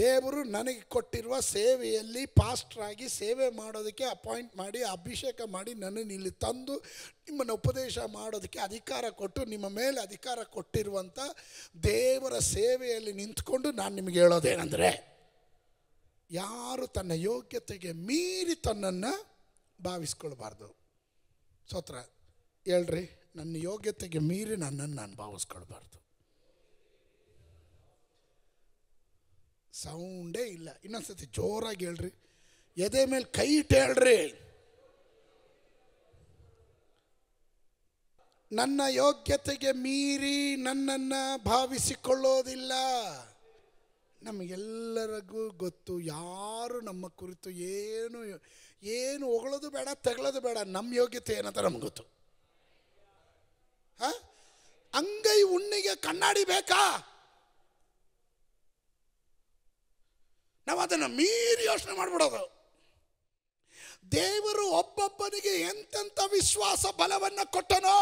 ದೇವರು ನನಗೆ ಕೊಟ್ಟಿರುವ ಸೇವೆಯಲ್ಲಿ ಪಾಸ್ಟ್ರಾಗಿ ಸೇವೆ ಮಾಡೋದಕ್ಕೆ ಅಪಾಯಿಂಟ್ ಮಾಡಿ ಅಭಿಷೇಕ ಮಾಡಿ ನನ್ನ ಇಲ್ಲಿ ತಂದು ನಿಮ್ಮನ್ನು ಉಪದೇಶ ಮಾಡೋದಕ್ಕೆ ಅಧಿಕಾರ ಕೊಟ್ಟು ನಿಮ್ಮ ಮೇಲೆ ಅಧಿಕಾರ ಕೊಟ್ಟಿರುವಂಥ ದೇವರ ಸೇವೆಯಲ್ಲಿ ನಿಂತ್ಕೊಂಡು ನಾನು ನಿಮಗೆ ಹೇಳೋದೇನೆಂದರೆ ಯಾರು ತನ್ನ ಯೋಗ್ಯತೆಗೆ ಮೀರಿ ತನ್ನನ್ನು ಭಾವಿಸ್ಕೊಳ್ಬಾರ್ದು ಸೋತ್ರ ಹೇಳ್ರಿ ನನ್ನ ಯೋಗ್ಯತೆಗೆ ಮೀರಿ ನನ್ನನ್ನು ನಾನು ಭಾವಿಸ್ಕೊಳ್ಬಾರ್ದು ಸೌಂಡೇ ಇಲ್ಲ ಇನ್ನೊಂದ್ಸತಿ ಜೋರಾಗಿ ಹೇಳ್ರಿ ಎದೆ ಮೇಲೆ ಕೈ ಇಟ್ಟು ಹೇಳ್ರಿ ನನ್ನ ಯೋಗ್ಯತೆಗೆ ಮೀರಿ ನನ್ನನ್ನು ಭಾವಿಸಿಕೊಳ್ಳೋದಿಲ್ಲ ನಮಗೆಲ್ಲರಿಗೂ ಗೊತ್ತು ಯಾರು ನಮ್ಮ ಕುರಿತು ಏನು ಏನು ಹೊಗಳೋದು ಬೇಡ ತಗೊಳ್ಳೋದು ಬೇಡ ನಮ್ಮ ಯೋಗ್ಯತೆ ಏನಂತ ನಮ್ಗೆ ಗೊತ್ತು ಹಾಂ ಅಂಗೈ ಉಣ್ಣಿಗೆ ಕಣ್ಣಾಡಿ ಬೇಕಾ ನಾವು ಅದನ್ನು ಮೀರಿ ಯೋಚನೆ ಮಾಡಿಬಿಡೋದು ದೇವರು ಒಬ್ಬೊಬ್ಬನಿಗೆ ಎಂತೆಂಥ ವಿಶ್ವಾಸ ಬಲವನ್ನು ಕೊಟ್ಟನೋ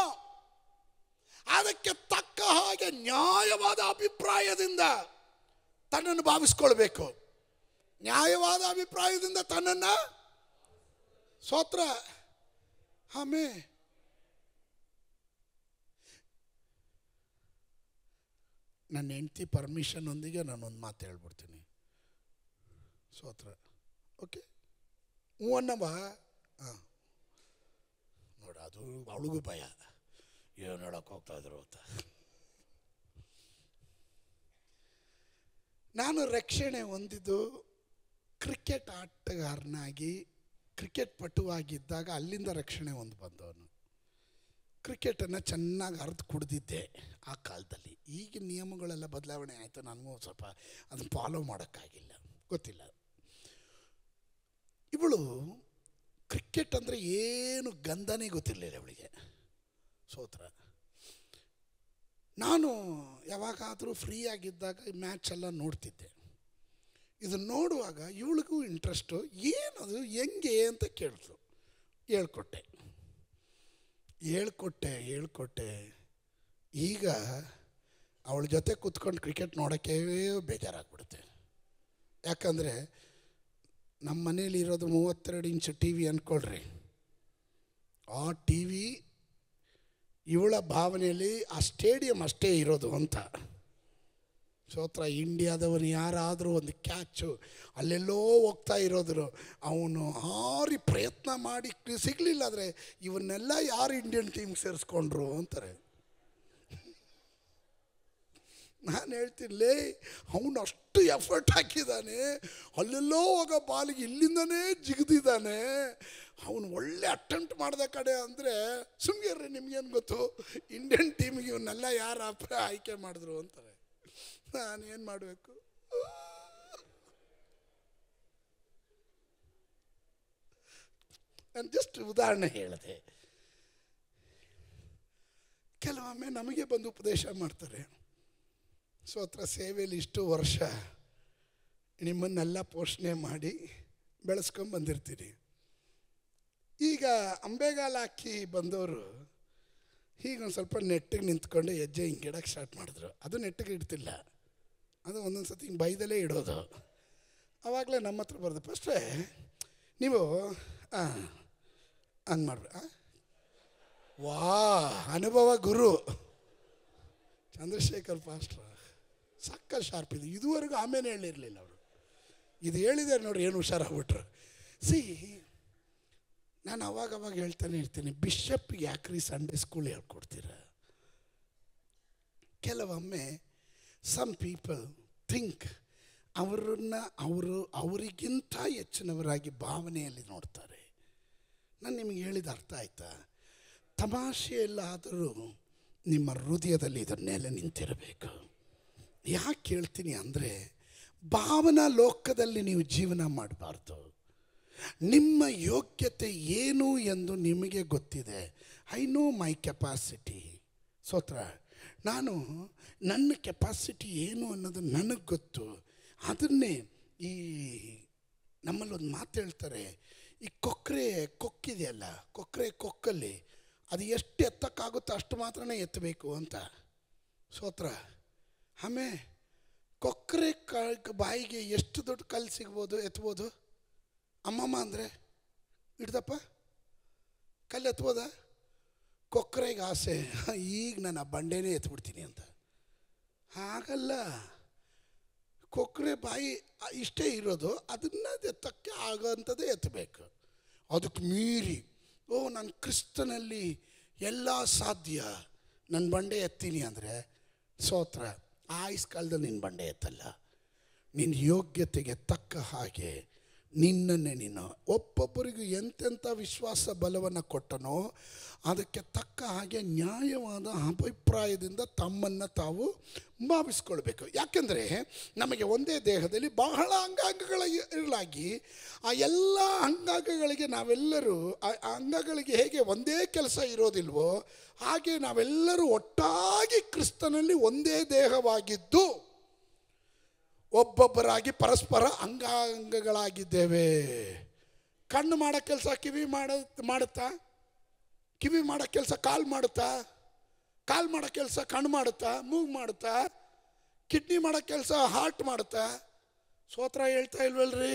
ಅದಕ್ಕೆ ತಕ್ಕ ಹಾಗೆ ನ್ಯಾಯವಾದ ಅಭಿಪ್ರಾಯದಿಂದ ತನ್ನನ್ನು ಭಾವಿಸ್ಕೊಳ್ಬೇಕು ನ್ಯಾಯವಾದ ಅಭಿಪ್ರಾಯದಿಂದ ತನ್ನನ್ನು ಸೋತ್ರ ಆಮೇ ನನ್ನ ಹೆಂಡತಿ ನಾನು ನಾನೊಂದು ಮಾತು ಹೇಳ್ಬಿಡ್ತೀನಿ ಸೋತ್ರ ಓಕೆ ಮೂವನ್ನಮ್ಮ ಹಾಂ ನೋಡ ಅದು ಅವಳಿಗೂ ಭಯ ಏನು ಹೋಗ್ತಾ ಹೋಗ್ತಾಯಿದ್ರು ಅಂತ ನಾನು ರಕ್ಷಣೆ ಹೊಂದಿದ್ದು ಕ್ರಿಕೆಟ್ ಆಟಗಾರನಾಗಿ ಕ್ರಿಕೆಟ್ ಪಟುವಾಗಿದ್ದಾಗ ಅಲ್ಲಿಂದ ರಕ್ಷಣೆ ಹೊಂದು ಬಂದವನು ಕ್ರಿಕೆಟನ್ನು ಚೆನ್ನಾಗಿ ಅರ್ದು ಕುಡ್ದಿದ್ದೆ ಆ ಕಾಲದಲ್ಲಿ ಈಗಿನ ನಿಯಮಗಳೆಲ್ಲ ಬದಲಾವಣೆ ಆಯಿತು ನನಗೂ ಸ್ವಲ್ಪ ಅದನ್ನು ಫಾಲೋ ಮಾಡೋಕ್ಕಾಗಿಲ್ಲ ಗೊತ್ತಿಲ್ಲ ಇವಳು ಕ್ರಿಕೆಟ್ ಅಂದರೆ ಏನು ಗಂಧನೇ ಗೊತ್ತಿರಲಿಲ್ಲ ಅವಳಿಗೆ ಸೋತ್ರ ನಾನು ಯಾವಾಗಾದರೂ ಫ್ರೀ ಆಗಿದ್ದಾಗ ಎಲ್ಲ ನೋಡ್ತಿದ್ದೆ ಇದನ್ನು ನೋಡುವಾಗ ಇವಳಿಗೂ ಇಂಟ್ರೆಸ್ಟು ಏನದು ಹೆಂಗೆ ಅಂತ ಕೇಳಿದ್ಲು ಹೇಳ್ಕೊಟ್ಟೆ ಹೇಳ್ಕೊಟ್ಟೆ ಹೇಳ್ಕೊಟ್ಟೆ ಈಗ ಅವಳ ಜೊತೆ ಕೂತ್ಕೊಂಡು ಕ್ರಿಕೆಟ್ ನೋಡೋಕ್ಕೇ ಬೇಜಾರಾಗ್ಬಿಡುತ್ತೆ ಯಾಕಂದರೆ ನಮ್ಮ ಮನೇಲಿ ಇರೋದು ಮೂವತ್ತೆರಡು ಇಂಚು ಟಿ ವಿ ಅಂದ್ಕೊಳ್ರಿ ಆ ಟಿ ವಿ ಇವಳ ಭಾವನೆಯಲ್ಲಿ ಆ ಸ್ಟೇಡಿಯಂ ಅಷ್ಟೇ ಇರೋದು ಅಂತ ಸೋತ್ರ ಇಂಡಿಯಾದವನು ಯಾರಾದರೂ ಒಂದು ಕ್ಯಾಚು ಅಲ್ಲೆಲ್ಲೋ ಹೋಗ್ತಾ ಇರೋದ್ರು ಅವನು ಆರಿ ಪ್ರಯತ್ನ ಮಾಡಿ ಸಿಗಲಿಲ್ಲ ಆದರೆ ಇವನ್ನೆಲ್ಲ ಯಾರು ಇಂಡಿಯನ್ ಟೀಮ್ ಸೇರಿಸ್ಕೊಂಡ್ರು ಅಂತಾರೆ ನಾನು ಹೇಳ್ತಿರ್ಲಿ ಅವನು ಅಷ್ಟು ಎಫರ್ಟ್ ಹಾಕಿದ್ದಾನೆ ಅಲ್ಲೆಲ್ಲೋ ಹೋಗೋ ಬಾಲಿಗೆ ಇಲ್ಲಿಂದನೇ ಜಿಗಿದಿದ್ದಾನೆ ಅವನು ಒಳ್ಳೆ ಅಟೆಂಪ್ಟ್ ಮಾಡಿದ ಕಡೆ ಅಂದರೆ ಸುಮ್ಗಿರ್ರಿ ನಿಮ್ಗೇನು ಗೊತ್ತು ಇಂಡಿಯನ್ ಟೀಮಿಗೆ ಇವನ್ನೆಲ್ಲ ಯಾರು ಆಯ್ಕೆ ಮಾಡಿದ್ರು ಅಂತಾರೆ ನಾನು ಏನು ಮಾಡಬೇಕು ನಾನು ಜಸ್ಟ್ ಉದಾಹರಣೆ ಹೇಳಿದೆ ಕೆಲವೊಮ್ಮೆ ನಮಗೆ ಬಂದು ಉಪದೇಶ ಮಾಡ್ತಾರೆ ಹತ್ರ ಸೇವೆಯಲ್ಲಿ ಇಷ್ಟು ವರ್ಷ ನಿಮ್ಮನ್ನೆಲ್ಲ ಪೋಷಣೆ ಮಾಡಿ ಬೆಳೆಸ್ಕೊಂಡು ಬಂದಿರ್ತೀನಿ ಈಗ ಅಂಬೆಗಾಲ ಹಾಕಿ ಬಂದವರು ಈಗ ಒಂದು ಸ್ವಲ್ಪ ನೆಟ್ಟಿಗೆ ನಿಂತ್ಕೊಂಡು ಹೆಜ್ಜೆ ಹಿಂಗೆ ಇಡೋಕ್ಕೆ ಸ್ಟಾರ್ಟ್ ಮಾಡಿದ್ರು ಅದು ನೆಟ್ಟಿಗೆ ಇಡ್ತಿಲ್ಲ ಅದು ಒಂದೊಂದು ಸತಿ ಹಿಂಗೆ ಬೈದಲ್ಲೇ ಇಡೋದು ಆವಾಗಲೇ ನಮ್ಮ ಹತ್ರ ಬರೋದು ಫಸ್ಟೇ ನೀವು ಹಾಂ ಹಂಗೆ ಮಾಡ್ರಿ ವಾ ಅನುಭವ ಗುರು ಚಂದ್ರಶೇಖರ್ ಫಾಸ್ಟ್ರು ಸಕ್ಕತ್ ಶಾರ್ಪ್ ಇದೆ ಇದುವರೆಗೂ ಆಮೇಲೆ ಹೇಳಿರಲಿಲ್ಲ ಅವರು ಇದು ಹೇಳಿದ್ದಾರೆ ನೋಡಿ ಏನು ಹುಷಾರಾಗ್ಬಿಟ್ರು ಸಿ ನಾನು ಅವಾಗ ಅವಾಗ ಹೇಳ್ತಾನೆ ಇರ್ತೀನಿ ಬಿಷಪ್ ಯಾಕ್ರಿ ಸಂಡೇ ಸ್ಕೂಲ್ ಹೇಳ್ಕೊಡ್ತೀರ ಕೆಲವೊಮ್ಮೆ ಸಮ್ ಪೀಪಲ್ ಥಿಂಕ್ ಅವರನ್ನ ಅವರು ಅವರಿಗಿಂತ ಹೆಚ್ಚಿನವರಾಗಿ ಭಾವನೆಯಲ್ಲಿ ನೋಡ್ತಾರೆ ನಾನು ನಿಮಗೆ ಹೇಳಿದ ಅರ್ಥ ಆಯ್ತಾ ತಮಾಷೆಯಲ್ಲಾದರೂ ನಿಮ್ಮ ಹೃದಯದಲ್ಲಿ ಇದರ ನೆಲೆ ನಿಂತಿರಬೇಕು ಯಾಕೆ ಕೇಳ್ತೀನಿ ಅಂದರೆ ಭಾವನಾ ಲೋಕದಲ್ಲಿ ನೀವು ಜೀವನ ಮಾಡಬಾರ್ದು ನಿಮ್ಮ ಯೋಗ್ಯತೆ ಏನು ಎಂದು ನಿಮಗೆ ಗೊತ್ತಿದೆ ಐ ನೋ ಮೈ ಕೆಪಾಸಿಟಿ ಸೋತ್ರ ನಾನು ನನ್ನ ಕೆಪಾಸಿಟಿ ಏನು ಅನ್ನೋದು ನನಗೆ ಗೊತ್ತು ಅದನ್ನೇ ಈ ನಮ್ಮಲ್ಲೊಂದು ಮಾತು ಹೇಳ್ತಾರೆ ಈ ಕೊಕ್ಕರೆ ಕೊಕ್ಕಿದೆಯಲ್ಲ ಕೊಕ್ಕರೆ ಕೊಕ್ಕಲ್ಲಿ ಅದು ಎಷ್ಟು ಎತ್ತಕ್ಕಾಗುತ್ತೋ ಅಷ್ಟು ಮಾತ್ರನೇ ಎತ್ತಬೇಕು ಅಂತ ಸೋತ್ರ ಆಮೇಲೆ ಕೊಕ್ಕರೆ ಕ ಬಾಯಿಗೆ ಎಷ್ಟು ದೊಡ್ಡ ಕಲ್ಲು ಸಿಗ್ಬೋದು ಎತ್ಬೋದು ಅಮ್ಮಮ್ಮ ಅಂದರೆ ಹಿಡ್ದಪ್ಪ ಕಲ್ಲು ಎತ್ಬೋದ ಕೊಕ್ಕರೆಗೆ ಆಸೆ ಈಗ ನಾನು ಆ ಬಂಡೆನೇ ಎತ್ಬಿಡ್ತೀನಿ ಅಂತ ಹಾಗಲ್ಲ ಕೊಕ್ಕರೆ ಬಾಯಿ ಇಷ್ಟೇ ಇರೋದು ಅದನ್ನು ಎತ್ತಕ್ಕೆ ಆಗೋಂಥದ್ದೇ ಎತ್ತಬೇಕು ಅದಕ್ಕೆ ಮೀರಿ ಓ ನಾನು ಕ್ರಿಸ್ತನಲ್ಲಿ ಎಲ್ಲ ಸಾಧ್ಯ ನನ್ನ ಬಂಡೆ ಎತ್ತೀನಿ ಅಂದರೆ ಸೋತ್ರ ಆಯ್ಸ್ಕಾಲದಲ್ಲಿ ನಿನ್ನ ಬಂಡೆ ಎತ್ತಲ್ಲ ನಿನ್ನ ಯೋಗ್ಯತೆಗೆ ತಕ್ಕ ಹಾಗೆ ನಿನ್ನನ್ನೇ ನೀನು ಒಬ್ಬೊಬ್ಬರಿಗೂ ಎಂತೆಂಥ ವಿಶ್ವಾಸ ಬಲವನ್ನು ಕೊಟ್ಟನೋ ಅದಕ್ಕೆ ತಕ್ಕ ಹಾಗೆ ನ್ಯಾಯವಾದ ಅಭಿಪ್ರಾಯದಿಂದ ತಮ್ಮನ್ನು ತಾವು ಭಾವಿಸ್ಕೊಳ್ಬೇಕು ಯಾಕೆಂದರೆ ನಮಗೆ ಒಂದೇ ದೇಹದಲ್ಲಿ ಬಹಳ ಅಂಗಾಂಗಗಳ ಇರಲಾಗಿ ಆ ಎಲ್ಲ ಅಂಗಾಂಗಗಳಿಗೆ ನಾವೆಲ್ಲರೂ ಆ ಅಂಗಗಳಿಗೆ ಹೇಗೆ ಒಂದೇ ಕೆಲಸ ಇರೋದಿಲ್ವೋ ಹಾಗೆ ನಾವೆಲ್ಲರೂ ಒಟ್ಟಾಗಿ ಕ್ರಿಸ್ತನಲ್ಲಿ ಒಂದೇ ದೇಹವಾಗಿದ್ದು ಒಬ್ಬೊಬ್ಬರಾಗಿ ಪರಸ್ಪರ ಅಂಗಾಂಗಗಳಾಗಿದ್ದೇವೆ ಕಣ್ಣು ಮಾಡೋ ಕೆಲಸ ಕಿವಿ ಮಾಡ ಮಾಡುತ್ತಾ ಕಿವಿ ಮಾಡೋ ಕೆಲಸ ಕಾಲು ಮಾಡುತ್ತಾ ಕಾಲು ಮಾಡೋ ಕೆಲಸ ಕಣ್ಣು ಮಾಡುತ್ತಾ ಮೂಗು ಮಾಡುತ್ತಾ ಕಿಡ್ನಿ ಮಾಡೋ ಕೆಲಸ ಹಾರ್ಟ್ ಮಾಡುತ್ತಾ ಸೋತ್ರ ಹೇಳ್ತಾ ಇಲ್ವಲ್ರಿ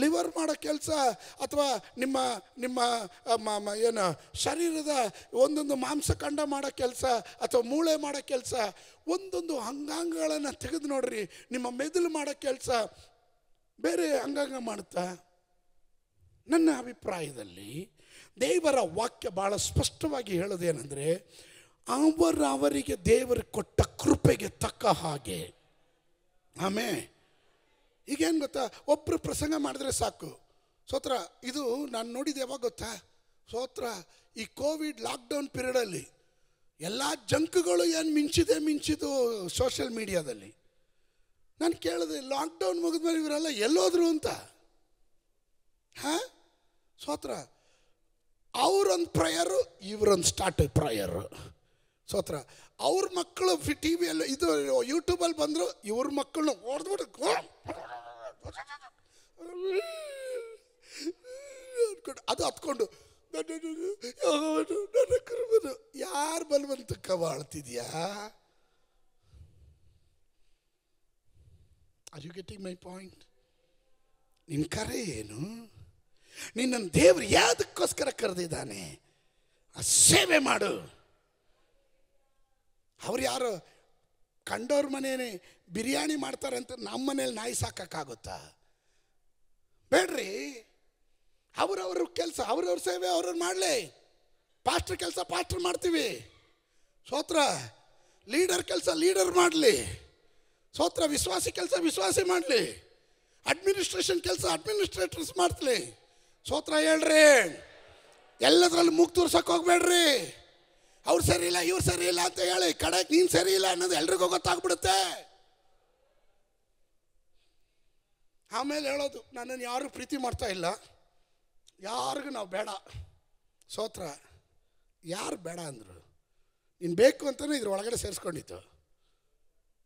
ಲಿವರ್ ಮಾಡೋ ಕೆಲಸ ಅಥವಾ ನಿಮ್ಮ ನಿಮ್ಮ ಏನು ಶರೀರದ ಒಂದೊಂದು ಮಾಂಸಖಂಡ ಮಾಡೋ ಕೆಲಸ ಅಥವಾ ಮೂಳೆ ಮಾಡೋ ಕೆಲಸ ಒಂದೊಂದು ಅಂಗಾಂಗಗಳನ್ನು ತೆಗೆದು ನೋಡ್ರಿ ನಿಮ್ಮ ಮೆದುಳು ಮಾಡೋ ಕೆಲಸ ಬೇರೆ ಅಂಗಾಂಗ ಮಾಡುತ್ತಾ ನನ್ನ ಅಭಿಪ್ರಾಯದಲ್ಲಿ ದೇವರ ವಾಕ್ಯ ಭಾಳ ಸ್ಪಷ್ಟವಾಗಿ ಹೇಳೋದೇನೆಂದರೆ ಅವರವರಿಗೆ ದೇವರು ಕೊಟ್ಟ ಕೃಪೆಗೆ ತಕ್ಕ ಹಾಗೆ ಆಮೇಲೆ ಈಗೇನು ಗೊತ್ತಾ ಒಬ್ಬರು ಪ್ರಸಂಗ ಮಾಡಿದ್ರೆ ಸಾಕು ಸೋತ್ರ ಇದು ನಾನು ನೋಡಿದೆ ಯಾವಾಗ ಗೊತ್ತಾ ಸೋತ್ರ ಈ ಕೋವಿಡ್ ಲಾಕ್ಡೌನ್ ಪೀರಿಯಡಲ್ಲಿ ಎಲ್ಲ ಜಂಕ್ಗಳು ಏನು ಮಿಂಚಿದೆ ಮಿಂಚಿದು ಸೋಷಿಯಲ್ ಮೀಡಿಯಾದಲ್ಲಿ ನಾನು ಕೇಳಿದೆ ಲಾಕ್ಡೌನ್ ಮೇಲೆ ಇವರೆಲ್ಲ ಎಲ್ಲೋದ್ರು ಅಂತ ಹಾಂ ಸೋತ್ರ ಅವ್ರೊಂದು ಪ್ರಯರು ಇವ್ರೊಂದು ಸ್ಟಾರ್ಟ್ ಪ್ರಯರು ಸೋತ್ರ ಅವ್ರ ಮಕ್ಕಳು ಟಿ ವಿಯಲ್ಲಿ ಇದು ಯೂಟ್ಯೂಬಲ್ಲಿ ಬಂದರು ಇವ್ರ ಮಕ್ಕಳನ್ನ ಹೊಡೆದ್ಬಿಟ್ಟು ಅದು ಹತ್ಕೊಂಡು ನನ್ನ ಯಾರು ಬಲವಂತ ಬಾಳ್ತಿದ್ಯಾ are you getting my point ನಿನ್ನ ಕರೆ ಏನು ನಿನ್ನನ್ನು ದೇವರು ಯಾವುದಕ್ಕೋಸ್ಕರ ಕರೆದಿದ್ದಾನೆ ಆ ಸೇವೆ ಮಾಡು ಅವ್ರು ಯಾರು ಕಂಡವ್ರ ಮನೇನೆ ಬಿರಿಯಾನಿ ಮಾಡ್ತಾರಂತ ನಮ್ಮ ಮನೇಲಿ ನಾಯಿ ಸಾಕೋಕ್ಕಾಗುತ್ತಾ ಬೇಡ್ರಿ ಅವರವ್ರ ಕೆಲಸ ಅವ್ರವ್ರ ಸೇವೆ ಅವ್ರವ್ರು ಮಾಡಲಿ ಪಾಸ್ಟ್ರ್ ಕೆಲಸ ಪಾಸ್ಟರ್ ಮಾಡ್ತೀವಿ ಸೋತ್ರ ಲೀಡರ್ ಕೆಲಸ ಲೀಡರ್ ಮಾಡಲಿ ಸೋತ್ರ ವಿಶ್ವಾಸಿ ಕೆಲಸ ವಿಶ್ವಾಸಿ ಮಾಡಲಿ ಅಡ್ಮಿನಿಸ್ಟ್ರೇಷನ್ ಕೆಲಸ ಅಡ್ಮಿನಿಸ್ಟ್ರೇಟರ್ಸ್ ಮಾಡ್ತಲಿ ಸೋತ್ರ ಹೇಳ್ರಿ ಎಲ್ಲದರಲ್ಲಿ ಮುಗ್ ತೋರ್ಸಕ್ಕೆ ಹೋಗ್ಬೇಡ್ರಿ ಅವ್ರು ಸರಿ ಇಲ್ಲ ಇವ್ರು ಸರಿ ಇಲ್ಲ ಅಂತ ಹೇಳಿ ಕಡೆಗೆ ನೀನು ಸರಿ ಇಲ್ಲ ಅನ್ನೋದು ಎಲ್ರಿಗೂ ಗೊತ್ತಾಗ್ಬಿಡುತ್ತೆ ಆಮೇಲೆ ಹೇಳೋದು ನನ್ನನ್ನು ಯಾರು ಪ್ರೀತಿ ಮಾಡ್ತಾ ಇಲ್ಲ ಯಾರಿಗೂ ನಾವು ಬೇಡ ಸೋತ್ರ ಯಾರು ಬೇಡ ಅಂದರು ನೀನು ಬೇಕು ಅಂತಲೂ ಇದ್ರ ಒಳಗಡೆ ಸೇರಿಸ್ಕೊಂಡಿತ್ತು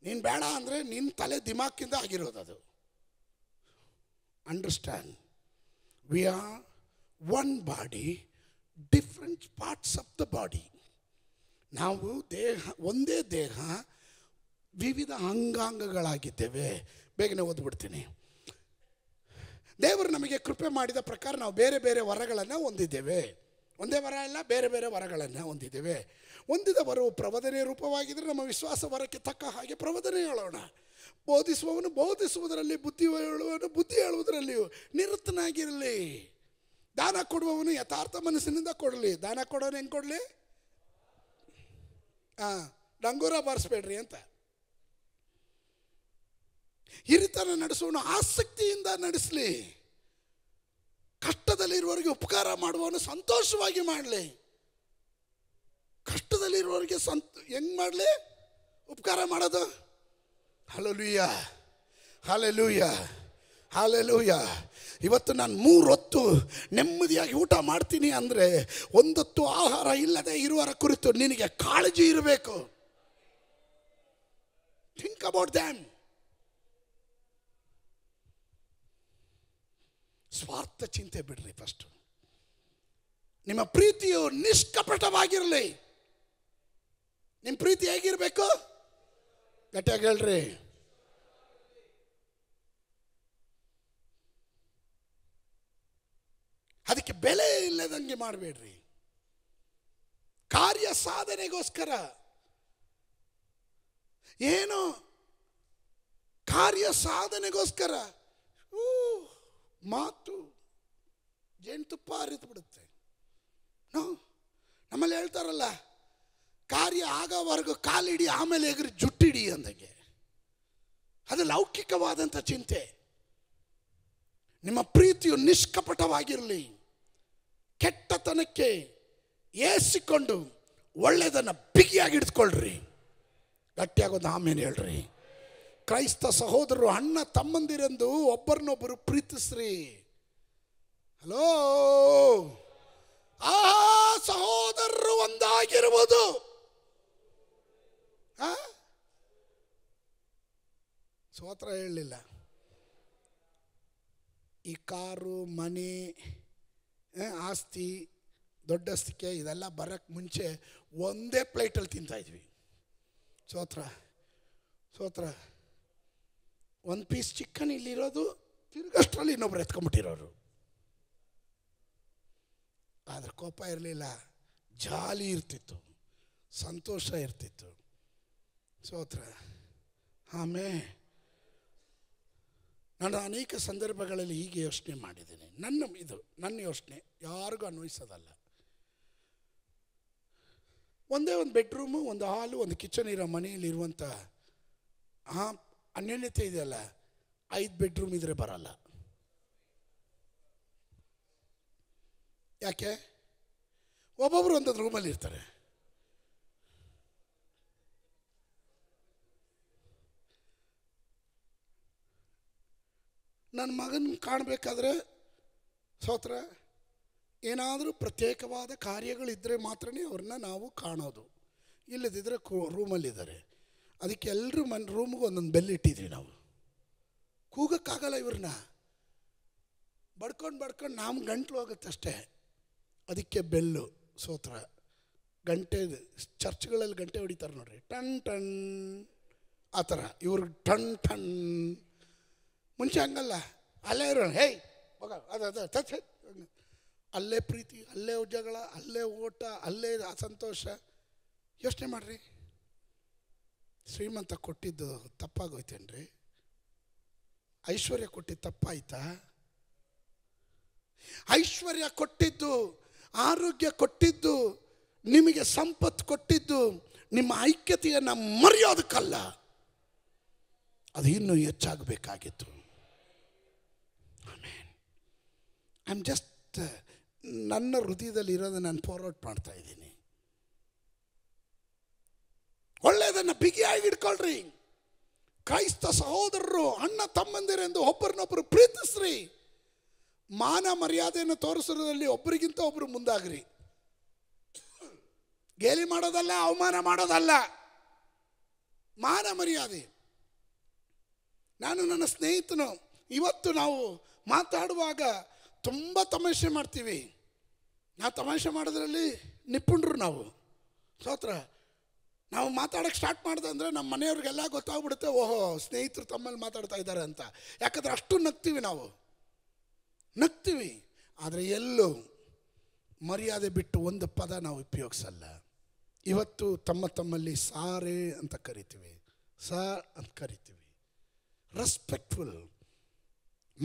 ನೀನು ಬೇಡ ಅಂದರೆ ನಿನ್ನ ತಲೆ ದಿಮಾಕಿಂದ ಆಗಿರೋದು ಅದು understand we are one body different parts of the body ನಾವು ದೇಹ ಒಂದೇ ದೇಹ ವಿವಿಧ ಅಂಗಾಂಗಗಳಾಗಿದ್ದೇವೆ ಬೇಗನೆ ಓದ್ಬಿಡ್ತೀನಿ ದೇವರು ನಮಗೆ ಕೃಪೆ ಮಾಡಿದ ಪ್ರಕಾರ ನಾವು ಬೇರೆ ಬೇರೆ ವರಗಳನ್ನು ಹೊಂದಿದ್ದೇವೆ ಒಂದೇ ವರ ಅಲ್ಲ ಬೇರೆ ಬೇರೆ ವರಗಳನ್ನು ಹೊಂದಿದ್ದೇವೆ ಹೊಂದಿದ ವರವು ಪ್ರಬೋಧನೆ ರೂಪವಾಗಿದ್ದರೆ ನಮ್ಮ ವಿಶ್ವಾಸ ವರಕ್ಕೆ ತಕ್ಕ ಹಾಗೆ ಪ್ರಬೋಧನೆ ಹೇಳೋಣ ಬೋಧಿಸುವವನು ಬೋಧಿಸುವುದರಲ್ಲಿ ಬುದ್ಧಿ ಹೇಳುವವನು ಬುದ್ಧಿ ಹೇಳುವುದರಲ್ಲಿಯೂ ನಿರತನಾಗಿರಲಿ ದಾನ ಕೊಡುವವನು ಯಥಾರ್ಥ ಮನಸ್ಸಿನಿಂದ ಕೊಡಲಿ ದಾನ ಕೊಡೋನು ಹೆಂಗೆ ಕೊಡಲಿ ಹಾಂ ಡಂಗೂರ ಬಾರಿಸ್ಬೇಡ್ರಿ ಅಂತ ಹಿರಿತನ ನಡೆಸುವನು ಆಸಕ್ತಿಯಿಂದ ನಡೆಸಲಿ ಕಷ್ಟದಲ್ಲಿರುವವರಿಗೆ ಉಪಕಾರ ಮಾಡುವವನು ಸಂತೋಷವಾಗಿ ಮಾಡಲಿ ಕಷ್ಟದಲ್ಲಿರುವವರಿಗೆ ಸಂತ ಹೆಂಗ್ ಮಾಡಲಿ ಉಪಕಾರ ಮಾಡೋದು ಹಲಲೂಯ ಹಾಲೆಲೂಯ ಹಾಲೆಲೂಯ ಇವತ್ತು ನಾನು ಮೂರೊತ್ತು ನೆಮ್ಮದಿಯಾಗಿ ಊಟ ಮಾಡ್ತೀನಿ ಅಂದರೆ ಒಂದೊತ್ತು ಆಹಾರ ಇಲ್ಲದೆ ಇರುವರ ಕುರಿತು ನಿನಗೆ ಕಾಳಜಿ ಇರಬೇಕು ಥಿಂಕ್ ಅಬೌಟ್ ದ್ಯಾಮ್ ಸ್ವಾರ್ಥ ಚಿಂತೆ ಬಿಡ್ರಿ ಫಸ್ಟು ನಿಮ್ಮ ಪ್ರೀತಿಯು ನಿಷ್ಕಪಟವಾಗಿರಲಿ ನಿಮ್ಮ ಪ್ರೀತಿ ಹೇಗಿರಬೇಕು ಗಟ್ಟಿಯಾಗಿ ಹೇಳ್ರಿ ಅದಕ್ಕೆ ಬೆಲೆ ಇಲ್ಲದಂಗೆ ಮಾಡಬೇಡ್ರಿ ಕಾರ್ಯ ಸಾಧನೆಗೋಸ್ಕರ ಏನು ಕಾರ್ಯ ಸಾಧನೆಗೋಸ್ಕರ ಮಾತು ಜೇನುತುಪ್ಪ ಹರಿದು ಬಿಡುತ್ತೆ ನೋ ನಮ್ಮಲ್ಲಿ ಹೇಳ್ತಾರಲ್ಲ ಕಾರ್ಯ ಆಗೋವರೆಗೂ ಕಾಲಿಡಿ ಆಮೇಲೆ ಎಗರಿ ಜುಟ್ಟಿಡಿ ಅಂದಂಗೆ ಅದು ಲೌಕಿಕವಾದಂಥ ಚಿಂತೆ ನಿಮ್ಮ ಪ್ರೀತಿಯು ನಿಷ್ಕಪಟವಾಗಿರಲಿ ಕೆಟ್ಟತನಕ್ಕೆ ಏಸಿಕೊಂಡು ಒಳ್ಳೆಯದನ್ನು ಬಿಗಿಯಾಗಿ ಹಿಡಿದುಕೊಳ್ಳ್ರಿ ಗಟ್ಟಿಯಾಗೋದು ಆಮೇಲೆ ಹೇಳ್ರಿ ಕ್ರೈಸ್ತ ಸಹೋದರರು ಅಣ್ಣ ತಮ್ಮಂದಿರಂದು ಒಬ್ಬರನ್ನೊಬ್ಬರು ಪ್ರೀತಿಸ್ರಿ ಹಲೋ ಆ ಸಹೋದರರು ಒಂದಾಗಿರುವುದು ಸ್ವತ್ರ ಹೇಳಲಿಲ್ಲ ಈ ಕಾರು ಮನೆ ಆಸ್ತಿ ದೊಡ್ಡ ದೊಡ್ಡಸ್ತಿಕೆ ಇದೆಲ್ಲ ಬರೋಕ್ಕೆ ಮುಂಚೆ ಒಂದೇ ಪ್ಲೇಟಲ್ಲಿ ತಿಂತಾಯಿದ್ವಿ ಸೋತ್ರ ಸೋತ್ರ ಒಂದು ಪೀಸ್ ಚಿಕನ್ ಇಲ್ಲಿರೋದು ತಿರುಗಷ್ಟರಲ್ಲಿ ಇನ್ನೊಬ್ರು ಎತ್ಕೊಂಬಿಟ್ಟಿರೋರು ಆದ್ರೆ ಕೋಪ ಇರಲಿಲ್ಲ ಜಾಲಿ ಇರ್ತಿತ್ತು ಸಂತೋಷ ಇರ್ತಿತ್ತು ಸೋತ್ರ ಆಮೇ ನಾನು ಅನೇಕ ಸಂದರ್ಭಗಳಲ್ಲಿ ಹೀಗೆ ಯೋಚನೆ ಮಾಡಿದ್ದೀನಿ ನನ್ನ ಇದು ನನ್ನ ಯೋಚನೆ ಯಾರಿಗೂ ಅನ್ವಯಿಸೋದಲ್ಲ ಒಂದೇ ಒಂದು ಬೆಡ್ರೂಮು ಒಂದು ಹಾಲು ಒಂದು ಕಿಚನ್ ಇರೋ ಮನೆಯಲ್ಲಿ ಇರುವಂಥ ಆ ಅನ್ಯೋನ್ಯತೆ ಇದೆಯಲ್ಲ ಐದು ಬೆಡ್ರೂಮ್ ಇದ್ರೆ ಬರಲ್ಲ ಯಾಕೆ ಒಬ್ಬೊಬ್ರು ಒಂದೊಂದು ರೂಮಲ್ಲಿ ಇರ್ತಾರೆ ನನ್ನ ಮಗನ ಕಾಣಬೇಕಾದ್ರೆ ಸೋತ್ರ ಏನಾದರೂ ಪ್ರತ್ಯೇಕವಾದ ಕಾರ್ಯಗಳಿದ್ದರೆ ಮಾತ್ರ ಅವ್ರನ್ನ ನಾವು ಕಾಣೋದು ಇಲ್ಲದಿದ್ದರೆ ಕೋ ರೂಮಲ್ಲಿದ್ದಾರೆ ಅದಕ್ಕೆ ಎಲ್ಲರೂ ಮನ್ ರೂಮ್ಗೆ ಒಂದೊಂದು ಬೆಲ್ ಇಟ್ಟಿದ್ವಿ ನಾವು ಕೂಗಕ್ಕಾಗಲ್ಲ ಇವ್ರನ್ನ ಬಡ್ಕೊಂಡು ಬಡ್ಕೊಂಡು ನಾವು ಗಂಟ್ಲು ಹೋಗುತ್ತೆ ಅಷ್ಟೇ ಅದಕ್ಕೆ ಬೆಲ್ಲು ಸೋತ್ರ ಗಂಟೆ ಚರ್ಚ್ಗಳಲ್ಲಿ ಗಂಟೆ ಹೊಡಿತಾರೆ ನೋಡ್ರಿ ಟನ್ ಟನ್ ಆ ಥರ ಇವ್ರಿಗೆ ಟನ್ ಟನ್ ಮುಂಚೆ ಹಂಗಲ್ಲ ಅಲ್ಲೇ ಇರೋಣ ಹೇಯ್ ಹೋಗ ಅದು ಅದು ಅಲ್ಲೇ ಪ್ರೀತಿ ಅಲ್ಲೇ ಜಗಳ ಅಲ್ಲೇ ಓಟ ಅಲ್ಲೇ ಅಸಂತೋಷ ಯೋಚನೆ ಮಾಡಿರಿ ಶ್ರೀಮಂತ ಕೊಟ್ಟಿದ್ದು ತಪ್ಪಾಗೋಯ್ತೇನ್ರಿ ಐಶ್ವರ್ಯ ಕೊಟ್ಟಿದ್ದು ತಪ್ಪಾಯ್ತಾ ಐಶ್ವರ್ಯ ಕೊಟ್ಟಿದ್ದು ಆರೋಗ್ಯ ಕೊಟ್ಟಿದ್ದು ನಿಮಗೆ ಸಂಪತ್ತು ಕೊಟ್ಟಿದ್ದು ನಿಮ್ಮ ಐಕ್ಯತೆಯನ್ನು ಮರೆಯೋದಕ್ಕಲ್ಲ ಅದು ಇನ್ನೂ ಹೆಚ್ಚಾಗಬೇಕಾಗಿತ್ತು ಆಮೇನ್ ಐ ಆಮ್ ಜಸ್ಟ್ ನನ್ನ ಹೃದಯದಲ್ಲಿ ಇರೋದನ್ನ ನಾನು ಫಾರ್ವರ್ಡ್ ಮಾಡ್ತಾ ಇದ್ದೀನಿ ಅದನ್ನ ಬಿಗಿಯಾಗಿ ಇಟ್ಕೊಳ್ರಿ ಕ್ರೈಸ್ತ ಸಹೋದರರು ಅಣ್ಣ ತಮ್ಮಂದಿರೆಂದು ಒಬ್ಬರನ್ನೊಬ್ಬರು ಪ್ರೀತಿಸ್ರಿ ಮಾನ ಮರ್ಯಾದೆಯನ್ನು ತೋರಿಸಿರೋದ್ರಲ್ಲಿ ಒಬ್ಬರಿಗಿಂತ ಒಬ್ಬರು ಮುಂದಾಗ್ರಿ ಗೇಲಿ ಮಾಡೋದಲ್ಲ ಅವಮಾನ ಮಾಡೋದಲ್ಲ ಮಾನ ಮರ್ಯಾದೆ ನಾನು ನನ್ನ ಸ್ನೇಹಿತನು ಇವತ್ತು ನಾವು ಮಾತಾಡುವಾಗ ತುಂಬ ತಮಾಷೆ ಮಾಡ್ತೀವಿ ನಾ ತಮಾಷೆ ಮಾಡೋದ್ರಲ್ಲಿ ನಿಪುಣರು ನಾವು ಸ್ತೋತ್ರ ನಾವು ಮಾತಾಡೋಕ್ಕೆ ಸ್ಟಾರ್ಟ್ ಮಾಡಿದೆ ಅಂದರೆ ನಮ್ಮ ಮನೆಯವ್ರಿಗೆಲ್ಲ ಗೊತ್ತಾಗ್ಬಿಡುತ್ತೆ ಓಹೋ ಸ್ನೇಹಿತರು ತಮ್ಮಲ್ಲಿ ಮಾತಾಡ್ತಾ ಇದ್ದಾರೆ ಅಂತ ಯಾಕಂದರೆ ಅಷ್ಟು ನಗ್ತೀವಿ ನಾವು ನಗ್ತೀವಿ ಆದರೆ ಎಲ್ಲೂ ಮರ್ಯಾದೆ ಬಿಟ್ಟು ಒಂದು ಪದ ನಾವು ಉಪಯೋಗಿಸಲ್ಲ ಇವತ್ತು ತಮ್ಮ ತಮ್ಮಲ್ಲಿ ಸಾರೇ ಅಂತ ಕರಿತೀವಿ ಸಾರ್ ಅಂತ ಕರಿತೀವಿ ರೆಸ್ಪೆಕ್ಟ್ಫುಲ್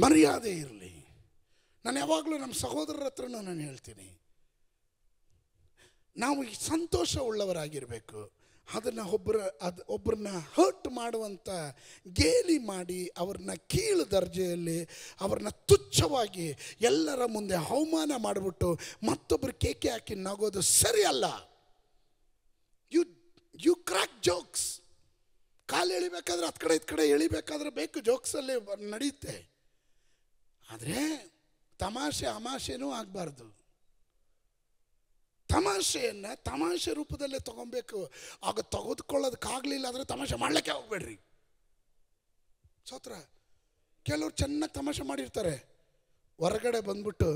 ಮರ್ಯಾದೆ ಇರಲಿ ನಾನು ಯಾವಾಗಲೂ ನಮ್ಮ ಸಹೋದರರ ಹತ್ರನೂ ನಾನು ಹೇಳ್ತೀನಿ ನಾವು ಸಂತೋಷ ಉಳ್ಳವರಾಗಿರಬೇಕು ಅದನ್ನು ಒಬ್ಬರ ಅದು ಒಬ್ಬರನ್ನ ಹರ್ಟ್ ಮಾಡುವಂಥ ಗೇಲಿ ಮಾಡಿ ಅವ್ರನ್ನ ಕೀಳು ದರ್ಜೆಯಲ್ಲಿ ಅವ್ರನ್ನ ತುಚ್ಛವಾಗಿ ಎಲ್ಲರ ಮುಂದೆ ಅವಮಾನ ಮಾಡಿಬಿಟ್ಟು ಮತ್ತೊಬ್ಬರು ಕೇಕೆ ಹಾಕಿ ನಗೋದು ಸರಿಯಲ್ಲ ಯು ಯು ಕ್ರಾಕ್ ಜೋಕ್ಸ್ ಕಾಲು ಎಳಿಬೇಕಾದ್ರೆ ಅದು ಕಡೆ ಇದ್ ಕಡೆ ಎಳಿಬೇಕಾದ್ರೆ ಬೇಕು ಜೋಕ್ಸಲ್ಲಿ ನಡೆಯುತ್ತೆ ಆದರೆ ತಮಾಷೆ ಅಮಾಷೆನೂ ಆಗಬಾರ್ದು ತಮಾಷೆಯನ್ನ ತಮಾಷೆ ರೂಪದಲ್ಲೇ ತಗೊಬೇಕು ಆಗ ತೆಗೆದುಕೊಳ್ಳೋದಕ್ಕಾಗಲಿಲ್ಲ ಅಂದರೆ ತಮಾಷೆ ಮಾಡ್ಲಿಕ್ಕೆ ಹೋಗ್ಬೇಡ್ರಿ ಸೋತ್ರ ಕೆಲವ್ರು ಚೆನ್ನಾಗಿ ತಮಾಷೆ ಮಾಡಿರ್ತಾರೆ ಹೊರಗಡೆ ಬಂದ್ಬಿಟ್ಟು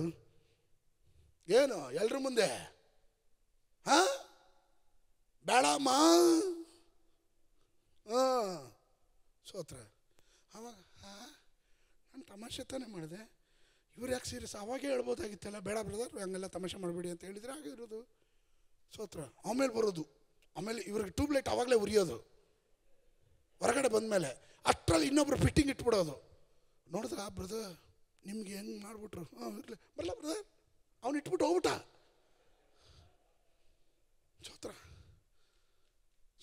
ಏನು ಎಲ್ಲರ ಮುಂದೆ ಹಾಂ ಬೇಡಮ್ಮ ಹಾಂ ಸೋತ್ರ ಅವಾಗ ಹಾ ನಾನು ತಮಾಷೆ ತಾನೇ ಮಾಡಿದೆ ಇವ್ರು ಯಾಕೆ ಸೀರಿಯಸ್ ಅವಾಗೇ ಹೇಳ್ಬೋದಾಗಿತ್ತಲ್ಲ ಬೇಡ ಬ್ರದರ್ ಹಂಗೆಲ್ಲ ತಮಾಷೆ ಮಾಡಬೇಡಿ ಅಂತ ಹೇಳಿದ್ರೆ ಹಾಗೆ ಇರೋದು ಸೋತ್ರ ಆಮೇಲೆ ಬರೋದು ಆಮೇಲೆ ಇವ್ರಿಗೆ ಟ್ಯೂಬ್ಲೈಟ್ ಆವಾಗಲೇ ಉರಿಯೋದು ಹೊರಗಡೆ ಬಂದಮೇಲೆ ಅಷ್ಟರಲ್ಲಿ ಇನ್ನೊಬ್ರು ಫಿಟ್ಟಿಂಗ್ ಇಟ್ಬಿಡೋದು ನೋಡಿದ್ರೆ ಆ ಬ್ರದರ್ ನಿಮ್ಗೆ ಹೆಂಗೆ ಮಾಡ್ಬಿಟ್ರು ಹಾಂ ಇರಲಿ ಬರಲ್ಲ ಬ್ರದರ್ ಅವ್ನು ಇಟ್ಬಿಟ್ಟು ಹೋಗ್ಬಿಟ್ಟ ಸೋತ್ರ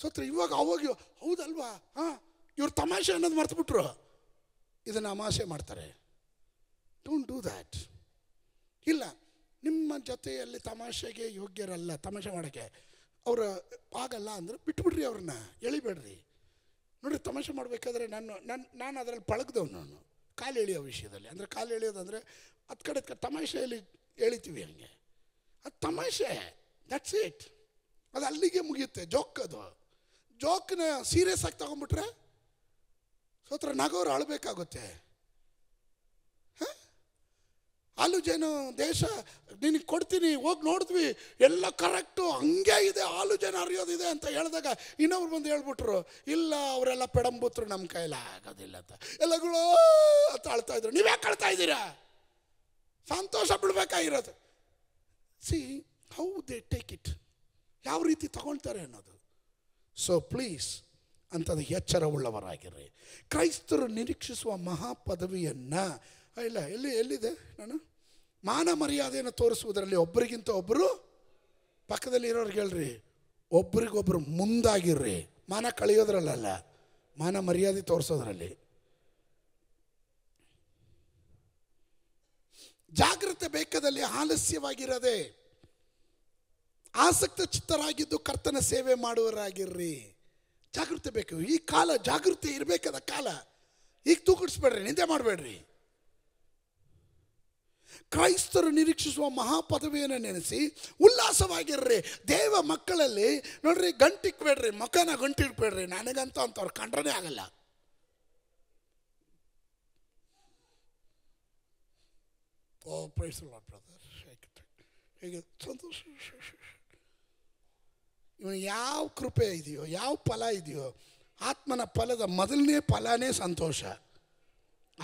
ಸೋತ್ರ ಇವಾಗ ಅವಾಗ ಹೌದಲ್ವಾ ಹಾಂ ಇವ್ರು ತಮಾಷೆ ಅನ್ನೋದು ಮರ್ತುಬಿಟ್ರು ಇದನ್ನು ಅಮಾಸೆ ಮಾಡ್ತಾರೆ ಡೋಂಟ್ ಡೂ ದ್ಯಾಟ್ ಇಲ್ಲ ನಿಮ್ಮ ಜೊತೆಯಲ್ಲಿ ತಮಾಷೆಗೆ ಯೋಗ್ಯರಲ್ಲ ತಮಾಷೆ ಮಾಡೋಕ್ಕೆ ಅವರು ಆಗಲ್ಲ ಅಂದರೆ ಬಿಟ್ಬಿಡ್ರಿ ಅವ್ರನ್ನ ಎಳಿಬೇಡ್ರಿ ನೋಡಿ ತಮಾಷೆ ಮಾಡಬೇಕಾದ್ರೆ ನಾನು ನನ್ನ ನಾನು ಅದರಲ್ಲಿ ಪಳಗ್ದವ್ ನಾನು ಕಾಲು ಎಳಿಯೋ ವಿಷಯದಲ್ಲಿ ಅಂದರೆ ಕಾಲು ಎಳಿಯೋದಂದರೆ ಅದು ಕಡೆ ತಮಾಷೆಯಲ್ಲಿ ಎಳಿತೀವಿ ಹಂಗೆ ಅದು ತಮಾಷೆ ದಟ್ಸ್ ಇಟ್ ಅದು ಅಲ್ಲಿಗೆ ಮುಗಿಯುತ್ತೆ ಜೋಕ್ ಅದು ಜೋಕ್ನ ಸೀರಿಯಸ್ ಆಗಿ ತೊಗೊಂಬಿಟ್ರೆ ಸೋತ್ರ ನಗೋರು ಅಳಬೇಕಾಗುತ್ತೆ ಅಲ್ಲೂ ಜೇನು ದೇಶ ನಿನಗೆ ಕೊಡ್ತೀನಿ ಹೋಗಿ ನೋಡಿದ್ವಿ ಎಲ್ಲ ಕರೆಕ್ಟು ಹಂಗೆ ಇದೆ ಹಾಲು ಜನ ಅರಿಯೋದಿದೆ ಅಂತ ಹೇಳಿದಾಗ ಇನ್ನೊಬ್ರು ಬಂದು ಹೇಳ್ಬಿಟ್ರು ಇಲ್ಲ ಅವರೆಲ್ಲ ಪೆಡಂಬುತ್ರು ನಮ್ಮ ಕೈಲಿ ಆಗೋದಿಲ್ಲ ಅಂತ ಎಲ್ಲಗಳು ಅಂತ ಅಳ್ತಾ ಇದ್ರು ನೀವೇ ಕಳ್ತಾ ಇದ್ದೀರಾ ಸಂತೋಷ ಬಿಡ್ಬೇಕಾಗಿರೋದು see how they take it ಯಾವ ರೀತಿ ತಗೊಳ್ತಾರೆ ಅನ್ನೋದು ಸೊ ಪ್ಲೀಸ್ ಅಂಥದ್ದು ಎಚ್ಚರವುಳ್ಳವರಾಗಿರ್ರಿ ಕ್ರೈಸ್ತರು ನಿರೀಕ್ಷಿಸುವ ಮಹಾಪದವಿಯನ್ನು ಇಲ್ಲ ಎಲ್ಲಿ ಎಲ್ಲಿದೆ ನಾನು ಮಾನ ಮರ್ಯಾದೆಯನ್ನು ತೋರಿಸುವುದರಲ್ಲಿ ಒಬ್ಬರಿಗಿಂತ ಒಬ್ಬರು ಪಕ್ಕದಲ್ಲಿ ಪಕ್ಕದಲ್ಲಿರೋರಿಗೆ ಹೇಳ್ರಿ ಒಬ್ರಿಗೊಬ್ರು ಮುಂದಾಗಿರ್ರಿ ಮಾನ ಕಳೆಯೋದ್ರಲ್ಲ ಮಾನ ಮರ್ಯಾದೆ ತೋರಿಸೋದ್ರಲ್ಲಿ ಜಾಗೃತ ಬೇಕದಲ್ಲಿ ಆಲಸ್ಯವಾಗಿರದೆ ಆಸಕ್ತ ಚಿತ್ತರಾಗಿದ್ದು ಕರ್ತನ ಸೇವೆ ಮಾಡುವರಾಗಿರ್ರಿ ಜಾಗೃತಿ ಬೇಕು ಈ ಕಾಲ ಜಾಗೃತಿ ಇರಬೇಕಾದ ಕಾಲ ಈಗ ತೂಕಡಿಸ್ಬೇಡ್ರಿ ನಿಂದೆ ಮಾಡಬೇಡ್ರಿ ಕ್ರೈಸ್ತರು ನಿರೀಕ್ಷಿಸುವ ಮಹಾಪದವಿಯನ್ನು ನೆನೆಸಿ ಉಲ್ಲಾಸವಾಗಿರ್ರಿ ದೇವ ಮಕ್ಕಳಲ್ಲಿ ನೋಡ್ರಿ ಗಂಟಿಕ್ಬೇಡ್ರಿ ಮಕ್ಕನ ಗಂಟಿಡ್ಬೇಡ್ರಿ ನನಗಂತ ಅಂತವ್ರು ಕಂಡ್ರನೇ ಆಗಲ್ಲ ಹೀಗೆ ಸಂತೋಷ ಇವನು ಯಾವ ಕೃಪೆ ಇದೆಯೋ ಯಾವ ಫಲ ಇದೆಯೋ ಆತ್ಮನ ಫಲದ ಮೊದಲನೇ ಫಲನೇ ಸಂತೋಷ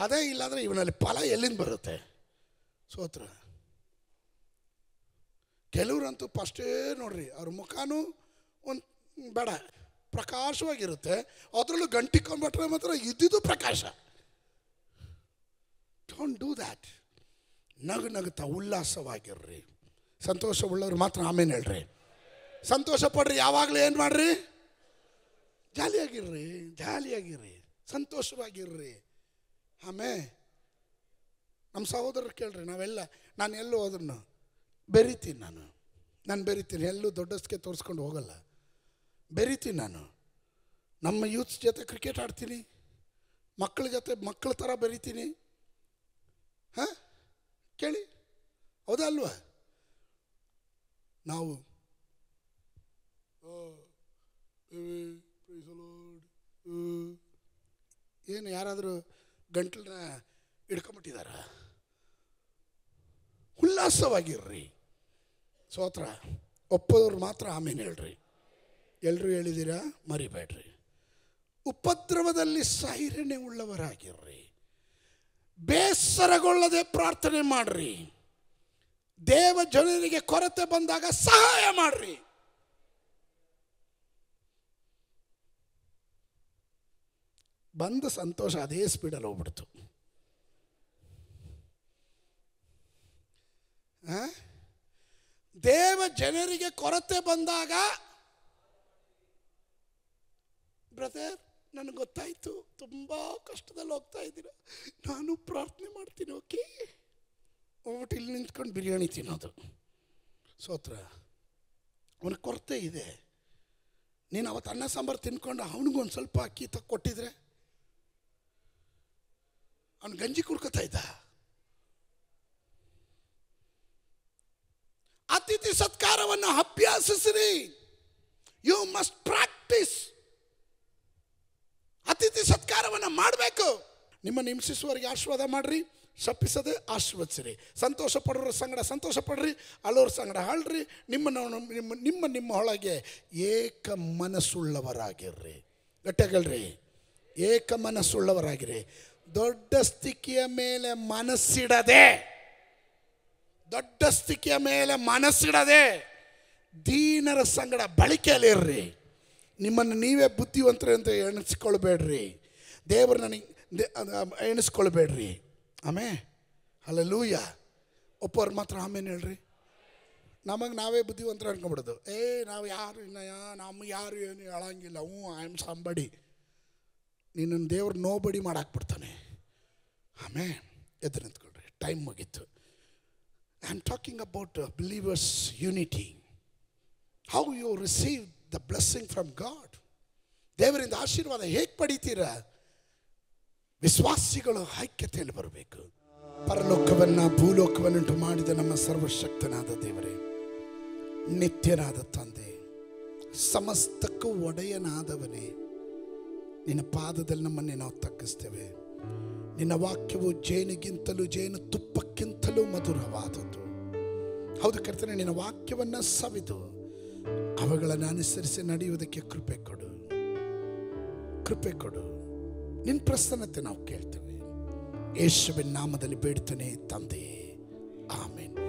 ಅದೇ ಇಲ್ಲಾಂದರೆ ಇವನಲ್ಲಿ ಫಲ ಎಲ್ಲಿಂದ ಬರುತ್ತೆ ಸೋತ್ರ ಕೆಲವ್ರಂತೂ ಫಸ್ಟೇ ನೋಡ್ರಿ ಅವ್ರ ಮುಖನೂ ಒಂದು ಬೇಡ ಪ್ರಕಾಶವಾಗಿರುತ್ತೆ ಅದರಲ್ಲೂ ಗಂಟಿ ಕೊಂಬಟ್ರೆ ಮಾತ್ರ ಇದ್ದಿದ್ದು ಪ್ರಕಾಶ ಡೋಂಟ್ ಡೂ ದ್ಯಾಟ್ ನಗು ನಗುತ್ತಾ ಉಲ್ಲಾಸವಾಗಿರ್ರಿ ಉಳ್ಳವ್ರು ಮಾತ್ರ ಆಮೇಲೆ ಹೇಳ್ರಿ ಸಂತೋಷ ಪಡ್ರಿ ಯಾವಾಗಲೂ ಏನು ಮಾಡ್ರಿ ಜಾಲಿಯಾಗಿರ್ರಿ ಜಾಲಿಯಾಗಿರ್ರಿ ಸಂತೋಷವಾಗಿರ್ರಿ ಆಮೇಲೆ ನಮ್ಮ ಸಹೋದರರು ಕೇಳ್ರಿ ನಾವೆಲ್ಲ ನಾನು ಎಲ್ಲೂ ಹೋದ್ರೂ ಬೆರಿತೀನಿ ನಾನು ನಾನು ಬೆರಿತೀನಿ ಎಲ್ಲೂ ದೊಡ್ಡಸ್ಗೆ ತೋರಿಸ್ಕೊಂಡು ಹೋಗಲ್ಲ ಬೆರಿತೀನಿ ನಾನು ನಮ್ಮ ಯೂತ್ಸ್ ಜೊತೆ ಕ್ರಿಕೆಟ್ ಆಡ್ತೀನಿ ಮಕ್ಕಳ ಜೊತೆ ಮಕ್ಕಳ ಥರ ಬೆರಿತೀನಿ ಹಾಂ ಕೇಳಿ ಹೌದಾ ಅಲ್ವ ನಾವು ಏನು ಯಾರಾದರೂ ಗಂಟಲನ್ನ ಹಿಡ್ಕೊಂಬಿಟ್ಟಿದಾರ ಉಲ್ಲಾಸವಾಗಿರ್ರಿ ಸೋತ್ರ ಒಪ್ಪದವ್ರು ಮಾತ್ರ ಆಮೇಲೆ ಹೇಳ್ರಿ ಎಲ್ಲರೂ ಹೇಳಿದ್ದೀರಾ ಮರಿಬೇಡ್ರಿ ಉಪದ್ರವದಲ್ಲಿ ಸಹಿರಣೆ ಉಳ್ಳವರಾಗಿರ್ರಿ ಬೇಸರಗೊಳ್ಳದೆ ಪ್ರಾರ್ಥನೆ ಮಾಡ್ರಿ ದೇವ ಜನರಿಗೆ ಕೊರತೆ ಬಂದಾಗ ಸಹಾಯ ಮಾಡ್ರಿ ಬಂದ ಸಂತೋಷ ಅದೇ ಸ್ಪೀಡಲ್ಲಿ ಹೋಗ್ಬಿಡ್ತು ದೇವ ಜನರಿಗೆ ಕೊರತೆ ಬಂದಾಗ ಬ್ರದರ್ ನನಗೆ ಗೊತ್ತಾಯ್ತು ತುಂಬ ಕಷ್ಟದಲ್ಲಿ ಹೋಗ್ತಾ ಇದ್ದೀರ ನಾನು ಪ್ರಾರ್ಥನೆ ಮಾಡ್ತೀನಿ ಓಕೆ ಹೋಗ್ಬಿಟ್ಟು ಇಲ್ಲಿ ನಿಂತ್ಕೊಂಡು ಬಿರಿಯಾನಿ ತಿನ್ನೋದು ಸೋತ್ರ ಅವನಿಗೆ ಕೊರತೆ ಇದೆ ನೀನು ಅವತ್ತು ಅನ್ನ ಸಾಂಬಾರು ತಿನ್ಕೊಂಡು ಅವನಿಗೂ ಒಂದು ಸ್ವಲ್ಪ ಅಕ್ಕಿ ತಕ್ಕೊಟ್ಟಿದ್ರೆ ಅವ್ನು ಗಂಜಿ ಕುಡ್ಕೊತಾ ಇದ್ದ ಅತಿಥಿ ಸತ್ಕಾರವನ್ನು ಅಭ್ಯಾಸಿಸಿರಿ ಯು ಮಸ್ಟ್ ಪ್ರಾಕ್ಟೀಸ್ ಅತಿಥಿ ಸತ್ಕಾರವನ್ನು ಮಾಡಬೇಕು ನಿಮ್ಮನ್ನು ಹಿಂಸಿಸುವವರಿಗೆ ಆಶೀರ್ವಾದ ಮಾಡ್ರಿ ಸಪ್ಪಿಸದೆ ಆಶೀರ್ವದಿಸಿರಿ ಸಂತೋಷ ಪಡೋರ ಸಂಗಡ ಸಂತೋಷ ಪಡ್ರಿ ಅಳೋರ ಸಂಗಡ ಹಾಳ್ರಿ ನಿಮ್ಮ ನಿಮ್ಮ ನಿಮ್ಮ ನಿಮ್ಮ ಒಳಗೆ ಏಕ ಮನಸ್ಸುಳ್ಳವರಾಗಿರ್ರಿ ಗಟ್ಟಗಳ್ರಿ ಏಕ ಮನಸ್ಸುಳ್ಳವರಾಗಿರಿ ದೊಡ್ಡ ಸ್ಥಿತಿಯ ಮೇಲೆ ಮನಸ್ಸಿಡದೆ ದೊಡ್ಡ ಸ್ಥಿತಿಯ ಮೇಲೆ ಮನಸ್ಸಿಡದೆ ದೀನರ ಸಂಗಡ ಬಳಕೆಯಲ್ಲಿ ಇರ್ರಿ ನಿಮ್ಮನ್ನು ನೀವೇ ಬುದ್ಧಿವಂತರು ಅಂತ ಎಣಿಸ್ಕೊಳ್ಬೇಡ್ರಿ ದೇವರು ನನಗೆ ಎಣಿಸ್ಕೊಳ್ಬೇಡ್ರಿ ಆಮೇ ಅಲ್ಲ ಲೂಯ್ಯ ಒಪ್ಪೋರು ಮಾತ್ರ ಆಮೇಲೆ ಹೇಳ್ರಿ ನಮಗೆ ನಾವೇ ಬುದ್ಧಿವಂತರು ಅನ್ಕೊಂಬಿಡೋದು ಏ ನಾವು ಯಾರು ಇನ್ನಯ್ಯ ನಮ್ಮ ಯಾರು ಏನು ಹೇಳಂಗಿಲ್ಲ ಹ್ಞೂ ಐ ಆಮ್ ಸಂಬಡಿ ನಿನ್ನನ್ನು ದೇವ್ರು ನೋಬಡಿ ಮಾಡಾಕ್ಬಿಡ್ತಾನೆ ಆಮೇ ಎದ್ದು ನಿಂತ್ಕೊಳ್ರಿ ಟೈಮ್ ಮುಗೀತು I'm talking about uh, believers' unity. How you receive the blessing from God. ದೇವರಿಂದ ಆಶೀರ್ವಾದ ಹೇಗೆ ಪಡೀತೀರ ವಿಶ್ವಾಸಿಗಳು ಐಕ್ಯತೆಯಲ್ಲಿ ಬರಬೇಕು ಪರಲೋಕವನ್ನು ಭೂಲೋಕವನ್ನುಂಟು ಮಾಡಿದ ನಮ್ಮ ಸರ್ವಶಕ್ತನಾದ ದೇವರೇ ನಿತ್ಯನಾದ ತಂದೆ ಸಮಸ್ತಕ್ಕೂ ಒಡೆಯನಾದವನೇ ನಿನ್ನ ಪಾದದಲ್ಲಿ ನಮ್ಮನ್ನೇ ನಾವು ತಗ್ಗಿಸ್ತೇವೆ ನಿನ್ನ ವಾಕ್ಯವು ಜೇನಿಗಿಂತಲೂ ಜೇನು ತುಪ್ಪಕ್ಕಿಂತಲೂ ಮಧುರವಾದದ್ದು ಹೌದು ಕರ್ತನೆ ನಿನ್ನ ವಾಕ್ಯವನ್ನು ಸವಿದು ಅವುಗಳನ್ನು ಅನುಸರಿಸಿ ನಡೆಯುವುದಕ್ಕೆ ಕೃಪೆ ಕೊಡು ಕೃಪೆ ಕೊಡು ನಿನ್ನ ಪ್ರಸನ್ನತೆ ನಾವು ಕೇಳ್ತೇವೆ ಯೇಸುವಿನ ನಾಮದಲ್ಲಿ ಬೇಡ್ತೇನೆ ತಂದೆ ಆಮೇಲೆ